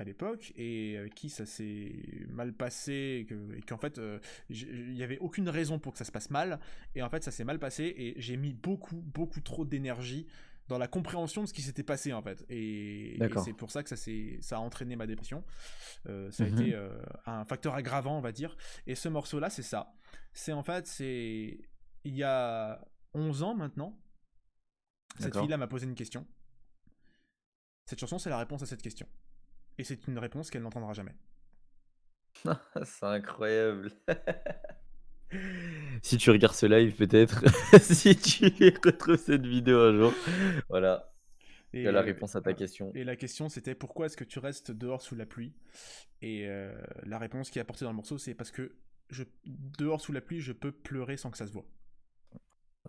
à l'époque et avec euh, qui ça s'est mal passé et, que, qu'en fait euh, il n'y avait aucune raison pour que ça se passe mal et en fait ça s'est mal passé et j'ai mis beaucoup beaucoup trop d'énergie dans la compréhension de ce qui s'était passé en fait. Et, c'est pour ça que ça, s'est, ça a entraîné ma dépression. Euh, ça a mhm. été un facteur aggravant, on va dire. Et ce morceau-là, c'est ça. C'est en fait, c'est il y a 11 ans maintenant, cette fille-là m'a posé une question. Cette chanson, c'est la réponse à cette question. Et c'est une réponse qu'elle n'entendra jamais. c'est incroyable. si tu regardes ce live, peut-être, si tu retrouves cette vidéo un jour, voilà. Et la euh, réponse à ta question. Et la question, c'était pourquoi est-ce que tu restes dehors sous la pluie Et euh, la réponse qui est apportée dans le morceau, c'est parce que dehors sous la pluie, je peux pleurer sans que ça se voit.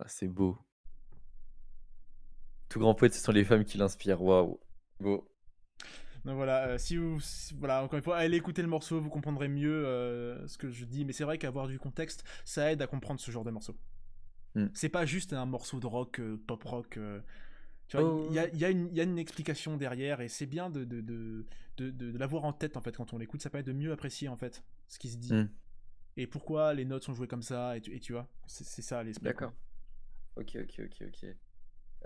Ah, c'est beau. Tout grand poète, ce sont les femmes qui l'inspirent. Waouh. Beau voilà, euh, si vous, voilà, encore une fois, allez écouter le morceau, vous comprendrez mieux euh, ce que je dis. Mais c'est vrai qu'avoir du contexte, ça aide à comprendre ce genre de morceau. Hmm. C'est pas juste un morceau de rock, euh, pop rock. il y, a, une explication derrière et c'est bien de, de, de, de, l'avoir en tête en fait quand on l'écoute. Ça permet de mieux apprécier en fait ce qui se dit hmm. et pourquoi les notes sont jouées comme ça. Et et tu vois, c'est ça l'esprit. D'accord. Ok, ok, ok, ok.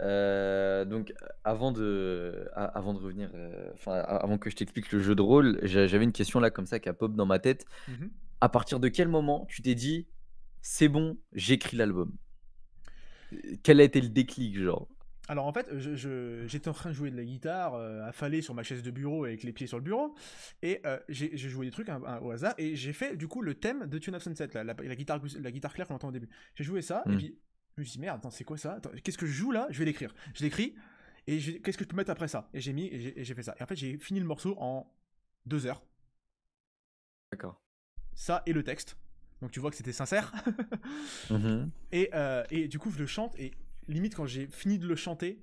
Euh, donc, avant de, avant de revenir, euh, avant que je t'explique le jeu de rôle, j'avais une question là comme ça qui a pop dans ma tête. Mmh à partir de quel moment tu t'es dit, c'est bon, j'écris l'album Quel a été le déclic, genre alors en fait, j'étais en train de jouer de la guitare, euh, affalé sur ma chaise de bureau avec les pieds sur le bureau, et j'ai joué des trucs au hasard, et j'ai fait du coup le thème de Tune of Sunset, la, la, guitare, la guitare claire qu'on entend au début. J'ai joué ça, et mmh. puis je me suis dit, merde, attends, c'est quoi ça Qu'est-ce que je joue là Je vais l'écrire. Je l'écris, et qu'est-ce que je peux mettre après ça Et j'ai mis, et j'ai fait ça. Et en fait, j'ai fini le morceau en deux heures. D'accord. Ça et le texte. Donc tu vois que c'était sincère. Mhm. et, euh, et, du coup, je le chante, et limite, quand j'ai fini de le chanter,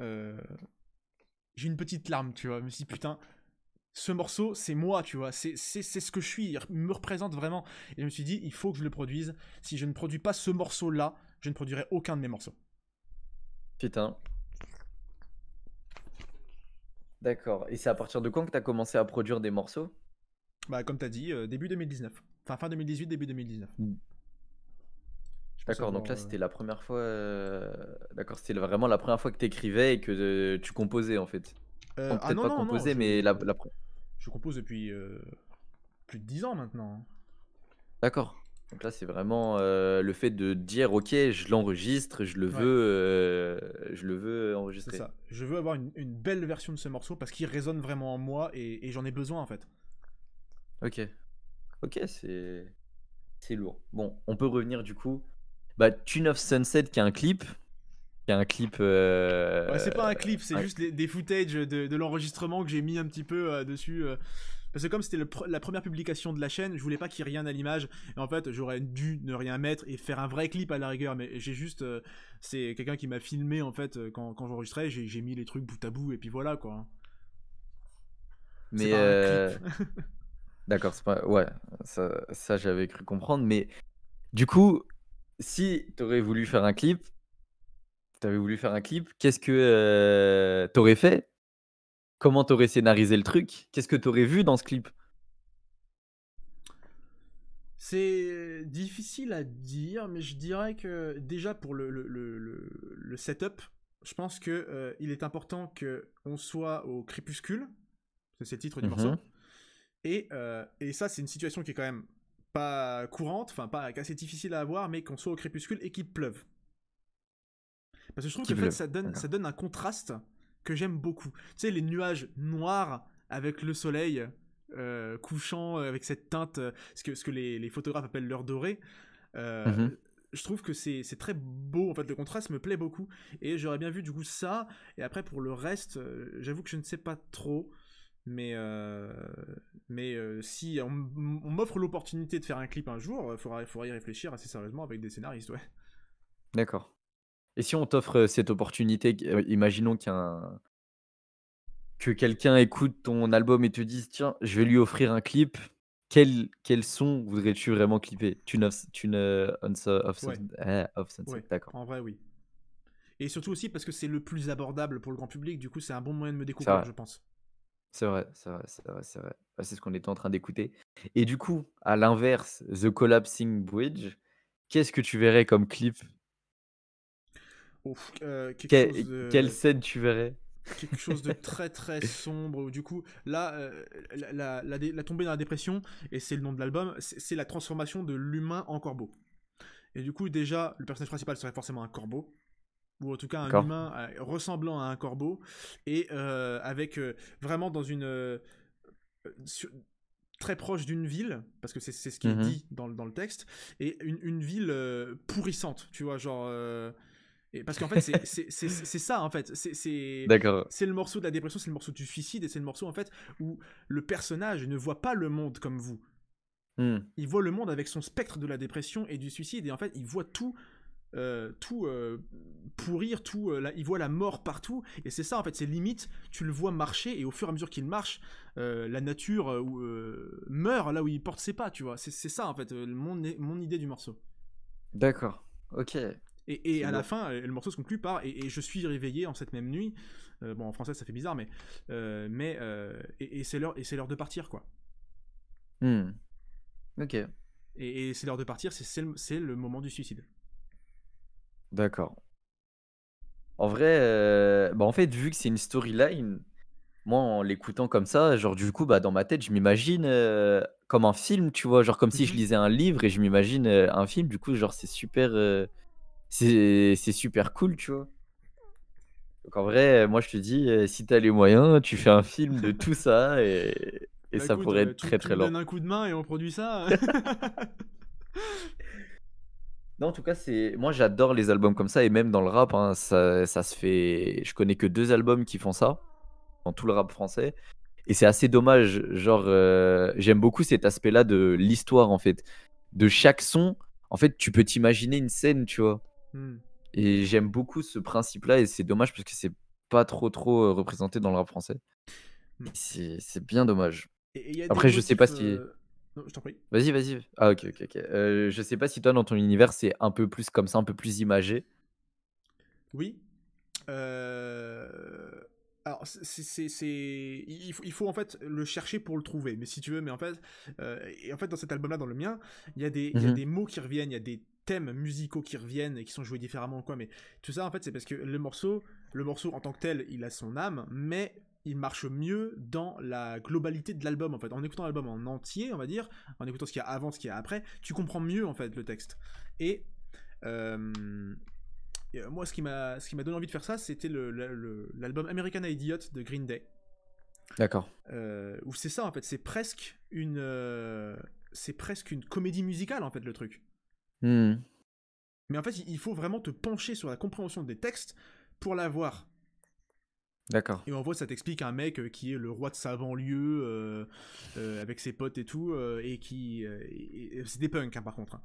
euh, j'ai une petite larme, tu vois. Je me suis dit, putain, ce morceau, c'est moi, tu vois, c'est ce que je suis, il me représente vraiment. Et je me suis dit, il faut que je le produise. Si je ne produis pas ce morceau-là, je ne produirai aucun de mes morceaux. Putain. D'accord. Et c'est à partir de quand que tu as commencé à produire des morceaux Bah, comme tu as dit, euh, début 2019. Enfin, fin 2018, début 2019. Hmm. D'accord, donc là, c'était euh, la première fois. Euh, d'accord, c'était vraiment la première fois que tu écrivais et que tu composais, en fait. Ah peut-être pas composé, mais la, la... Je compose depuis plus de 10 ans maintenant. D'accord. Donc là, c'est vraiment euh, le fait de dire, ok, je l'enregistre, je le veux, euh, je le veux enregistrer. ça. Je veux avoir une, belle version de ce morceau parce qu'il résonne vraiment en moi et, j'en ai besoin en fait. Ok. Ok, c'est c'est lourd. Bon, on peut revenir du coup. Bah, Tune of Sunset qui est un clip. Qui un clip. Euh, c'est pas un clip, c'est juste des footages de l'enregistrement que j'ai mis un petit peu dessus. Parce que comme c'était la première publication de la chaîne, je voulais pas qu'il y ait rien à l'image. Et en fait, j'aurais dû ne rien mettre et faire un vrai clip à la rigueur. Mais j'ai juste, euh, c'est quelqu'un qui m'a filmé en fait euh, quand, j'enregistrais. J'ai mis les trucs bout à bout et puis voilà quoi. Mais euh, d'accord, c'est pas ouais, ça, ça j'avais cru comprendre. Mais du coup, si t'aurais voulu faire un clip, t'avais voulu faire un clip, qu'est-ce que tu t'aurais fait Comment t'aurais scénarisé le truc Qu'est-ce que t'aurais vu dans ce clip c'est difficile à dire, mais je dirais que déjà pour le, setup, je pense que euh, il est important que on soit au crépuscule, c'est le titre du mmh morceau. Euh, et, ça, c'est une situation qui est quand même pas courante, enfin pas assez difficile à avoir, mais qu'on soit au crépuscule et qu'il pleuve. Parce que je trouve que ça ça donne un contraste que j'aime beaucoup. Tu sais, les nuages noirs avec le soleil euh, couchant euh, avec cette teinte, euh, ce que, ce que les, les photographes appellent l'heure dorée. Mhm. Je trouve que c'est très beau, en fait, le contraste me plaît beaucoup. Et j'aurais bien vu du coup ça. Et après, pour le reste, j'avoue que je ne sais pas trop. Mais, mais si on, m'offre l'opportunité de faire un clip un jour, il faudra, faudra, y réfléchir assez sérieusement avec des scénaristes, ouais. D'accord. Et si on t'offre euh, cette opportunité, euh, imaginons qu'un que quelqu'un écoute ton album et te dise tiens, je vais lui offrir un clip. Quel, son voudrais-tu vraiment clipper Tune of, Sunset, d'accord. En vrai, oui. Et surtout aussi parce que c'est le plus abordable pour le grand public, du coup, c'est un bon moyen de me découvrir, je pense. c'est vrai, c'est vrai, c'est vrai. C'est ce qu'on était en train d'écouter. Et du coup, à l'inverse, The Collapsing Bridge, qu'est-ce que tu verrais comme clip Ouf, euh, Quelle scène tu verrais quelque chose de très très sombre. Du coup, là, euh, la, tombée dans la dépression, et c'est le nom de l'album, c'est la transformation de l'humain en corbeau. Et du coup, déjà, le personnage principal serait forcément un corbeau, ou en tout cas un humain euh, ressemblant à un corbeau, et avec vraiment dans une. très proche d'une ville, parce que c'est ce qui est mmh dit dans, dans, le texte, et une, une ville pourrissante, tu vois, genre et parce qu'en fait, c'est ça, en fait. C'est le morceau de la dépression, c'est le morceau du suicide, et c'est le morceau, en fait, où le personnage ne voit pas le monde comme vous. Hmm. Il voit le monde avec son spectre de la dépression et du suicide, et en fait, il voit tout. Euh, tout euh, pourrir, tout, euh, il voit la mort partout, et c'est ça en fait, c'est limite, tu le vois marcher, et au fur et à mesure qu'il marche, la nature meurt là où il porte ses pas, tu vois, c'est ça en fait, mon, mon idée du morceau. D'accord, ok, et, à la fin, le morceau se conclut par et, je suis réveillé en cette même nuit. Euh, bon, en français, ça fait bizarre, mais euh, mais euh, et, c'est l'heure et c'est l'heure de partir, quoi. Hum. Ok. Et, c'est l'heure de partir. C'est le, le, moment du suicide. D'accord. En vrai, bah, en fait, vu que c'est une storyline, moi, en l'écoutant comme ça, genre du coup, bah dans ma tête, je m'imagine comme un film, tu vois, genre comme si je mhm. lisais un livre et je m'imagine un film. Du coup, genre c'est super c'est super cool, tu vois. Donc en vrai, moi je te dis, euh, si t'as les moyens, tu fais un film de tout ça et, bah, ça pourrait euh, être très très long. On donne un coup de main et on produit ça. non, en tout cas, c'est moi j'adore les albums comme ça et même dans le rap, hein, ça, se fait. Je connais que deux albums qui font ça dans tout le rap français. Et c'est assez dommage. Genre, euh, j'aime beaucoup cet aspect-là de l'histoire en fait. De chaque son, en fait, tu peux t'imaginer une scène, tu vois. Hmm. Et j'aime beaucoup ce principe-là, et c'est dommage parce que c'est pas trop trop euh, représenté dans le rap français. Hmm. C'est bien dommage. Après, je sais pas si. Euh, vas-y, vas-y. Ah, ok, ok, ok. Euh, je sais pas si toi, dans ton univers, c'est un peu plus comme ça, un peu plus imagé. Oui. Alors, c'est, il, il, faut, en fait le chercher pour le trouver, mais si tu veux, mais en fait, et en fait dans cet album-là, dans le mien, il y, a des, il y a mmh des mots qui reviennent, il y a des thèmes musicaux qui reviennent et qui sont joués différemment quoi mais tout ça en fait c'est parce que le morceau le morceau en tant que tel il a son âme mais il marche mieux dans la globalité de l'album en fait en écoutant l'album en entier on va dire en écoutant ce qu'il y a avant ce qu'il y a après tu comprends mieux en fait le texte et euh, euh, moi ce qui m'a ce qui m'a donné envie de faire ça c'était le l'album American Idiot de Green Day d'accord euh, où c'est ça en fait c'est presque une c'est presque une comédie musicale en fait le truc Hmm. Mais en fait, il faut vraiment te pencher sur la compréhension des textes pour l'avoir. D'accord. Et en gros, ça t'explique un mec euh, qui est le roi de sa banlieue euh, euh, avec ses potes et tout, et qui. c'est des punks, hein, par contre. Hein.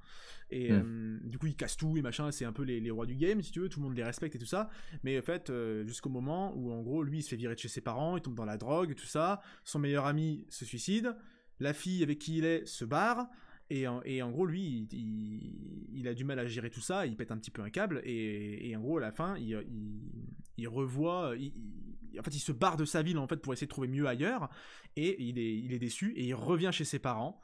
Et hmm. du coup, il casse tout et machin, c'est un peu les, les, rois du game, si tu veux, tout le monde les respecte et tout ça. Mais en fait, jusqu'au moment où, en gros, lui, il se fait virer de chez ses parents, il tombe dans la drogue, et tout ça. Son meilleur ami se suicide. La fille avec qui il est se barre. Et en, gros, lui, il, a du mal à gérer tout ça, il pète un petit peu un câble, et, en gros, à la fin, il, revoit, en fait, il se barre de sa ville, en fait, pour essayer de trouver mieux ailleurs, et il est, déçu, et il revient chez ses parents,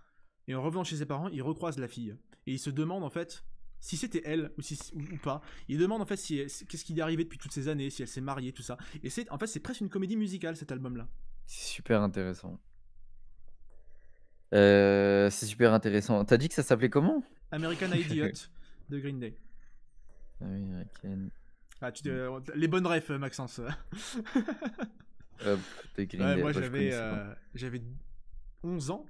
et en revenant chez ses parents, il recroise la fille, et il se demande, en fait, si c'était elle ou, si, pas. Il demande en fait si qu'est-ce qui lui est arrivé depuis toutes ces années, si elle s'est mariée, tout ça. Et c'est en fait c'est presque une comédie musicale cet album là. C'est super intéressant. Euh, c'est super intéressant. T'as dit que ça s'appelait comment American Idiot de Green Day. Ah, tu Les bonnes refs, euh, Maxence. Hop, Green Day. Moi, j'avais, euh, j'avais 11 ans.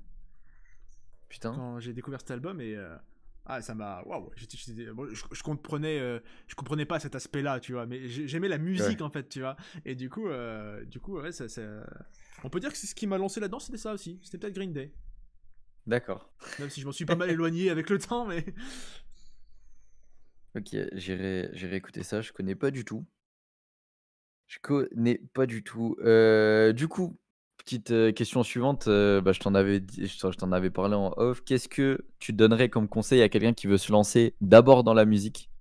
Putain. Quand j'ai découvert cet album et. Ah, ça m'a. Waouh! je, comprenais, je comprenais pas cet aspect-là, tu vois, mais j'aimais la musique, en fait, tu vois. Et du coup, du coup ouais, ça, ça... on peut dire que c'est ce qui m'a lancé là-dedans, c'était ça aussi. C'était peut-être Green Day. D'accord. Même si je m'en suis pas mal éloigné avec le temps, mais. Ok, j'irai, écouter ça. Je connais pas du tout. Je connais pas du tout. Euh, du coup, petite euh, question suivante. Euh, bah, je t'en avais, je t'en avais parlé en off. Qu'est-ce que tu donnerais comme conseil à quelqu'un qui veut se lancer d'abord dans la musique,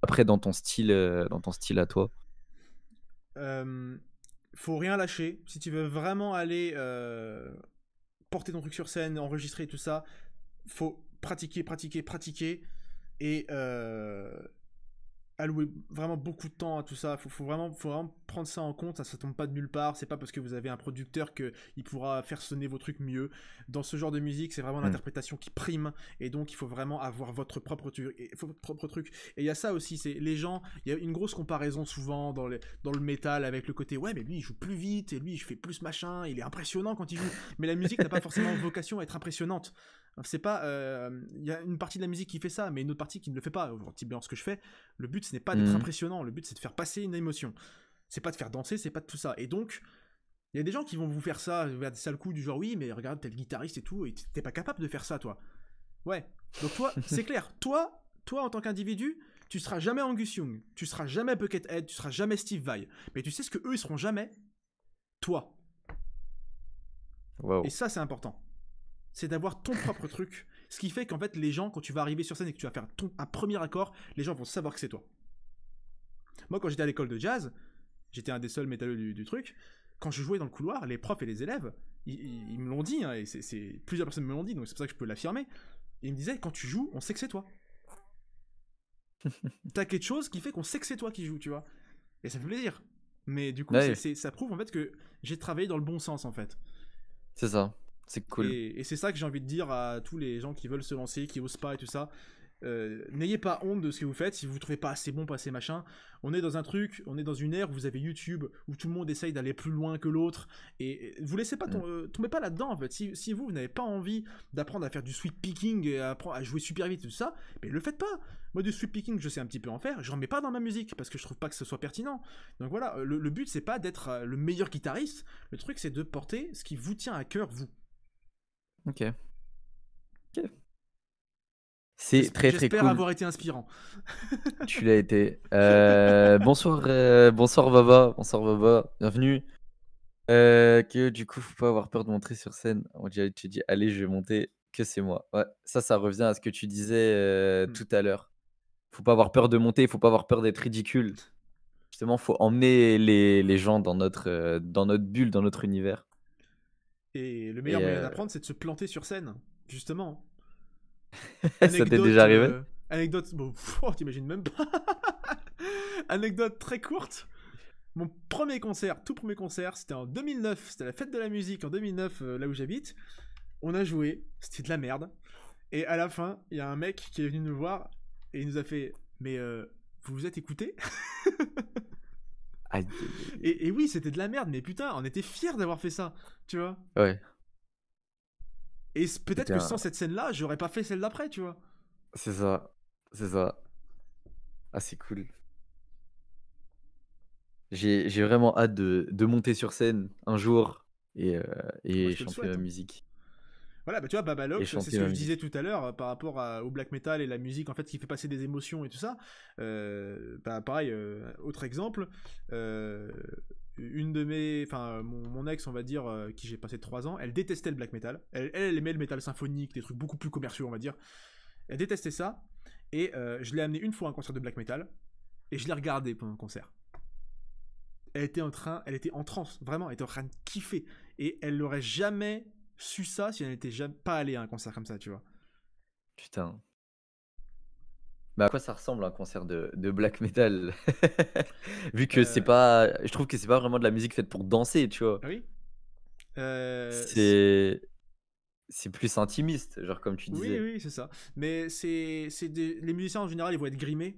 après dans ton style, dans ton style à toi Euh, faut rien lâcher. Si tu veux vraiment aller porter ton truc sur scène, enregistrer tout ça, faut pratiquer, pratiquer, pratiquer. Et, euh, allouer vraiment beaucoup de temps à tout ça. Faut, faut vraiment, prendre ça en compte. Ça, ça tombe pas de nulle part. C'est pas parce que vous avez un producteur que il pourra faire sonner vos trucs mieux. Dans ce genre de musique, c'est vraiment hmm. l'interprétation qui prime. Et donc, il faut vraiment avoir votre propre, propre truc. Et il y a ça aussi. C'est les gens. Il y a une grosse comparaison souvent dans, dans le métal avec le côté ouais, mais lui il joue plus vite et lui il fait plus machin. Il est impressionnant quand il joue. Mais la musique n'a pas forcément vocation à être impressionnante. C'est pas. Euh, il y a une partie de la musique qui fait ça, mais une autre partie qui ne le fait pas. bien ce que je fais, le but ce n'est pas d'être mmh. impressionnant, le but c'est de faire passer une émotion. C'est pas de faire danser, c'est pas de tout ça. Et donc, il y a des gens qui vont vous faire ça, vers des sales coups du genre oui, mais regarde, t'es le guitariste et tout, et t'es pas capable de faire ça, toi. Ouais. Donc toi, c'est clair, toi, toi en tant qu'individu, tu seras jamais Angus Young, tu seras jamais Buckethead, tu seras jamais Steve Vai. Mais tu sais ce que eux ils seront jamais Toi. Et ça c'est important c'est d'avoir ton propre truc. Ce qui fait qu'en fait, les gens, quand tu vas arriver sur scène et que tu vas faire ton, un premier accord, les gens vont savoir que c'est toi. Moi, quand j'étais à l'école de jazz, j'étais un des seuls métalleux du, truc. Quand je jouais dans le couloir, les profs et les élèves, ils, me l'ont dit, hein, et c'est, plusieurs personnes me l'ont dit, donc c'est pour ça que je peux l'affirmer. Ils me disaient, quand tu joues, on sait que c'est toi. T'as quelque chose qui fait qu'on sait que c'est toi qui joues, tu vois. Et ça fait plaisir. Mais du coup, bah ça prouve en fait que j'ai travaillé dans le bon sens, en fait. C'est ça. C'est cool. Et, c'est ça que j'ai envie de dire à tous les gens qui veulent se lancer, qui osent pas et tout ça. Euh, n'ayez pas honte de ce que vous faites si vous ne trouvez pas assez bon, pas assez machin. On est dans un truc, on est dans une ère où vous avez YouTube, où tout le monde essaye d'aller plus loin que l'autre. Et, vous laissez pas mm. euh, tomber pas là-dedans en fait. Si, vous, n'avez pas envie d'apprendre à faire du sweep picking, et à, à jouer super vite et tout ça, mais le faites pas. Moi, du sweep picking, je sais un petit peu en faire, Je mets pas dans ma musique parce que je trouve pas que ce soit pertinent. Donc voilà, le, le but c'est pas d'être euh, le meilleur guitariste, le truc c'est de porter ce qui vous tient à cœur, vous. Ok. C'est très très cool. J'espère avoir été inspirant. tu l'as été. Euh, bonsoir, euh, bonsoir Baba, bonsoir Baba, bienvenue. Euh, que du coup, faut pas avoir peur de monter sur scène. On dit, tu dis, allez, je vais monter, que c'est moi. Ouais, ça, ça revient à ce que tu disais hmm. tout à l'heure. Faut pas avoir peur de monter, faut pas avoir peur d'être ridicule. Justement, faut emmener les, les gens dans notre, dans notre bulle, dans notre univers. Et le meilleur moyen euh, d'apprendre, c'est de se planter sur scène, justement. ça t'est déjà arrivé euh, Anecdote, oh, t'imagines même pas. anecdote très courte. Mon premier concert, tout premier concert, c'était en 2009. C'était la fête de la musique en 2009, euh, là où j'habite. On a joué, c'était de la merde. Et à la fin, il y a un mec qui est venu nous voir et il nous a fait Mais vous vous êtes écouté et, oui, c'était de la merde, mais putain, on était fiers d'avoir fait ça, tu vois. Ouais. Et peut-être que sans cette scène-là, j'aurais pas fait celle d'après, tu vois. C'est ça, c'est ça. Ah, c'est cool. J'ai vraiment hâte de, monter sur scène un jour et, euh, et chanter la hein. musique. Voilà, bah, tu vois, Babalox, c'est ce que je disais tout à l'heure euh, par rapport au black metal et la musique en fait qui fait passer des émotions et tout ça. Euh, bah, pareil, euh, autre exemple, une de mes, enfin mon, ex, on va dire, qui j'ai passé 3 ans, elle détestait le black metal. Elle, elle, aimait le métal symphonique, des trucs beaucoup plus commerciaux, on va dire. Elle détestait ça et je l'ai amené une fois à un concert de black metal et je l'ai regardée pendant le concert elle était en train, elle était en transe, vraiment, elle était en train de kiffer. Et elle n'aurait jamais su ça si elle n'était jamais pas allée à un concert comme ça, tu vois. Putain. mais bah, à quoi ça ressemble un concert de, de black metal Vu que c'est euh. pas. Je trouve que c'est pas vraiment de la musique faite pour danser, tu vois. Ah oui. Euh, c'est. C'est plus intimiste, genre comme tu disais. Oui, oui, c'est ça. Mais c'est, c'est les musiciens en général, ils vont être grimés.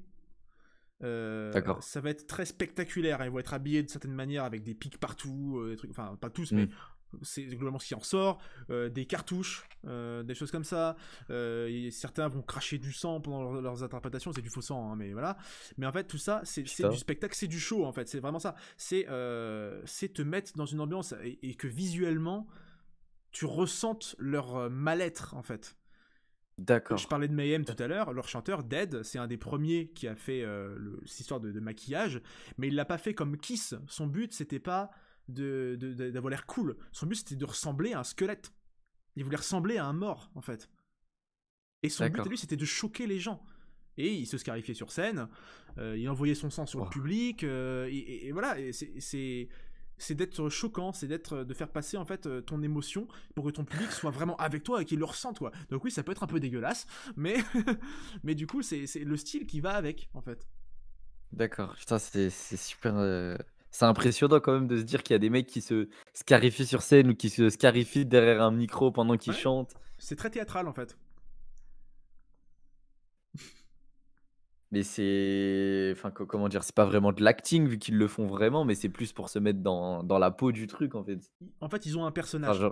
Euh, D'accord. Ça va être très spectaculaire. Ils vont être habillés de certaines manières avec des pics partout, des trucs. Enfin, pas tous, mais hmm c'est globalement ce qui en sort euh, des cartouches, euh, des choses comme ça. Euh, certains vont cracher du sang pendant leurs interprétations, c'est du faux sang, hein, mais voilà. Mais en fait, tout ça, c'est du spectacle, c'est du show, en fait, c'est vraiment ça. C'est te mettre dans une ambiance et, que visuellement, tu ressentes leur mal-être, en fait. D'accord. Je parlais de Mayhem tout à l'heure, leur chanteur Dead, c'est un des premiers qui a fait cette histoire de, de, maquillage, mais il l'a pas fait comme Kiss. Son but, c'était pas d'avoir de, l'air cool. Son but, c'était de ressembler à un squelette. Il voulait ressembler à un mort, en fait. Et son but à lui, c'était de choquer les gens. Et il se scarifiait sur scène, euh, il envoyait son sang sur le public, euh, et, voilà, c'est c'est d'être choquant, c'est d'être de faire passer en fait euh, ton émotion pour que ton public soit vraiment avec toi et qu'il le ressente quoi. Donc oui, ça peut être un peu dégueulasse, mais mais du coup c'est le style qui va avec en fait. D'accord, putain c'est super c'est impressionnant quand même de se dire qu'il y a des mecs qui se scarifient sur scène ou qui se scarifient derrière un micro pendant qu'ils chantent. C'est très théâtral en fait. mais c'est enfin comment dire c'est pas vraiment de l'acting vu qu'ils le font vraiment mais c'est plus pour se mettre dans, dans, la peau du truc en fait en fait ils ont un personnage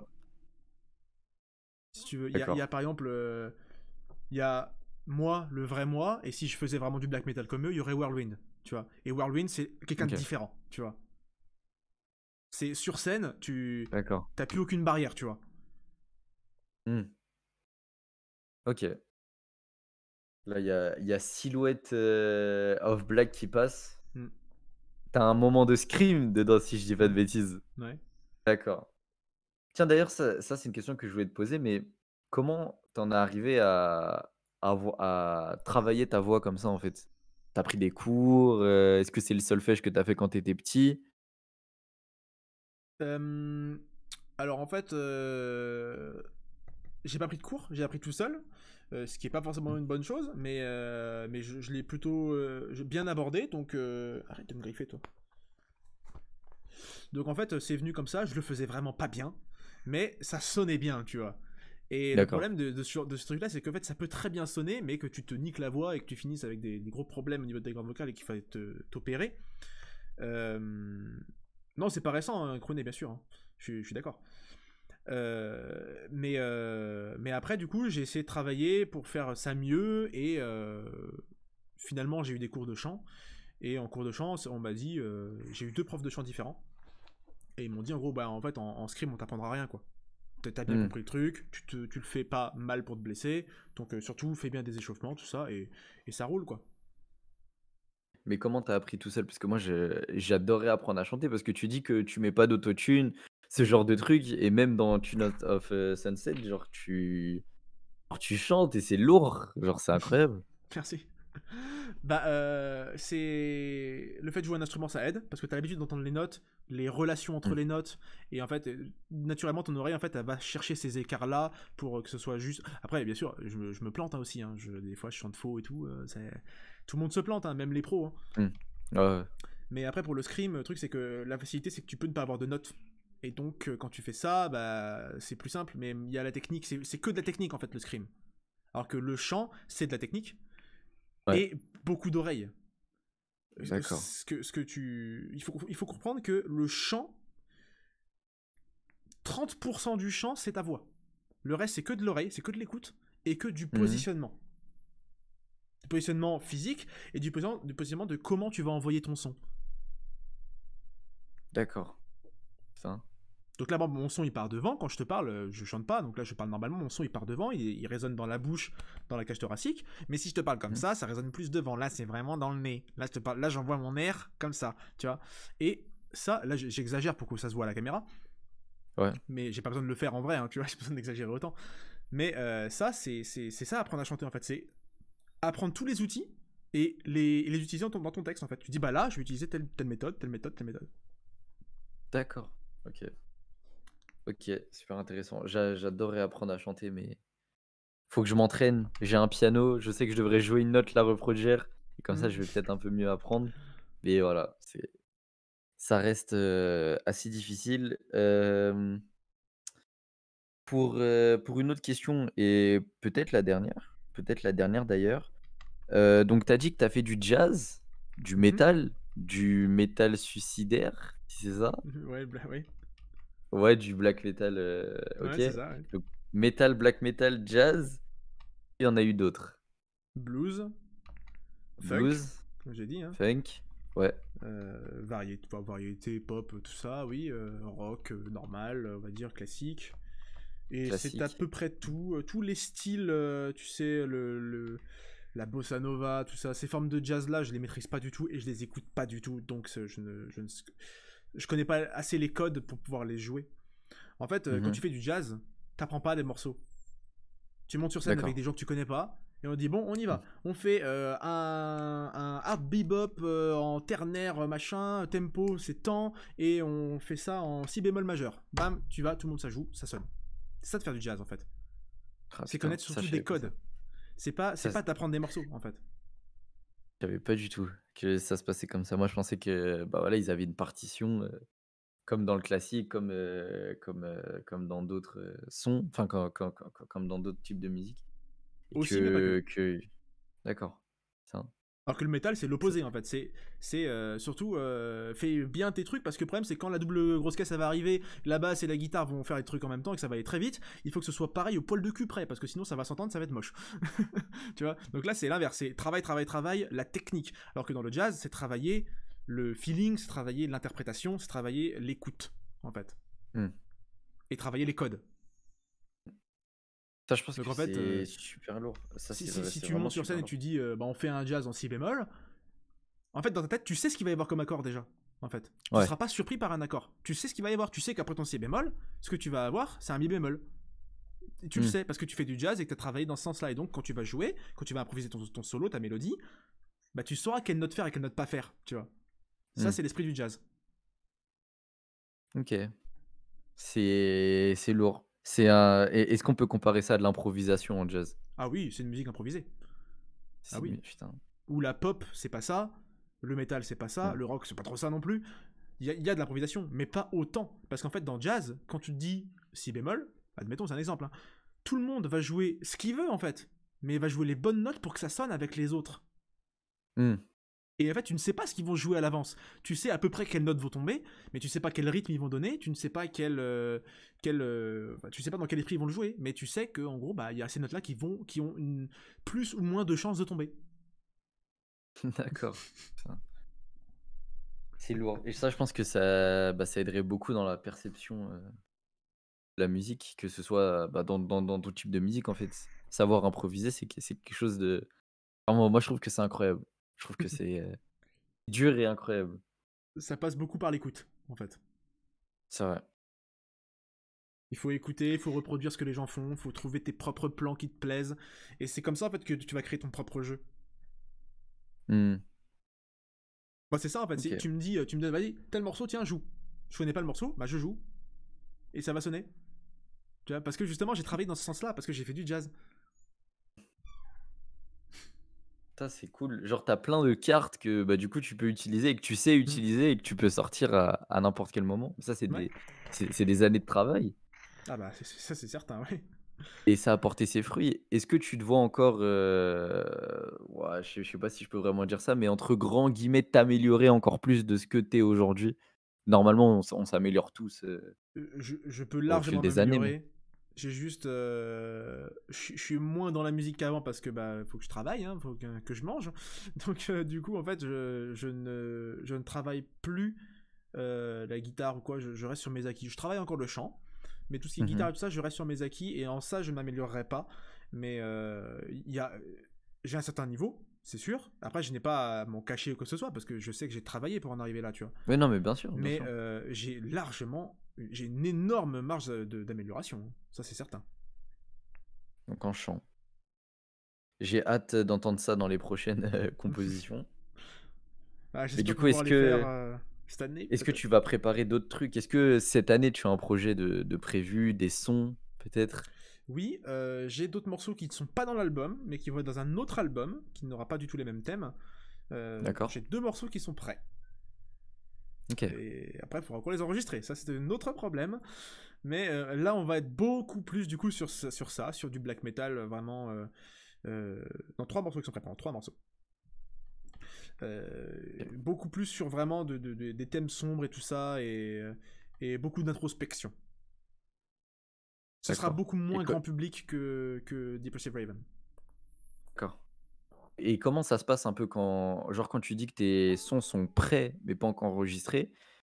si tu veux il y, a, par exemple euh, il y a moi le vrai moi et si je faisais vraiment du black metal comme eux il y aurait Whirlwind tu vois. Et Whirlwind, c'est quelqu'un de différent, tu vois. C'est sur scène, tu t'as plus aucune barrière, tu vois. Hmm. Ok. Là, il y a, Silhouette euh, of Black qui passe. Hmm. T'as un moment de scream dedans, si je dis pas de bêtises. D'accord. Tiens, d'ailleurs, ça, c'est une question que je voulais te poser, mais comment t'en es arrivé à travailler ta voix comme ça, en fait T'as pris des cours euh, Est-ce que c'est le solfège que t'as fait quand t'étais petit alors en fait, j'ai pas pris de cours, j'ai appris tout seul, ce qui est pas forcément mmh. une bonne chose, mais, mais je, l'ai plutôt bien abordé, donc arrête de me griffer toi. Donc en fait, c'est venu comme ça, je le faisais vraiment pas bien, mais ça sonnait bien, tu vois. Et le problème de, ce, truc-là, c'est que fait, ça peut très bien sonner, mais que tu te niques la voix et que tu finisses avec des, gros problèmes au niveau de ta vocale et qu'il fallait t'opérer. Euh, non, c'est pas récent, un hein, Croné, bien sûr. Hein. Je, suis d'accord. Euh, euh, mais, après, du coup, j'ai essayé de travailler pour faire ça mieux et finalement, j'ai eu des cours de chant. Et en cours de chant, on m'a dit, j'ai eu deux profs de chant différents. Et ils m'ont dit, en gros, bah en fait, en, en scrim, on t'apprendra rien, quoi. T'as bien mm. compris le truc, tu, te, tu le fais pas mal pour te blesser, donc euh, surtout fais bien des échauffements, tout ça, et, ça roule quoi. Mais comment t'as appris tout seul Parce que moi j'adorais apprendre à chanter, parce que tu dis que tu mets pas d'autotune, ce genre de truc, et même dans Tune of euh, Sunset, genre tu, tu chantes et c'est lourd, genre c'est incroyable. Merci. bah, euh, c'est. Le fait de jouer un instrument, ça aide, parce que t'as l'habitude d'entendre les notes, les relations entre mm. les notes, et en fait, naturellement, ton oreille, en fait, elle va chercher ces écarts-là pour euh, que ce soit juste. Après, bien sûr, je, je me plante hein, aussi, hein. des fois, je chante faux et tout, euh, tout le monde se plante, hein, même les pros. Hein. Mm. Mais après, pour le scream, le truc, c'est que la facilité, c'est que tu peux ne pas avoir de notes. Et donc, quand tu fais ça, bah, c'est plus simple, mais il y a la technique, c'est que de la technique, en fait, le scream. Alors que le chant, c'est de la technique et beaucoup d'oreilles. Euh, D'accord. Ce que, ce que tu... il, faut, il faut comprendre que le chant, 30% du chant, c'est ta voix. Le reste, c'est que de l'oreille, c'est que de l'écoute et que du mhm. positionnement. Du positionnement physique et du, du positionnement de comment tu vas envoyer ton son. D'accord. Ça. Donc là, mon son il part devant. Quand je te parle, euh, je chante pas. Donc là, je parle normalement. Mon son il part devant. Il, résonne dans la bouche, dans la cage thoracique. Mais si je te parle comme mhm. ça, ça résonne plus devant. Là, c'est vraiment dans le nez. Là, je te parle. Là, j'envoie mon air comme ça. Tu vois. Et ça, là, j'exagère pour que ça se voit à la caméra. Ouais. Mais j'ai pas besoin de le faire en vrai. Hein, tu vois, j'ai pas besoin d'exagérer autant. Mais euh, ça, c'est ça apprendre à chanter en fait. C'est apprendre tous les outils et les, les utiliser dans ton, texte en fait. Tu dis bah là, je vais utiliser telle, telle méthode, telle méthode, telle méthode. D'accord. Ok. Ok, super intéressant. J'adore J'adorerais apprendre à chanter, mais faut que je m'entraîne. J'ai un piano, je sais que je devrais jouer une note, la reproduire, et comme ça, je vais mmh. peut-être un peu mieux apprendre. Mais voilà, ça reste assez difficile. Pour, pour une autre question, et peut-être la dernière, peut-être la dernière d'ailleurs. Euh, donc, t'as dit que t'as fait du jazz, du mmh. métal, du métal suicidaire, si c'est ça. Mmh, ouais, bah, Ouais, du black metal. Euh, ok. metal, black metal, jazz. Il y en a eu d'autres. Blues. Blues. Funk, j'ai dit. Hein. Funk. Ouais. Euh, variété, pop, tout ça, oui. Euh, rock, euh, normal, on va dire classique. Et c'est à peu près tout. Tous les styles, tu sais, le, la bossa nova, tout ça. Ces formes de jazz là, je les maîtrise pas du tout et je les écoute pas du tout. Donc je ne. Je ne je connais pas assez les codes pour pouvoir les jouer. En fait, euh, quand mhm. tu fais du jazz, t'apprends pas des morceaux. Tu montes sur scène avec des gens que tu connais pas, et on dit bon, on y va. Mhm. On fait euh, un, un hard bebop euh, en ternaire machin, tempo c'est temps, et on fait ça en si bémol majeur. Bam, tu vas, tout le monde ça joue, ça sonne. C'est ça de faire du jazz en fait. Ah, c'est connaître surtout des codes. C'est pas, c'est pas t'apprendre des morceaux en fait. J'avais pas du tout que ça se passait comme ça. Moi, je pensais que bah voilà, ils avaient une partition comme dans le classique, comme comme comme dans d'autres sons, enfin comme, dans d'autres types de musique. Et d'accord. Alors que le métal, c'est l'opposé en fait. C'est, euh, surtout euh, fais bien tes trucs parce que le problème, c'est quand la double grosse caisse ça va arriver, la basse et la guitare vont faire les trucs en même temps et que ça va aller très vite. Il faut que ce soit pareil au poil de cul près parce que sinon ça va s'entendre, ça va être moche. tu vois Donc là, c'est l'inverse. C'est travail, travail, travail, la technique. Alors que dans le jazz, c'est travailler le feeling, c'est travailler l'interprétation, c'est travailler l'écoute en fait. Hmm. Et travailler les codes. Ça, je pense Donc, que en fait, c'est euh, super lourd. Ça, si, tu montes sur scène et tu dis euh, bah, on fait un jazz en si bémol, en fait, dans ta tête, tu sais ce qu'il va y avoir comme accord déjà. En fait, tu ne seras pas surpris par un accord. Tu sais ce qu'il va y avoir. Tu sais qu'après ton si bémol, ce que tu vas avoir, c'est un mi bémol. tu le hmm. sais parce que tu fais du jazz et que tu as travaillé dans ce sens-là. Et donc, quand tu vas jouer, quand tu vas improviser ton, solo, ta mélodie, bah tu sauras quelle note faire et quelle note pas faire. Tu vois. Ça, hmm. c'est l'esprit du jazz. Ok. C'est lourd. Est-ce qu'on peut comparer ça à de l'improvisation en jazz Ah oui, c'est une musique improvisée. Ah oui. Putain. Ou la pop, c'est pas ça. Le métal, c'est pas ça. Mmh. Le rock, c'est pas trop ça non plus. Il y, a de l'improvisation, mais pas autant. Parce qu'en fait, dans jazz, quand tu dis si bémol, admettons, c'est un exemple, hein, tout le monde va jouer ce qu'il veut en fait, mais il va jouer les bonnes notes pour que ça sonne avec les autres. Mmh. Et en fait, tu ne sais pas ce qu'ils vont jouer à l'avance. Tu sais à peu près quelles notes vont tomber, mais tu ne sais pas quel rythme ils vont donner, tu ne sais pas euh, euh, tu sais pas dans quel esprit ils vont le jouer, mais tu sais qu'en gros, bah, il y a ces notes là qui vont, qui ont une, plus ou moins de chances de tomber. D'accord. C'est lourd. Et ça, je pense que ça, bah, ça aiderait beaucoup dans la perception euh, de la musique, que ce soit bah, dans, tout type de musique en fait. Savoir improviser, c'est quelque chose de. moi, je trouve que c'est incroyable. Je trouve que c'est euh, dur et incroyable. Ça passe beaucoup par l'écoute, en fait. C'est vrai. Il faut écouter, il faut reproduire ce que les gens font, il faut trouver tes propres plans qui te plaisent. Et c'est comme ça, en fait, que tu vas créer ton propre jeu. Mmh. Bah, c'est ça, en fait. tu me dis, tu me donnes, vas-y, tel morceau, tiens, joue. Je connais pas le morceau, bah, je joue. Et ça va sonner. Tu vois, parce que justement, j'ai travaillé dans ce sens-là, parce que j'ai fait du jazz c'est cool. Genre, tu as plein de cartes que bah, du coup tu peux utiliser et que tu sais mmh. utiliser et que tu peux sortir à, n'importe quel moment. Ça, c'est des, c'est, des années de travail. Ah bah, ça, c'est certain, oui. Et ça a porté ses fruits. Est-ce que tu te vois encore, euh, ouais, je, sais pas si je peux vraiment dire ça, mais entre grands guillemets, t'améliorer encore plus de ce que tu es aujourd'hui Normalement, on, s'améliore tous. Euh, euh, je, je, peux largement des j'ai juste euh, je suis moins dans la musique qu'avant parce que bah faut que je travaille hein, faut que, je mange donc euh, du coup en fait je, je, ne travaille plus euh, la guitare ou quoi je, reste sur mes acquis je travaille encore le chant mais tout ce qui est mhm. guitare et tout ça je reste sur mes acquis et en ça je ne m'améliorerai pas mais il j'ai un certain niveau c'est sûr. Après, je n'ai pas mon cachet ou que ce soit, parce que je sais que j'ai travaillé pour en arriver là, tu vois. Mais non, mais bien sûr. mais j'ai largement, j'ai une énorme marge d'amélioration. Ça, c'est certain. Donc en chant. J'ai hâte d'entendre ça dans les prochaines euh, compositions. Ah, du coup, est-ce que. Euh, cette année Est-ce que tu vas préparer d'autres trucs Est-ce que cette année tu as un projet de, de prévu, des sons peut-être oui, euh, j'ai d'autres morceaux qui ne sont pas dans l'album, mais qui vont être dans un autre album, qui n'aura pas du tout les mêmes thèmes. D'accord. J'ai deux morceaux qui sont prêts. Ok. Et après, il faudra encore les enregistrer. Ça, c'est un autre problème. Mais euh, là, on va être beaucoup plus du coup sur, sur ça, sur du black metal euh, vraiment. Euh, dans trois morceaux qui sont préparés, trois morceaux. beaucoup plus sur vraiment de, des thèmes sombres et tout ça, et, et beaucoup d'introspection. Ce sera beaucoup moins grand public que, que Depressive Raven. D'accord. Et comment ça se passe un peu quand, genre quand tu dis que tes sons sont prêts mais pas encore enregistrés,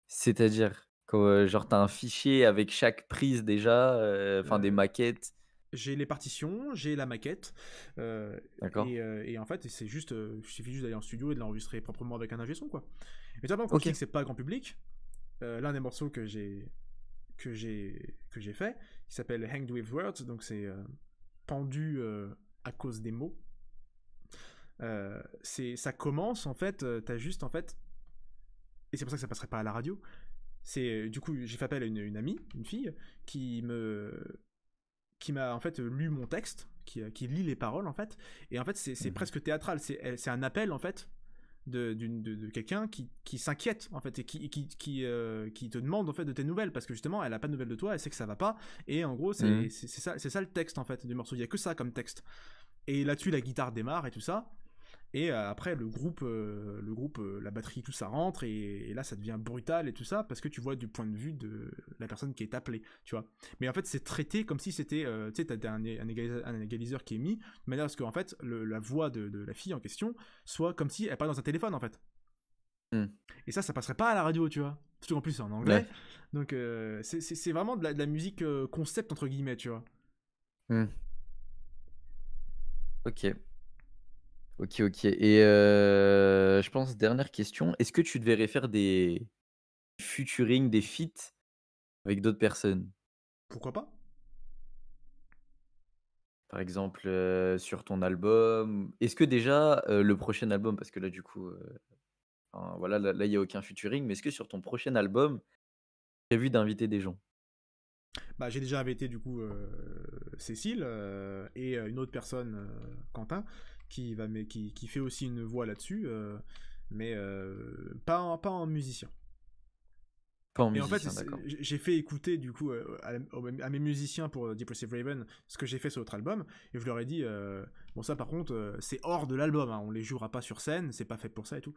c'est-à-dire genre, t'as un fichier avec chaque prise déjà, enfin des maquettes. J'ai les partitions, j'ai la maquette. Euh, et, en fait, c'est juste, il suffit juste d'aller en studio et de l'enregistrer proprement avec un ingé son, quoi. Mais toi, par que c'est pas grand public. L'un des morceaux que j'ai que j'ai que j'ai fait, qui s'appelle Hanged with Words, donc c'est pendu à cause des mots. c'est ça commence en fait, t'as juste en fait, et c'est pour ça que ça passerait pas à la radio c'est euh, du coup j'ai fait appel à une, amie, une fille, qui me qui m'a en fait lu mon texte, qui, euh, qui, lit les paroles en fait, et en fait c'est mhm. presque théâtral, c'est un appel en fait de, de, de quelqu'un qui, qui s'inquiète en fait et qui qui, qui, euh, qui, te demande en fait de tes nouvelles parce que justement elle a pas de nouvelles de toi elle sait que ça va pas et en gros c'est mhm. ça c'est ça le texte en fait du morceau il y a que ça comme texte et là-dessus la guitare démarre et tout ça et euh, après, le groupe, euh, le groupe euh, la batterie, tout ça rentre, et, là, ça devient brutal et tout ça, parce que tu vois du point de vue de la personne qui est appelée, tu vois. Mais en fait, c'est traité comme si c'était, tu sais, t'as un, égaliseur, qui est mis, de manière à ce en fait, la voix de, la fille en question soit comme si elle parle dans un téléphone, en fait. Hmm. Et ça, ça passerait pas à la radio, tu vois. Surtout en plus, c'est en anglais. Donc, c'est vraiment de la, musique concept, entre guillemets, tu vois. Hmm. Ok. Ok, ok. Et je pense, dernière question, est-ce que tu devrais faire des futuring, des feats avec d'autres personnes Pourquoi pas Par exemple, sur ton album. Est-ce que déjà le prochain album, parce que là, du coup, voilà, là, il n'y a aucun futuring, mais est-ce que sur ton prochain album, tu as vu d'inviter des gens bah, j'ai déjà invité du coup Cécile et une autre personne, Quentin qui, va, mais qui, qui fait aussi une voix là-dessus, euh, mais euh, pas, en, pas en musicien. Pas en musicien, en fait, j'ai fait écouter du coup euh, à, mes musiciens pour Depressive Raven ce que j'ai fait sur l'autre album, et je leur ai dit bon ça par contre c'est hors de l'album, hein, on les jouera pas sur scène, c'est pas fait pour ça et tout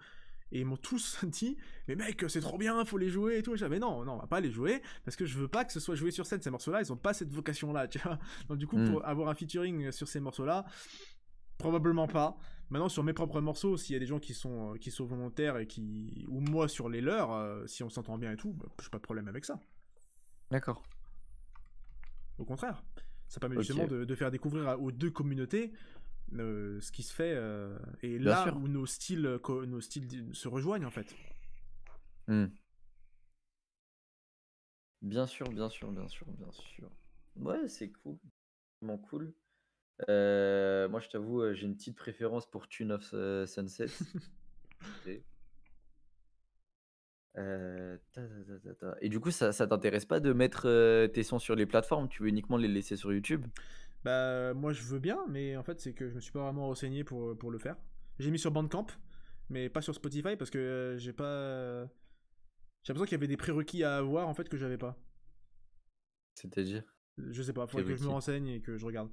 et ils m'ont tous dit mais mec c'est trop bien faut les jouer et tout mais non non on va pas les jouer parce que je veux pas que ce soit joué sur scène ces morceaux là ils ont pas cette vocation là tu vois donc du coup hmm. pour avoir un featuring sur ces morceaux là Probablement pas. Maintenant, sur mes propres morceaux, s'il y a des gens qui sont, euh, qui sont volontaires et qui. ou moi sur les leurs, euh, si on s'entend bien et tout, bah, je j'ai pas de problème avec ça. D'accord. Au contraire. Ça permet justement de, faire découvrir aux deux communautés euh, ce qui se fait. et là où nos styles, nos styles se rejoignent, en fait. Hmm. Bien sûr, bien sûr, bien sûr, bien sûr. Ouais, c'est cool. Vraiment cool. Euh, moi, je t'avoue, euh, j'ai une petite préférence pour Tune of euh, Sunset. Et du coup, ça, ça t'intéresse pas de mettre tes sons sur les plateformes Tu veux uniquement les laisser sur YouTube Bah, moi, je veux bien, mais en fait, c'est que je me suis pas vraiment renseigné pour, pour le faire. J'ai mis sur Bandcamp, mais pas sur Spotify parce que j'ai pas. J'ai l'impression qu'il y avait des prérequis à avoir en fait que j'avais pas. C'est-à-dire Je sais pas, faudrait que je me renseigne et que je regarde.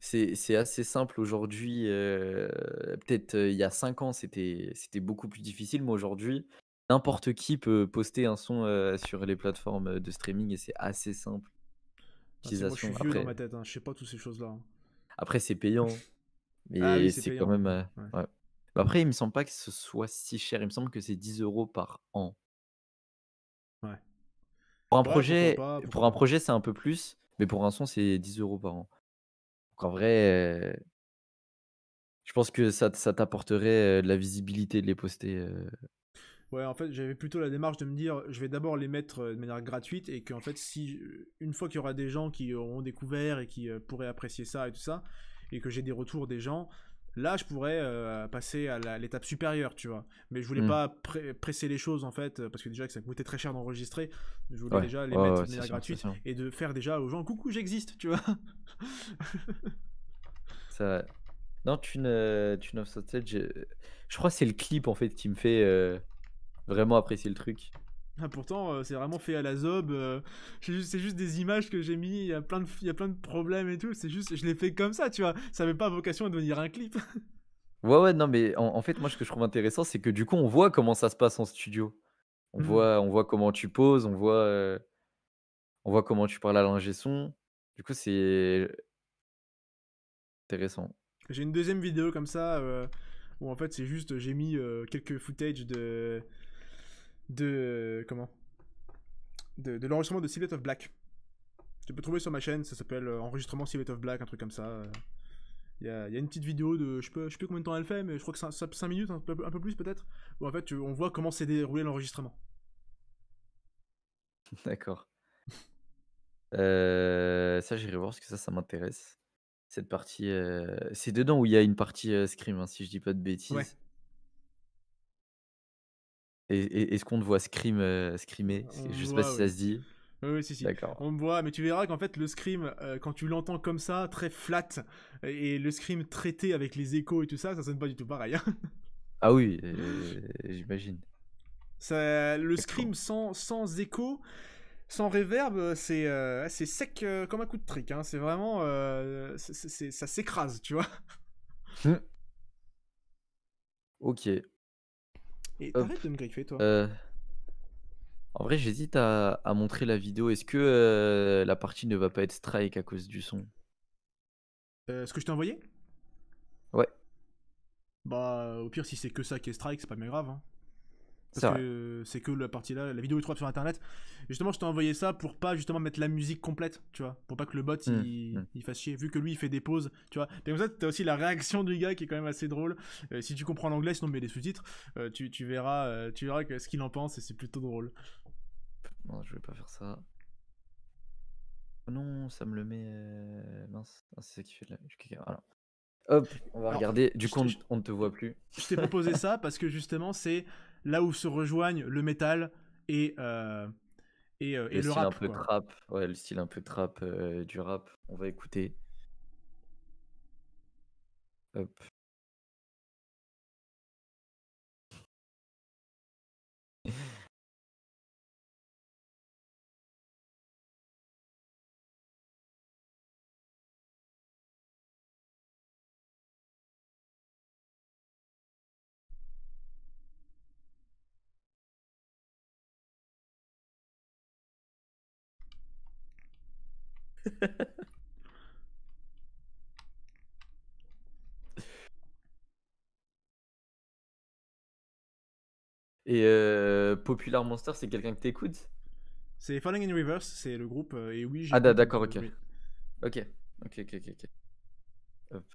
C'est assez simple aujourd'hui. Peut-être il y a 5 ans, c'était beaucoup plus difficile, mais aujourd'hui, n'importe qui peut poster un son sur les plateformes de streaming et c'est assez simple. Ah, je suis dans ma tête, hein, je sais pas toutes ces choses-là. Hein. après, c'est payant, ah mais c'est quand même. Après, il me semble pas que ce soit si cher. Il me semble que c'est 10 euros par an. Pour un projet, projet, c'est un peu plus, mais pour un son, c'est 10 euros par an en vrai, je pense que ça, ça t'apporterait de la visibilité de les poster. Ouais, en fait, j'avais plutôt la démarche de me dire, je vais d'abord les mettre de manière gratuite et qu'en fait, si une fois qu'il y aura des gens qui auront découvert et qui pourraient apprécier ça et tout ça, et que j'ai des retours des gens, Là, je pourrais euh, passer à l'étape supérieure, tu vois. Mais je voulais hmm. pas presser les choses, en fait, parce que déjà que ça coûtait très cher d'enregistrer. Je voulais déjà les mettre de manière et de faire déjà aux gens coucou, j'existe, tu vois. Non, tu ne, tu of je, je crois que c'est le clip en fait qui me fait euh, vraiment apprécier le truc. Ah, pourtant, euh, c'est vraiment fait à la zob. Euh, c'est juste, des images que j'ai mis. Il y a plein de, y a plein de problèmes et tout. C'est juste, je l'ai fait comme ça, tu vois. Ça n'avait pas vocation à devenir un clip. ouais, ouais, non, mais en, fait, moi, ce que je trouve intéressant, c'est que du coup, on voit comment ça se passe en studio. On mmh. voit, on voit comment tu poses. On voit, euh, on voit comment tu parles à l'ingé son. Du coup, c'est intéressant. J'ai une deuxième vidéo comme ça où en fait, c'est juste, j'ai mis quelques footage de de. Euh, comment De, l'enregistrement de Silhouette of Black. Tu peux trouver sur ma chaîne, ça s'appelle euh, Enregistrement Silhouette of Black, un truc comme ça. Il euh. y, a, il y, a, une petite vidéo de, je, peux, je sais plus combien de temps elle fait, mais je crois que 5, 5 minutes, un peu, plus peut-être, où en fait on voit comment s'est déroulé l'enregistrement. D'accord. ça, j'irai voir parce que ça, ça m'intéresse. Cette partie, c'est dedans où il y a une partie scrim Scream, hein, si je dis pas de bêtises. Et, est-ce qu'on te voit scream, euh, screamer sais pas si ça se dit. Oui, oui, si, On me voit, mais tu verras qu'en fait, le scream, euh, quand tu l'entends comme ça, très flat, et le scream traité avec les échos et tout ça, ça sonne pas du tout pareil. Hein. ah oui, j'imagine. le scream sans, sans écho, sans reverb, euh, c'est sec comme un coup de trick. Hein. C'est vraiment. ça s'écrase, tu vois. Hum. ok, et arrête me toi. Euh, en vrai, j'hésite à, montrer la vidéo. Est-ce que euh, la partie ne va pas être strike à cause du son euh, Ce que je t'ai envoyé Ouais. Bah, au pire, si c'est que ça qui est strike, c'est pas bien grave. Hein c'est que la partie là, la vidéo est trop sur internet. justement, je t'ai envoyé ça pour pas justement mettre la musique complète, tu vois, pour pas que le bot mmh, il, mmh. il, fasse chier, vu que lui il fait des pauses, tu vois. Et comme ça, t'as aussi la réaction du gars qui est quand même assez drôle. Euh, si tu comprends l'anglais, sinon mets les sous-titres, euh, tu, tu, verras, euh, tu verras que ce qu'il en pense et c'est plutôt drôle. Non, je vais pas faire ça. non, ça me le met. Mince, ah, c'est ça qui fait de la. Voilà. Hop, on va regarder. Du coup, on ne te voit plus. Je t'ai proposé ça parce que justement, c'est là où se rejoignent le métal et, euh, euh, et, le, rap. Un peu Trap. le style un peu trap euh, du rap. On va écouter. Hop. Et euh, Popular Monster, c'est quelqu'un que t'écoutes C'est Falling in Reverse, c'est le groupe. Euh, et oui, j'ai Ah, d'accord, ok. ok. Ok, ok, ok. Hop.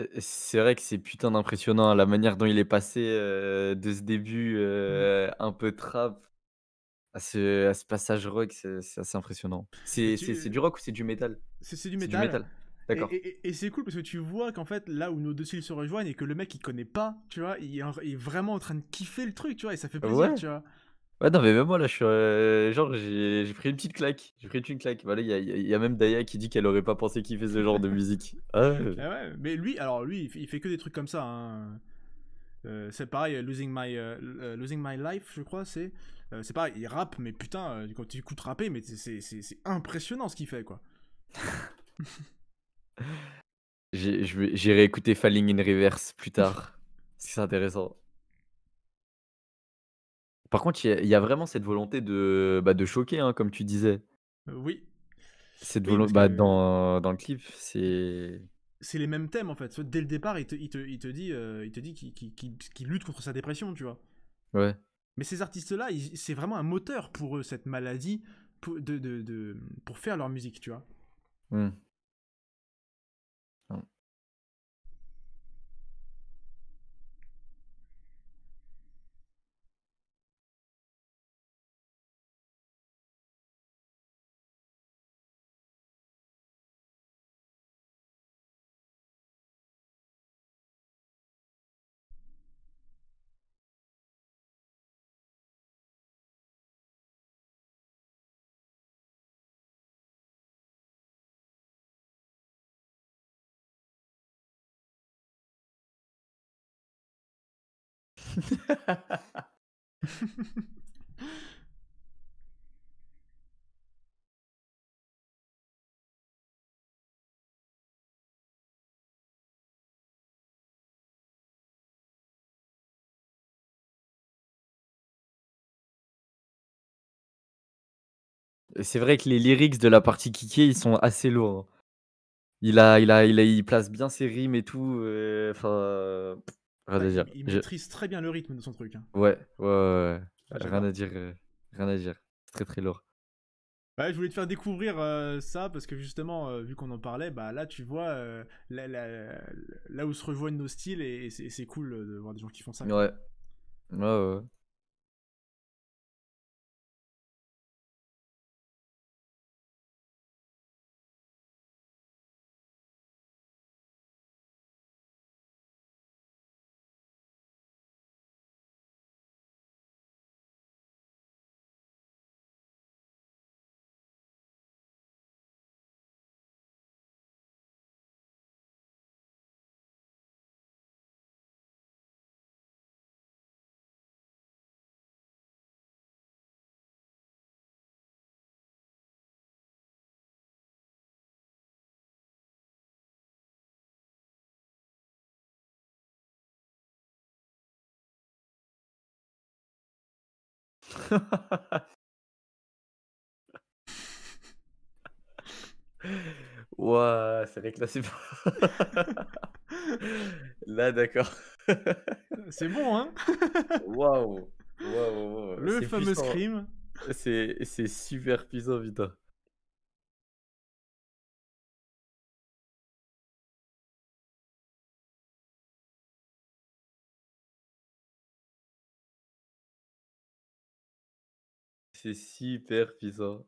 Euh, c'est vrai que c'est putain d'impressionnant, hein, la manière dont il est passé, de ce début, mmh. un peu trap à ce à ce passage rock, c'est assez impressionnant. C'est c'est du rock ou c'est du métal? C'est du métal et et c'est cool parce que tu vois qu'en fait, là où nos deux styles se rejoignent et que le mec il connaît pas, tu vois? Il est vraiment en train de kiffer le truc, tu vois? Et ça fait plaisir, tu vois? Ouais, non, mais même moi, là, je suis. Euh, genre, j'ai pris une petite claque. J'ai pris une claque. Voilà, il y a, y même Daya qui dit qu'elle aurait pas pensé qu'il fait ce genre de musique. Ah ah mais lui, alors lui, il fait, que des trucs comme ça. Hein. Euh, c'est pareil, euh, Losing My, Losing My Life, je crois, c'est. c'est pareil, il rappe, mais putain, quand tu écoutes rapper, mais c'est- c'est impressionnant ce qu'il fait, quoi. J'ai- je J'irai écouter Falling in Reverse plus tard. C'est intéressant. Par contre, il y, a- vraiment cette volonté de, bah, de choquer, hein, comme tu disais. oui, Cette volonté, bah, dans, dans le clip, c'est. c'est les mêmes thèmes en fait. Dès le départ, il te, il te, il te dit, il te dit qu'il lutte contre sa dépression, tu vois. Ouais. Mais ces artistes-là, c'est vraiment un moteur pour eux, cette maladie, pour, de- pour faire leur musique, tu vois. Hmm. C'est vrai que les lyrics de la partie kiki, ils sont assez lourds. Hein. Il, a, il, a, il, a, il place bien ses rimes et tout. Enfin. Bah, il, maîtrise très bien le rythme de son truc. Hein. Ouais, ouais, ouais. Ah, euh, rien à dire. rien à dire. très très lourd. Bah ouais, je voulais te faire découvrir euh, ça parce que justement, euh, vu qu'on en parlait, bah là tu vois là, où se rejoignent nos styles et, et c'est cool de voir des gens qui font ça. Ouais. Ouais, ouais. Ouah, c'est réclassé là, pas. là, d'accord. c'est bon, hein Waouh wow, Le fameux hein. scream. C'est super puissant, putain. C'est super puissant.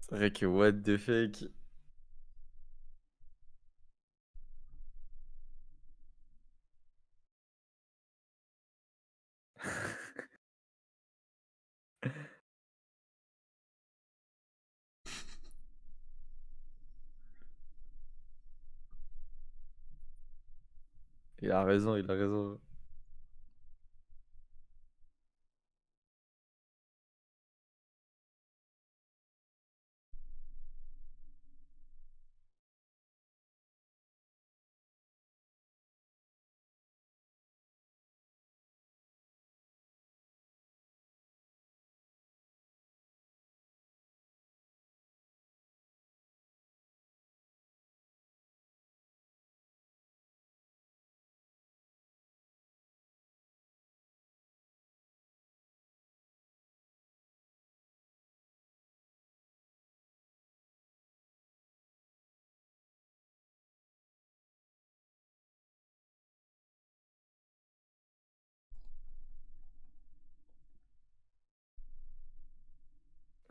C'est vrai que what the fuck Il a raison, il a raison.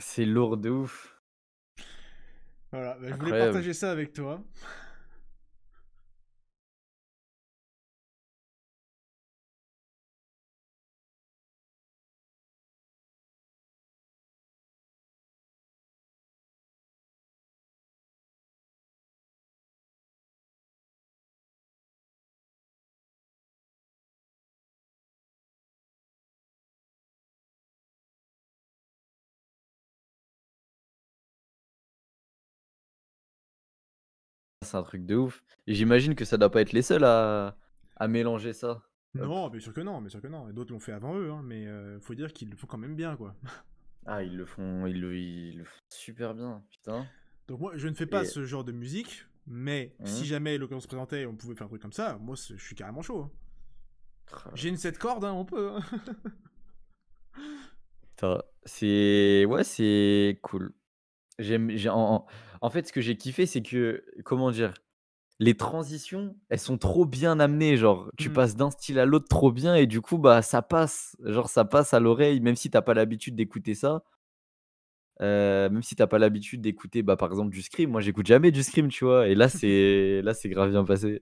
C'est lourd de ouf. Voilà, bah, je voulais partager ça avec toi. un truc de ouf. Et j'imagine que ça doit pas être les seuls à, à mélanger ça. Non, bien sûr que non, bien sûr que non. D'autres l'ont fait avant eux, hein, mais euh, faut dire qu'ils le font quand même bien, quoi. Ah, ils le font, ils le, font super bien, putain. Donc moi, je ne fais pas ce genre de musique, mais si mmh. jamais l'occasion se présentait on pouvait faire un truc comme ça, moi, je suis carrément chaud. Hein. J'ai une cette corde hein, on peut. c'est... Ouais, c'est cool. J'aime... En... En fait, ce que j'ai kiffé, c'est que, comment dire, les transitions, elles sont trop bien amenées. Genre, tu mmh. passes d'un style à l'autre trop bien et du coup, bah, ça passe. Genre, ça passe à l'oreille, même si t'as pas l'habitude d'écouter ça. même si t'as pas l'habitude d'écouter, bah, par exemple, du scream. Moi, j'écoute jamais du scream, tu vois. Et là, c'est là, c'est grave bien passé.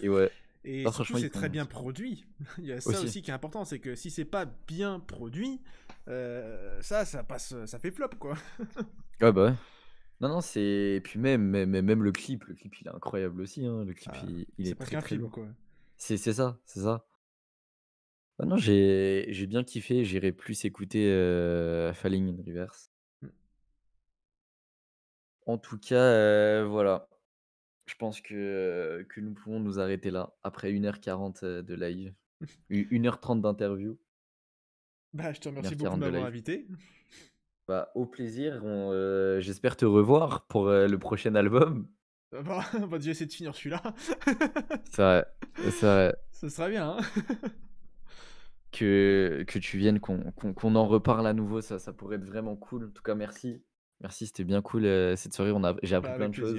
Et ouais. Et c'est très bien produit. Il y a ça aussi, qui est important, c'est que si c'est pas bien produit, ça, ça passe, ça fait flop, quoi. ouais, bah. Non, non, c'est. Et puis même, même, même le clip, le clip, il est incroyable aussi. Hein. Le clip, ah, il, est, pas très, très quoi. C'est ça, c'est ça. Ah non, j'ai bien kiffé. J'irai plus écouter euh, Falling in Reverse. Hmm. En tout cas, euh, voilà. Je pense que, euh, que nous pouvons nous arrêter là, après 1h40 de live. 1h30 d'interview. Bah, je te remercie beaucoup de m'avoir invité. Bah, au plaisir, euh, j'espère te revoir pour euh, le prochain album. on euh, va bah, bah, déjà essayer de finir celui-là. ça, ça, ça serait bien. Hein. que, que tu viennes, qu'on, qu'on, en reparle à nouveau, ça, ça pourrait être vraiment cool. En tout cas, merci. Merci, c'était bien cool cette soirée. On a, j'ai appris plein de choses.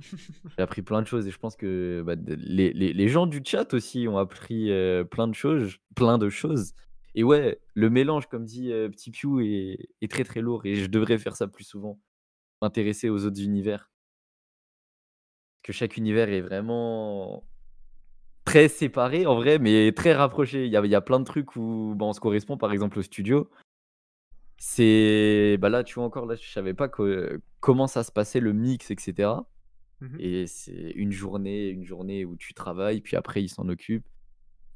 J'ai appris plein de choses et je pense que les, les, les, gens du chat aussi ont appris plein de choses, plein de choses. Et ouais, le mélange, comme dit euh, Petit Pew, est, très très lourd et je devrais faire ça plus souvent, m'intéresser aux autres univers. que chaque univers est vraiment très séparé en vrai, mais très rapproché. Il y a, y a, plein de trucs où bah, on se correspond, par exemple au studio. C'est bah là, tu vois encore là, je savais pas comment ça se passait le mix, etc. Mmh et c'est une journée, une journée où tu travailles, puis après ils s'en occupent.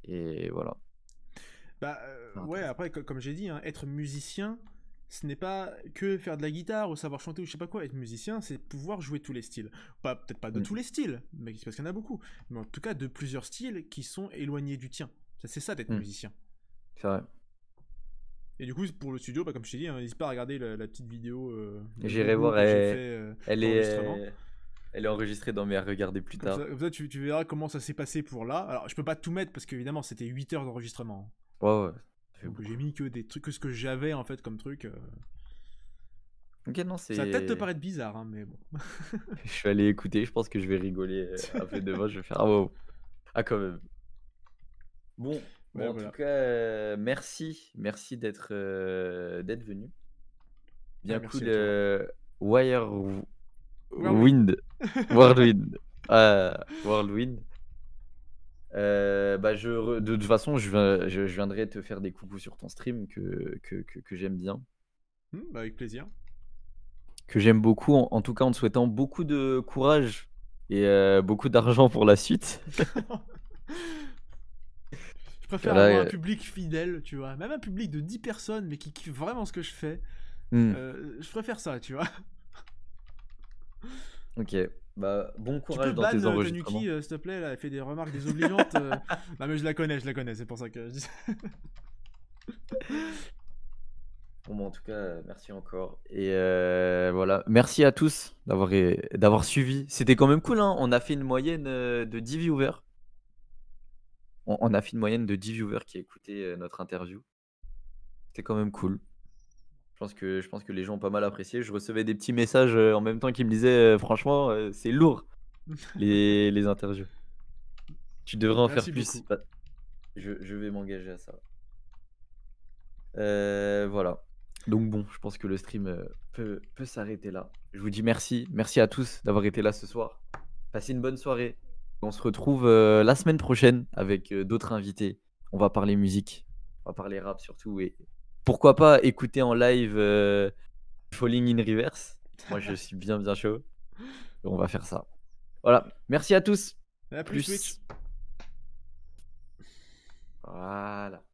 Et voilà. Bah euh, ouais, après, comme j'ai dit, hein, être musicien, ce n'est pas que faire de la guitare ou savoir chanter ou je sais pas quoi. Être musicien, c'est pouvoir jouer tous les styles. Pas peut-être pas de mm. tous les styles, mais parce qu'il y en a beaucoup. Mais en tout cas, de plusieurs styles qui sont éloignés du tien. C'est ça d'être mm. musicien. C'est vrai. Et du coup, pour le studio, bah, comme je t'ai dit, hein, n'hésite pas à regarder la, petite vidéo. Euh, J'irai voir. Euh, elle, est. Elle est enregistrée dans mes à regarder plus tard. ça, tu, tu, verras comment ça s'est passé pour là. Alors, je peux pas tout mettre parce qu'évidemment, c'était 8 heures d'enregistrement. Hein j'ai mis que des trucs, que ce que j'avais en fait comme truc. Euh. Ok, non, c'est. Ça peut te paraître bizarre, hein, mais bon. Je suis allé écouter, je pense que je vais rigoler après euh, un peu je vais faire ah wow. Ah quand même. Bon, en tout cas, euh, merci, merci d'être d'être venu. Bien ah, cool, wire wind world wind ah, world wind euh, bah je, de toute façon, je, je, viendrai te faire des coucous sur ton stream que, que, que, j'aime bien. Hmm, bah, avec plaisir. Que j'aime beaucoup, en, tout cas en te souhaitant beaucoup de courage et euh, beaucoup d'argent pour la suite. je préfère euh, un public fidèle, tu vois. Même un public de 10 personnes, mais qui kiffe vraiment ce que je fais. Hmm. je préfère ça, tu vois. Ok. Bah, bon courage dans tes euh, enregistrements. Tu euh, s'il te plaît, là, elle fait des remarques désobligeantes. Euh. mais je la connais, je la connais, c'est pour ça que je dis bon, bah, en tout cas, merci encore. Et voilà, merci à tous d'avoir, d'avoir suivi. C'était quand même cool, hein. on a fait une moyenne de 10 viewers. On, on a fait une moyenne de 10 viewers qui écoutaient notre interview. C'était quand même cool que je pense que les gens ont pas mal apprécié. Je recevais des petits messages euh, en même temps qui me disaient euh, franchement euh, c'est lourd les, interviews. Tu devrais en faire plus. Je, vais m'engager à ça. voilà. Donc bon, je pense que le stream peut, s'arrêter là. Je vous dis merci. Merci à tous d'avoir été là ce soir. Passez une bonne soirée. On se retrouve la semaine prochaine avec d'autres invités. On va parler musique. On va parler rap surtout et pourquoi pas écouter en live euh, Falling in Reverse Moi, je suis bien, bien chaud. On va faire ça. Voilà. Merci à tous. À plus. plus. Voilà.